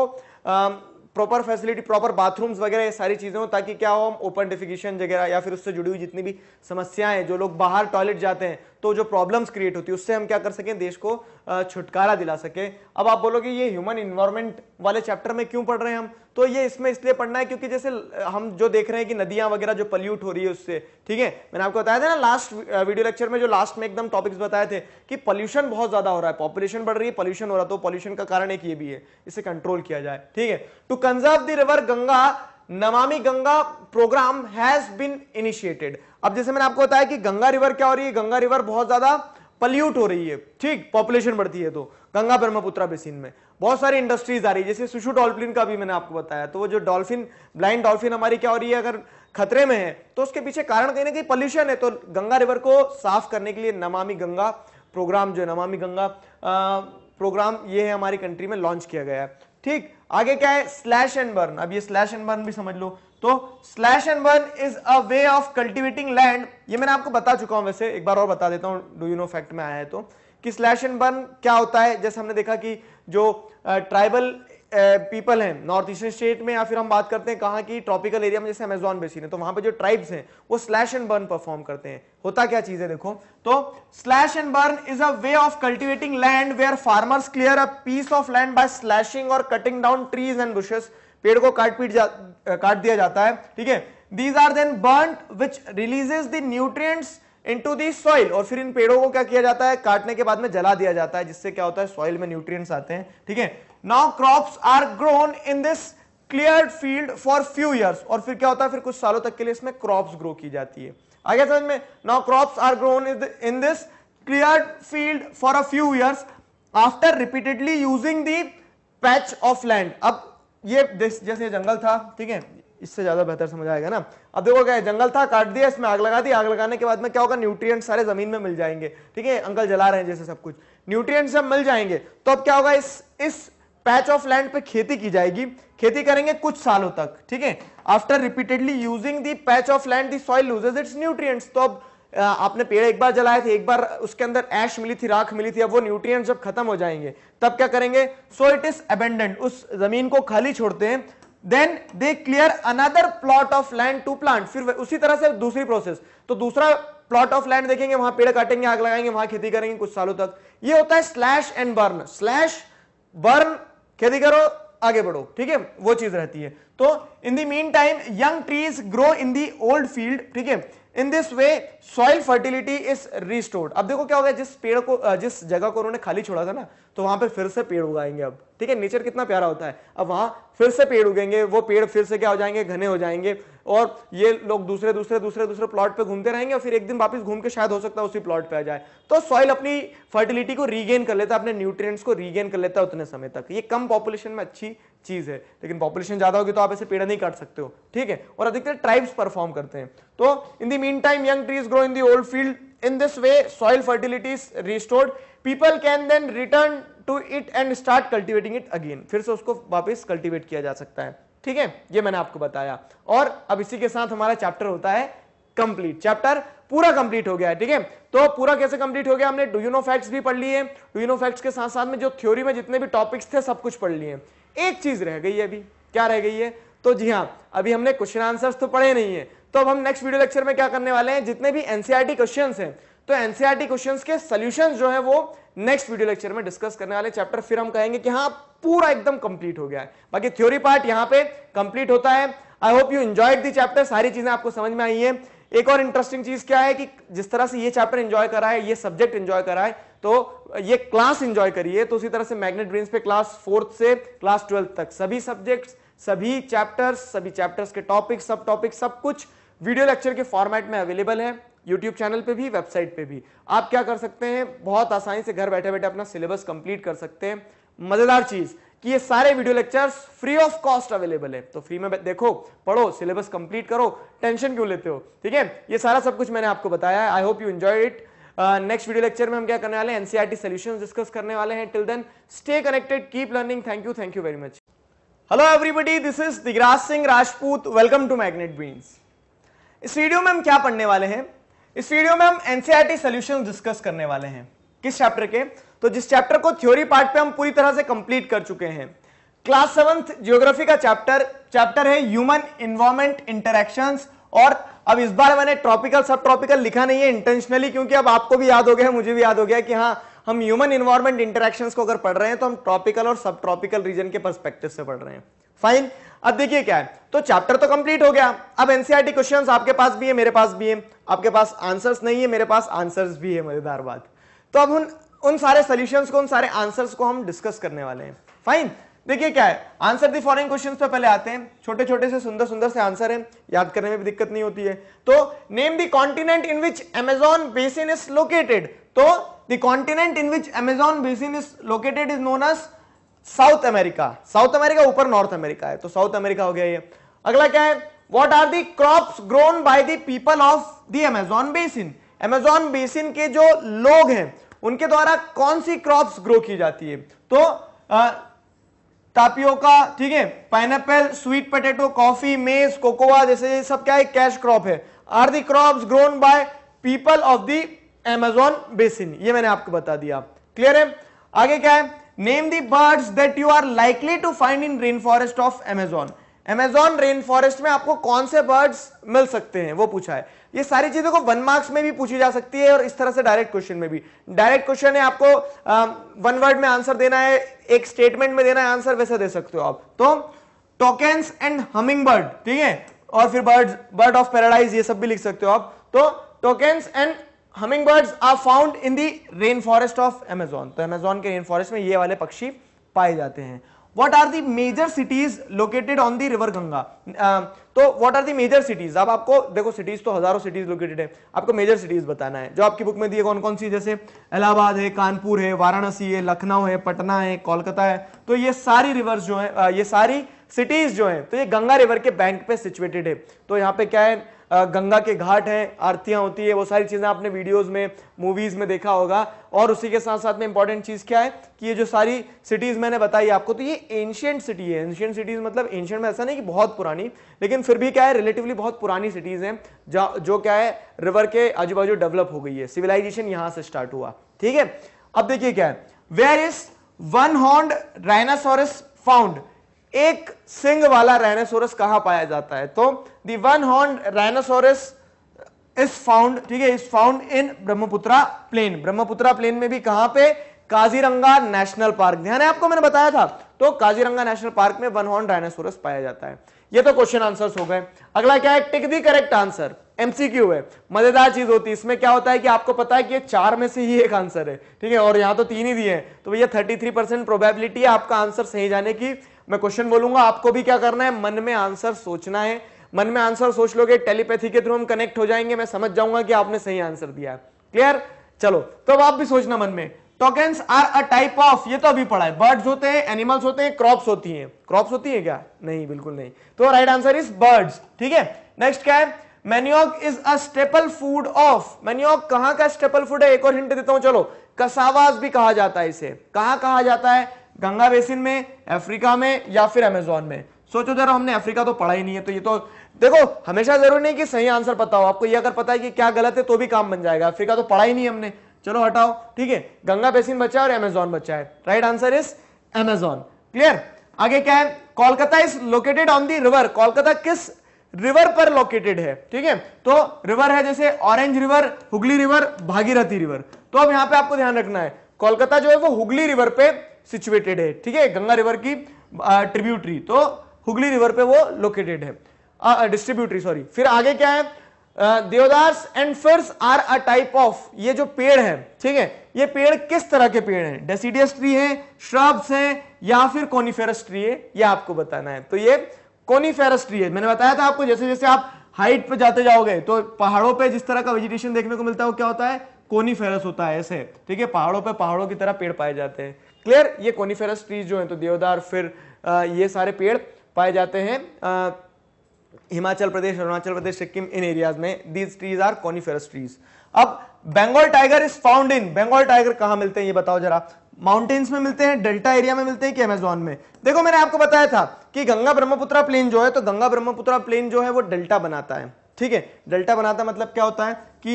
प्रॉपर फैसिलिटी प्रॉपर बाथरूम्स वगैरह ये सारी चीज़ें हो ताकि क्या हो ओपन डिफिकेशन वगैरह या फिर उससे जुड़ी हुई जितनी भी समस्याएं जो लोग बाहर टॉयलेट जाते हैं तो जो प्रॉब्लम्स क्रिएट होती है उससे हम क्या कर सकें देश को छुटकारा दिला सके अब आप बोलोगे ये ह्यूमन इन्वायरमेंट वाले चैप्टर में क्यों पढ़ रहे हैं हम तो ये इसमें इसलिए पढ़ना है क्योंकि जैसे हम जो देख रहे हैं कि नदियां वगैरह जो पल्यूट हो रही है उससे ठीक है मैंने आपको बताया था ना लास्ट वीडियो लेक्चर में जो लास्ट में एकदम टॉपिक्स बताए थे कि पॉल्यूशन बहुत ज्यादा हो रहा है पॉपुलेशन बढ़ रही है पॉल्यूशन हो रहा तो पॉल्यूशन का कारण एक ये भी है इसे कंट्रोल किया जाए ठीक है to conserve the river Ganga Namami Ganga programme has been initiated अब जैसे मैंने आपको बताया कि गंगा रिवर क्या हो रही है गंगा रिवर बहुत ज्यादा पल्यूट हो रही है ठीक पॉपुलेशन बढ़ती है तो गंगा ब्रह्मपुत्रा बेसिन में बहुत सारी इंडस्ट्रीज आ रही है जैसे सुशु डॉल्फिन का भी मैंने आपको बताया तो वो जो डॉल्फिन ब्लाइंड डॉल्फिन हमारी क्या हो रही है अगर खतरे में है तो उसके पीछे कारण कहीं ना कहीं पॉल्यूशन है तो गंगा रिवर को साफ करने के लिए नमामि गंगा प्रोग्राम जो है नमामि गंगा प्रोग्राम ये है हमारी कंट्री में लॉन्च किया गया है ठीक आगे क्या है स्लैश एंड बर्न अब ये स्लैश एंड बर्न भी समझ लो तो slash and burn is a way of cultivating land ये मैंने आपको बता चुका हूं वैसे एक बार और बता देता हूँ डू यू नो फैक्ट में आया है तो कि स्लैश एंड बर्न क्या होता है जैसे हमने देखा कि जो ट्राइबल पीपल हैं नॉर्थ ईस्टर्न स्टेट में या फिर हम बात करते हैं कहां की ट्रॉपिकल एरिया में जैसे अमेजोन बेसिन है तो वहां पर जो ट्राइब्स हैं वो स्लैश एंड बर्न परफॉर्म करते हैं होता क्या चीज है देखो तो slash and burn is a way of cultivating land where farmers clear a piece of land by slashing और cutting down trees and bushes पेड़ को काट पीट जा काट दिया जाता है ठीक है these are then burn which releases the nutrients into the soil और फिर इन पेड़ों को क्या किया जाता है काटने के बाद में जला दिया जाता है जिससे क्या होता है सॉइल में न्यूट्रिएंट्स आते हैं ठीक है now crops are grown in this clear field for few years और फिर क्या होता है फिर कुछ सालों तक के लिए इसमें क्रॉप्स ग्रो की जाती है आगे समझ में now crops are grown in this clear field for a few years after repeatedly using the patch of land अब ये जैसे जंगल था ठीक है इससे ज़्यादा बेहतर समझ आएगा ना अब देखो क्या है जंगल था काट दिया इसमें आग लगा दी आग लगाने के बाद में क्या होगा न्यूट्रिएंट्स सारे ज़मीन में मिल जाएंगे ठीक है अंकल जला रहे हैं जैसे सब कुछ न्यूट्रिएंट्स सब मिल जाएंगे तो अब क्या होगा इस इस पैच ऑफ लैंड पे खेती की जाएगी खेती करेंगे कुछ सालों तक ठीक है after repeatedly using the patch of land the soil loses its nutrients तो अब आपने पेड़ एक बार जलाए थे एक बार उसके अंदर ऐश मिली थी राख मिली थी अब वो न्यूट्रिएंट्स जब खत्म हो जाएंगे तब क्या करेंगे सो इट इज अबेंडेंट उस जमीन को खाली छोड़ते हैं then they clear another plot of land to plant फिर उसी तरह से दूसरी प्रोसेस तो दूसरा प्लॉट ऑफ लैंड देखेंगे वहां पेड़ काटेंगे आग लगाएंगे वहां खेती करेंगे कुछ सालों तक ये होता है slash and burn slash burn खेती करो आगे बढ़ो ठीक है वो चीज रहती है तो in the meantime young trees grow in the old field ठीक है in this way soil fertility is restored अब देखो क्या होगा जिस पेड़ को जिस जगह को उन्होंने खाली छोड़ा था ना तो वहां पे फिर से पेड़ उगाएंगे अब ठीक है नेचर कितना प्यारा होता है अब वहां फिर से पेड़ उगेंगे वो पेड़ फिर से क्या हो जाएंगे घने हो जाएंगे और ये लोग दूसरे दूसरे दूसरे दूसरे प्लॉट पे घूमते रहेंगे और फिर एक दिन वापस घूम के शायद हो सकता है उसी प्लॉट पे आ जाए तो सॉइल अपनी फर्टिलिटी को रीगेन कर लेता है अपने न्यूट्रिएंट्स को रीगेन कर लेता है उतने समय तक ये कम पॉपुलेशन में अच्छी चीज़ है लेकिन पॉपुलेशन ज़्यादा होगी तो आप ऐसे पेड़ नहीं काट सकते हो ठीक है और अधिकतर ट्राइब्स परफॉर्म करते हैं तो in the meantime young trees grow in the old field in this way soil fertility restored people can then return to it and start cultivating it again फिर से उसको वापस कल्टिवेट किया जा सकता है ठीक है ये मैंने आपको बताया और अब इसी के साथ हमारा चैप्टर होता है कंप्लीट चैप्टर पूरा कंप्लीट हो गया है ठीक है तो पूरा कैसे कंप्लीट हो गया हमने डू यू नो फैक्ट्स भी पढ़ लिए डू यू नो फैक्ट्स के साथ साथ में जो थ्योरी में जितने भी टॉपिक्स थे सब कुछ पढ़ लिए एक चीज रह गई है अभी क्या रह गई है तो जी हाँ अभी हमने क्वेश्चन आंसर्स तो पढ़े नहीं है तो अब हम नेक्स्ट वीडियो लेक्चर में क्या करने वाले हैं जितने भी एनसीआरटी क्वेश्चन है तो एनसीआरटी क्वेश्चन e के सोल्यूशन जो है वो नेक्स्ट वीडियो लेक्चर में डिस्कस करने वाले चैप्टर फिर हम कहेंगे कि हाँ पूरा एकदम कंप्लीट हो गया है बाकी थ्योरी पार्ट यहाँ पे कंप्लीट होता है I hope you enjoyed the chapter सारी चीजें आपको समझ में आई है एक और इंटरेस्टिंग चीज क्या है कि जिस तरह से ये चैप्टर एंजॉय करा है ये सब्जेक्ट एंजॉय करा है तो ये क्लास इंजॉय करिए तो उसी तरह से मैग्नेट ब्रेन्स पे क्लास फोर्थ से क्लास ट्वेल्थ तक सभी सब्जेक्ट्स सभी चैप्टर्स सभी चैप्टर्स के टॉपिक सब टॉपिक सब कुछ वीडियो लेक्चर के फॉर्मेट में अवेलेबल है YouTube चैनल पे भी वेबसाइट पे भी आप क्या कर सकते हैं बहुत आसानी से घर बैठे बैठे अपना सिलेबस कंप्लीट कर सकते हैं मजेदार चीज कि ये सारे video lectures free of cost available है तो फ्री में देखो पढ़ो सिलेबस कंप्लीट करो टेंशन क्यों लेते हो ठीक है ये सारा सब कुछ मैंने आपको बताया I hope you enjoy it next video lecture में हम क्या करने वाले हैं एनसीआरटी सोल्यूशन डिस्कस करने वाले हैं till then stay connected keep learning thank you thank you very much hello everybody this is Digraj Singh Rajput welcome to magnet beans इस वीडियो में हम क्या पढ़ने वाले हैं इस वीडियो में हम एनसीआरटी सोल्यूशन डिस्कस करने वाले हैं किस चैप्टर के तो जिस चैप्टर को थ्योरी पार्ट पे हम पूरी तरह से कंप्लीट कर चुके हैं क्लास सेवंथ जियोग्राफी का चैप्टर चैप्टर है ह्यूमन इन्वायरमेंट इंटरेक्शंस और अब इस बार मैंने ट्रॉपिकल सब ट्रॉपिकल लिखा नहीं है इंटेंशनली क्योंकि अब आपको भी याद हो गया है मुझे भी याद हो गया कि हाँ हम ह्यूमन इन्वायरमेंट इंटरेक्शन को अगर पढ़ रहे हैं तो हम ट्रॉपिकल और सब ट्रॉपिकल रीजन के परस्पेक्टिव से पढ़ रहे हैं फाइन अब देखिए क्या है तो चैप्टर तो कंप्लीट हो गया अब एनसीआरटी क्वेश्चन e आपके पास भी है मेरे पास भी है आपके पास आंसर्स नहीं है मेरे पास आंसर्स भी है मजेदार बात तो अब उन उन सारे सोल्यूशन को उन सारे आंसर्स को हम डिस्कस करने वाले हैं फाइन देखिए क्या है आंसर दी फॉरेन क्वेश्चन पर पहले आते हैं छोटे छोटे से सुंदर सुंदर से आंसर है याद करने में भी दिक्कत नहीं होती है तो name the continent in which Amazon basin is located तो the continent in which Amazon basin is located is known as South America South America ऊपर नॉर्थ अमेरिका है तो साउथ अमेरिका हो गया ये अगला क्या है what are the crop grown by the people of the Amazon basin Amazon basin के जो लोग हैं उनके द्वारा कौन सी क्रॉप ग्रो की जाती है तो तापियोका ठीक है pineapple sweet potato coffee maize cocoa जैसे ये सब क्या है कैश क्रॉप है are the crop grown by people of the Amazon basin ये मैंने आपको बता दिया क्लियर है आगे क्या है name the birds that you are likely to find in rain forest of Amazon Amazon rain forest में आपको कौन से बर्ड्स मिल सकते हैं वो पूछा है ये सारी चीजों को वन मार्क्स में भी पूछी जा सकती है और इस तरह से डायरेक्ट क्वेश्चन में भी डायरेक्ट क्वेश्चन है आपको वन वर्ड में आंसर देना है एक स्टेटमेंट में देना है आंसर वैसे दे सकते हो आप तो टोकेंस एंड हमिंग बर्ड ठीक है और फिर बर्ड बर्ड ऑफ पैराडाइज ये सब भी लिख सकते हो आप तो toucans and hummingbird are found in the rain forest of Amazon तो एमेजॉन के रेन फॉरेस्ट में ये वाले पक्षी पाए जाते हैं what are the major cities located on the river Ganga तो what are the major cities अब आपको देखो सिटीज तो हजारों सिटीज लोकेटेड है आपको मेजर सिटीज बताना है जो आपकी बुक में दिए कौन कौन सी जैसे इलाहाबाद है कानपुर है वाराणसी है लखनऊ है पटना है कोलकाता है तो ये सारी रिवर्स जो है uh, ये सारी सिटीज जो है तो ये गंगा रिवर के बैंक पे सिचुएटेड है तो यहाँ पे क्या है गंगा के घाट हैं आरतियाँ होती है वो सारी चीज़ें आपने वीडियोज़ में मूवीज़ में देखा होगा और उसी के साथ साथ में इंपॉर्टेंट चीज़ क्या है कि ये जो सारी सिटीज़ मैंने बताई आपको तो ये एंशियंट सिटी है एंशियंट सिटीज़ मतलब एंशियंट में ऐसा नहीं कि बहुत पुरानी लेकिन फिर भी क्या है रिलेटिवली बहुत पुरानी सिटीज़ हैं जो क्या है रिवर के आजू बाजू डेवलप हो गई है सिविलाइजेशन यहाँ से स्टार्ट हुआ ठीक है अब देखिए क्या है where is one horned rhinoceros found एक सिंग वाला राइनासोरस कहां पाया जाता है तो the one horned rhinoceros is found ठीक है is found in Brahmaputra plain Brahmaputra plain में भी कहां पे काजीरंगा नेशनल पार्क ध्यान है आपको मैंने बताया था तो काजीरंगा नेशनल पार्क में वन हॉर्न डायनासोरस पाया जाता है ये तो क्वेश्चन आंसर्स हो गए अगला क्या है tick the correct answer MCQ है मजेदार चीज होती है इसमें क्या होता है कि आपको पता है कि ये चार में से ही एक आंसर है ठीक है और यहां तो तीन ही दिए हैं तो भैया थर्टी थ्री परसेंट प्रोबेबिलिटी है आपका आंसर सही जाने की मैं क्वेश्चन बोलूंगा आपको भी क्या करना है मन में आंसर सोचना है मन में आंसर सोच लोगे टेलीपैथी के थ्रू हम कनेक्ट हो जाएंगे मैं समझ जाऊंगा कि आपने सही आंसर दिया क्लियर चलो तो अब आप भी सोचना मन में tokens are a type of ये तो अभी पढ़ा है बर्ड्स होते हैं एनिमल्स होते हैं क्रॉप्स होती हैं क्रॉप्स होती है क्या नहीं बिल्कुल नहीं तो राइट आंसर इज बर्ड्स ठीक है नेक्स्ट क्या है manioc is a staple food of manioc कहां का स्टेपल फूड है एक और हिंट देता हूं चलो कसावास भी कहा जाता है इसे कहां कहा जाता है गंगा बेसिन में अफ्रीका में या फिर अमेजोन में सोचो जरा हमने अफ्रीका तो पढ़ा ही नहीं है तो ये तो देखो हमेशा जरूरी नहीं कि सही आंसर पता हो आपको यह अगर पता है कि क्या गलत है तो भी काम बन जाएगा अफ्रीका तो पढ़ा ही नहीं हमने चलो हटाओ ठीक है गंगा बेसिन बचा है और एमेजॉन बचा है right answer is Amazon clear आगे क्या है Kolkata is located on the river Kolkata किस रिवर पर लोकेटेड है ठीक है तो रिवर है जैसे Orange river Hooghly river Bhagirathi river तो अब यहां पे आपको ध्यान रखना है कोलकाता जो है वो हुगली रिवर पे सिचुएटेड है ठीक है गंगा रिवर की ट्रिब्यूटरी तो हुगली रिवर पे वो लोकेटेड है डिस्ट्रीब्यूटरी सॉरी फिर आगे क्या है deodars and firs are a type of ये जो पेड़ है ठीक है ये पेड़ किस तरह के पेड़ हैं डेसीडियस ट्री है श्रब्स हैं या फिर कॉनिफेरस ट्री है ये आपको बताना है तो ये कॉनिफेरस ट्री है मैंने बताया था आपको जैसे जैसे आप हाइट पर जाते जाओगे तो पहाड़ों पे जिस तरह का वेजिटेशन देखने को मिलता है वो क्या होता है कोनीफेरस होता है ऐसे ठीक है पहाड़ों पर पहाड़ों की तरह पेड़ पाए जाते हैं क्लियर ये कोनीफेरस ट्रीज जो है तो देवदार फिर आ, ये सारे पेड़ पाए जाते हैं हिमाचल प्रदेश अरुणाचल प्रदेश सिक्किम इन एरियाज में these trees are coniferous trees अब Bengal tiger is found in Bengal tiger कहां मिलते हैं ये बताओ जरा माउंटेन्स में मिलते हैं डेल्टा एरिया में मिलते हैं कि अमेजोन में देखो मैंने आपको बताया था कि गंगा ब्रह्मपुत्रा प्लेन जो है तो गंगा ब्रह्मपुत्रा प्लेन जो है वो डेल्टा बनाता है ठीक है डेल्टा बनाता मतलब क्या होता है कि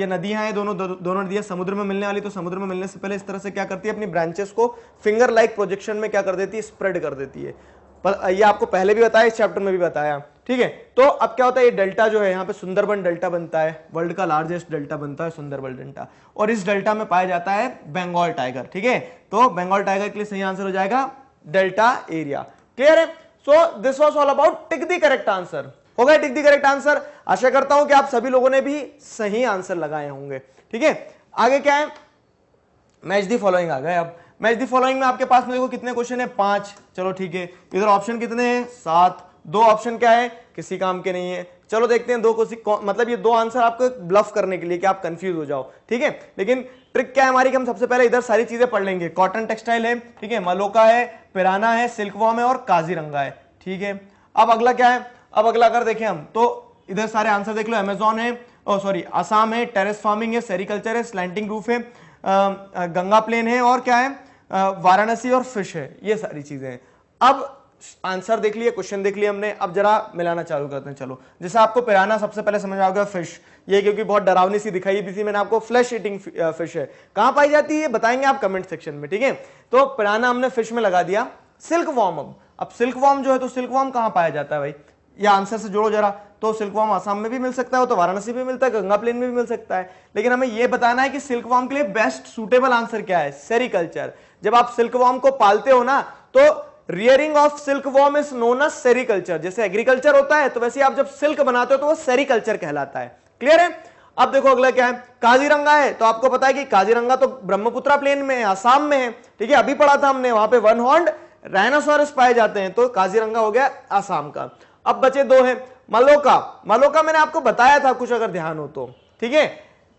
ये नदियां हैं दोनों दो, दोनों नदियां समुद्र में मिलने वाली तो समुद्र में मिलने से पहले इस तरह से क्या करती है अपनी ब्रांचेस को फिंगर लाइक प्रोजेक्शन में क्या कर देती है स्प्रेड कर देती है पर ये आपको पहले भी बताया इस चैप्टर में भी बताया ठीक है तो अब क्या होता है ये डेल्टा जो है यहाँ पे सुंदरबन डेल्टा बनता है वर्ल्ड का लार्जेस्ट डेल्टा बनता है सुंदरबन डेल्टा और इस डेल्टा में पाया जाता है बंगाल टाइगर ठीक है तो बंगाल टाइगर के लिए सही आंसर हो जाएगा डेल्टा एरिया क्लियर है so this was all about tick the correct answer हो गया टिक दी करेक्ट आंसर आशा करता हूं कि आप सभी लोगों ने भी सही आंसर लगाए होंगे ठीक है आगे क्या है मैच दी फॉलोइंग आ गए अब मैच दी फॉलोइंग में आपके पास में देखो कितने क्वेश्चन है पांच चलो ठीक है इधर ऑप्शन कितने हैं सात दो ऑप्शन क्या है किसी काम के नहीं है चलो देखते हैं दो किसी मतलब ये दो आंसर आपको ब्लफ करने के लिए कि आप कंफ्यूज हो जाओ ठीक है लेकिन ट्रिक क्या है हमारी कि हम सबसे पहले इधर सारी चीजें पढ़ लेंगे कॉटन टेक्सटाइल है ठीक है मलोका है पिराना है वॉम है और काजीरंगा है ठीक है अब अगला क्या है अब अगला अगर देखें हम तो इधर सारे आंसर देख लो अमेजोन है सॉरी आसाम है टेरिस फार्मिंग है सेरिकल्चर है स्लैंडिंग रूफ है गंगा प्लेन है और क्या है वाराणसी और फिश है ये सारी चीजें हैं अब आंसर देख लिया क्वेश्चन देख लिया हमने अब जरा मिलाना चालू करते हैं चलो जैसे आपको पिराना सबसे पहले समझ आ गया फिश ये क्योंकि बहुत डरावनी सी दिखाई भी थी मैंने आपको फ्लैश ईटिंग फिश है कहां पाई जाती है बताएंगे आप कमेंट सेक्शन में ठीक है तो पिराना हमने फिश में लगा दिया सिल्क वॉर्म अब अब सिल्क वॉर्म जो है तो सिल्क वॉर्म कहां पाया जाता है भाई या आंसर से जोड़ो जरा तो सिल्क वॉर्म आसाम में भी मिल सकता है तो वाराणसी में मिलता है गंगा प्लेन में भी मिल सकता है लेकिन हमें यह बताना है कि सिल्क वॉर्म के लिए बेस्ट सुटेबल आंसर क्या है सेरिकल्चर जब आप सिल्क वॉर्म को पालते हो ना तो rearing of silkworm is known as sericulture जैसे एग्रीकल्चर होता है तो वैसे आप जब सिल्क बनाते हो तो वो सेरिकल्चर कहलाता है क्लियर है अब देखो अगला क्या है काजीरंगा है तो आपको पता है कि काजीरंगा तो ब्रह्मपुत्रा प्लेन में है आसाम में है ठीक है अभी पढ़ा था हमने वहां पे वन हॉर्न राइनासोरस पाए जाते हैं तो काजीरंगा हो गया आसाम का अब बचे दो हैं मलोका मलोका मैंने आपको बताया था कुछ अगर ध्यान हो तो ठीक है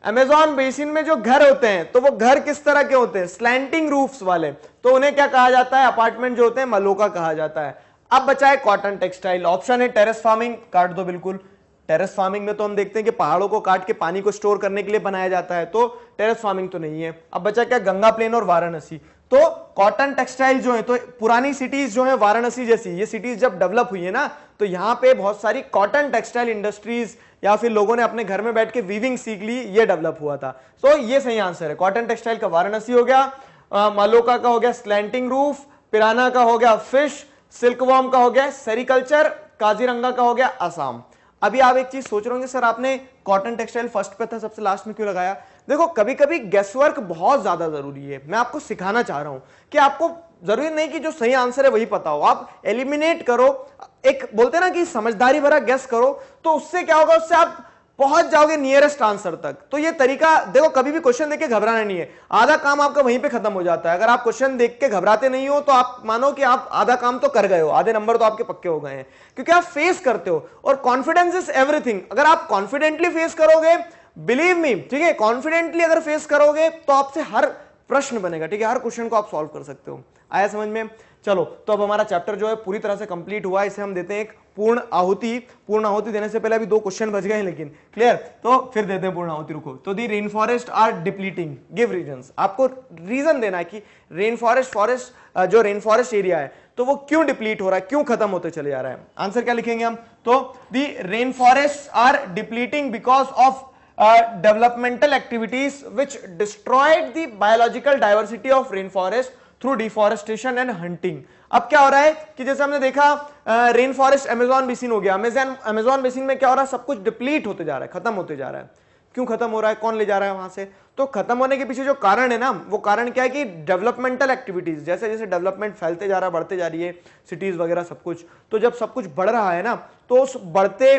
अमेजॉन बेसिन में जो घर होते हैं तो वो घर किस तरह के होते हैं स्लैंटिंग रूफ्स वाले तो उन्हें क्या कहा जाता है अपार्टमेंट जो होते हैं मलोका कहा जाता है अब बचा है कॉटन टेक्सटाइल ऑप्शन है टेरेस फार्मिंग काट दो बिल्कुल टेरेस फार्मिंग में तो हम देखते हैं कि पहाड़ों को काट के पानी को स्टोर करने के लिए बनाया जाता है तो टेरेस फार्मिंग तो नहीं है अब बचा क्या गंगा प्लेन और वाराणसी तो कॉटन टेक्सटाइल जो है तो पुरानी सिटीज जो है वाराणसी जैसी ये सिटीज जब डेवलप हुई है ना तो यहां पे बहुत सारी कॉटन टेक्सटाइल इंडस्ट्रीज या फिर लोगों ने अपने घर में बैठ के वीविंग सीख ली ये डेवलप हुआ था सो so, ये सही आंसर है कॉटन टेक्सटाइल का वाराणसी हो गया मालोका का हो गया स्लैंटिंग रूफ पिराना का हो गया फिश सिल्कवॉम का हो गया सेरिकल्चर काजीरंगा का हो गया आसाम अभी आप एक चीज सोच रहे होंगे सर आपने कॉटन टेक्सटाइल फर्स्ट पे था सबसे लास्ट में क्यों लगाया देखो कभी कभी गैसवर्क बहुत ज़्यादा ज़रूरी है मैं आपको सिखाना चाह रहा हूं कि आपको ज़रूरी नहीं कि जो सही आंसर है वही पता हो आप एलिमिनेट करो एक बोलते ना कि समझदारी भरा गैस करो तो उससे क्या होगा उससे आप पहुंच जाओगे नियरेस्ट आंसर तक तो ये तरीका देखो कभी भी क्वेश्चन देख के घबराना नहीं है आधा काम आपका वहीं पे खत्म हो जाता है अगर आप क्वेश्चन देख के घबराते नहीं हो तो आप मानो कि आप आधा काम तो कर गए हो आधे नंबर तो आपके पक्के हो गए हैं क्योंकि आप फेस करते हो और कॉन्फिडेंस इज एवरीथिंग अगर आप कॉन्फिडेंटली फेस करोगे बिलीव मी ठीक है कॉन्फिडेंटली अगर फेस करोगे तो आपसे हर प्रश्न बनेगा ठीक है हर क्वेश्चन को आप सॉल्व कर सकते हो आया समझ में चलो तो अब हमारा चैप्टर जो है पूरी तरह से कंप्लीट हुआ इसे हम देते हैं एक पूर्ण आहुति पूर्ण आहुति देने से पहले अभी दो क्वेश्चन बच गए हैं लेकिन क्लियर तो फिर देते हैं पूर्ण आहुति रुको तो the rain forest are depleting give reason आपको रीजन देना है कि रेन फॉरेस्ट फॉरेस्ट जो रेन फॉरेस्ट एरिया है तो वो क्यों डिप्लीट हो रहा है क्यों खत्म होते चले जा रहा है आंसर क्या लिखेंगे हम तो the rain forest are depleting because of developmental activities which destroyed the biological diversity of rain forest through deforestation and hunting अब क्या हो रहा है कि जैसे हमने देखा रेन फॉरेस्ट अमेजोन बेसिन हो गया अमेजन अमेजोन बेसिन में क्या हो रहा है सब कुछ डिप्लीट होते जा रहा है खत्म होते जा रहा है क्यों खत्म हो रहा है कौन ले जा रहा है वहां से तो खत्म होने के पीछे जो कारण है ना वो कारण क्या है कि डेवलपमेंटल एक्टिविटीज जैसे जैसे डेवलपमेंट फैलते जा रहा बढ़ते जा रही है सिटीज वगैरह सब कुछ तो जब सब कुछ बढ़ रहा है ना तो उस बढ़ते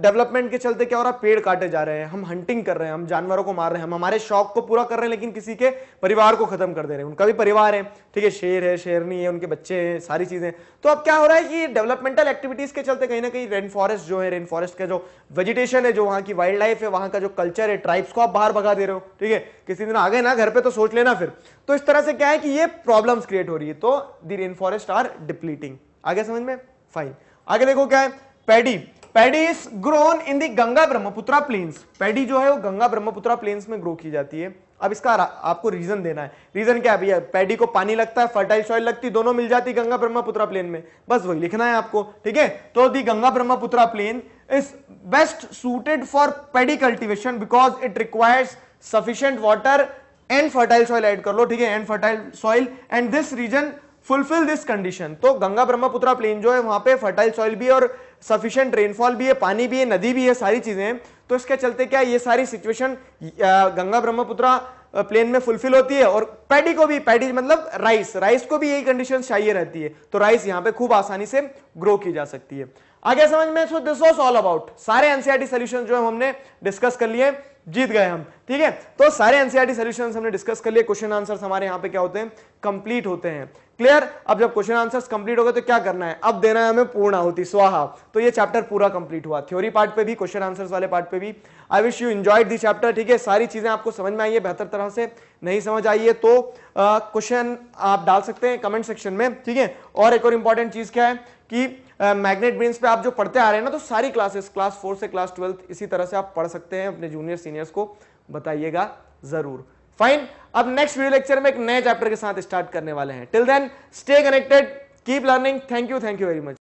डेवलपमेंट के चलते क्या हो रहा है पेड़ काटे जा रहे हैं हम हंटिंग कर रहे हैं हम जानवरों को मार रहे हैं हम हमारे शौक को पूरा कर रहे हैं लेकिन किसी के परिवार को खत्म कर दे रहे हैं उनका भी परिवार है ठीक है शेर है शेरनी है उनके बच्चे हैं सारी चीजें तो अब क्या हो रहा है कि डेवलपमेंटल एक्टिविटीज के चलते कहीं ना कहीं रेन फॉरेस्ट जो है रेन फॉरेस्ट का जो वेजिटेशन है जो वहां की वाइल्ड लाइफ है वहां का जो कल्चर है ट्राइब्स को आप बाहर बाहर भगा दे रहे हो ठीक है किसी दिन आ गए ना घर पे तो सोच लेना फिर तो इस तरह से क्या है कि ये प्रॉब्लम्स क्रिएट हो रही है तो the rain forest are depleting आगे समझ में फाइन आगे देखो क्या है paddy paddy is grown in the Ganga Brahmaputra plains paddy जो है वो गंगा ब्रह्मपुत्रा प्लेन्स में ग्रो की जाती है अब इसका आपको रीजन देना है रीजन क्या है भैया पैडी को पानी लगता है फर्टाइल सॉइल लगती दोनों मिल जाती गंगा ब्रह्मपुत्रा प्लेन में बस वही लिखना है आपको ठीक है तो the Ganga Brahmaputra plain is best suited for paddy cultivation because it requires sufficient water and fertile soil add कर लो ठीक है and fertile soil and this region fulfil this condition तो गंगा brahmaputra प्लेन जो है वहां pe फर्टाइल सॉइल भी है और सफिशियंट रेनफॉल भी है पानी भी है नदी भी है सारी चीजें हैं तो इसके चलते क्या ये सारी सिचुएशन गंगा ब्रह्मपुत्र प्लेन में फुलफिल होती है और पैडी को भी पैडी मतलब राइस राइस को भी यही कंडीशन चाहिए रहती है तो राइस यहाँ पे खूब आसानी से ग्रो की जा सकती है आगे समझ में so this was all about सारे एनसीआरटी सोल्यूशन e जो हमने डिस्कस कर लिए जीत गए हम ठीक है तो सारे एनसीआरटी सोल्यूशन e हमने डिस्कस कर लिए क्वेश्चन आंसर हमारे यहाँ पे क्या होते हैं कंप्लीट होते हैं क्लियर अब जब क्वेश्चन आंसर कंप्लीट हो गए तो क्या करना है अब देना है हमें पूर्ण आहुति स्वाहा तो ये चैप्टर पूरा कंप्लीट हुआ थ्योरी पार्ट पे भी क्वेश्चन आंसर वाले पार्ट पे भी I wish you enjoyed the chapter ठीक है सारी चीजें आपको समझ में आई है बेहतर तरह से नहीं समझ आई है तो क्वेश्चन आप डाल सकते हैं कमेंट सेक्शन में ठीक है और एक और इंपॉर्टेंट चीज क्या है कि मैग्नेट ब्रेन्स पे आप जो पढ़ते आ रहे हैं ना तो सारी क्लासेस क्लास फोर से क्लास ट्वेल्थ इसी तरह से आप पढ़ सकते हैं अपने जूनियर सीनियर्स को बताइएगा जरूर फाइन अब नेक्स्ट वीडियो लेक्चर में एक नए चैप्टर के साथ स्टार्ट करने वाले हैं till then stay connected keep learning thank you thank you very much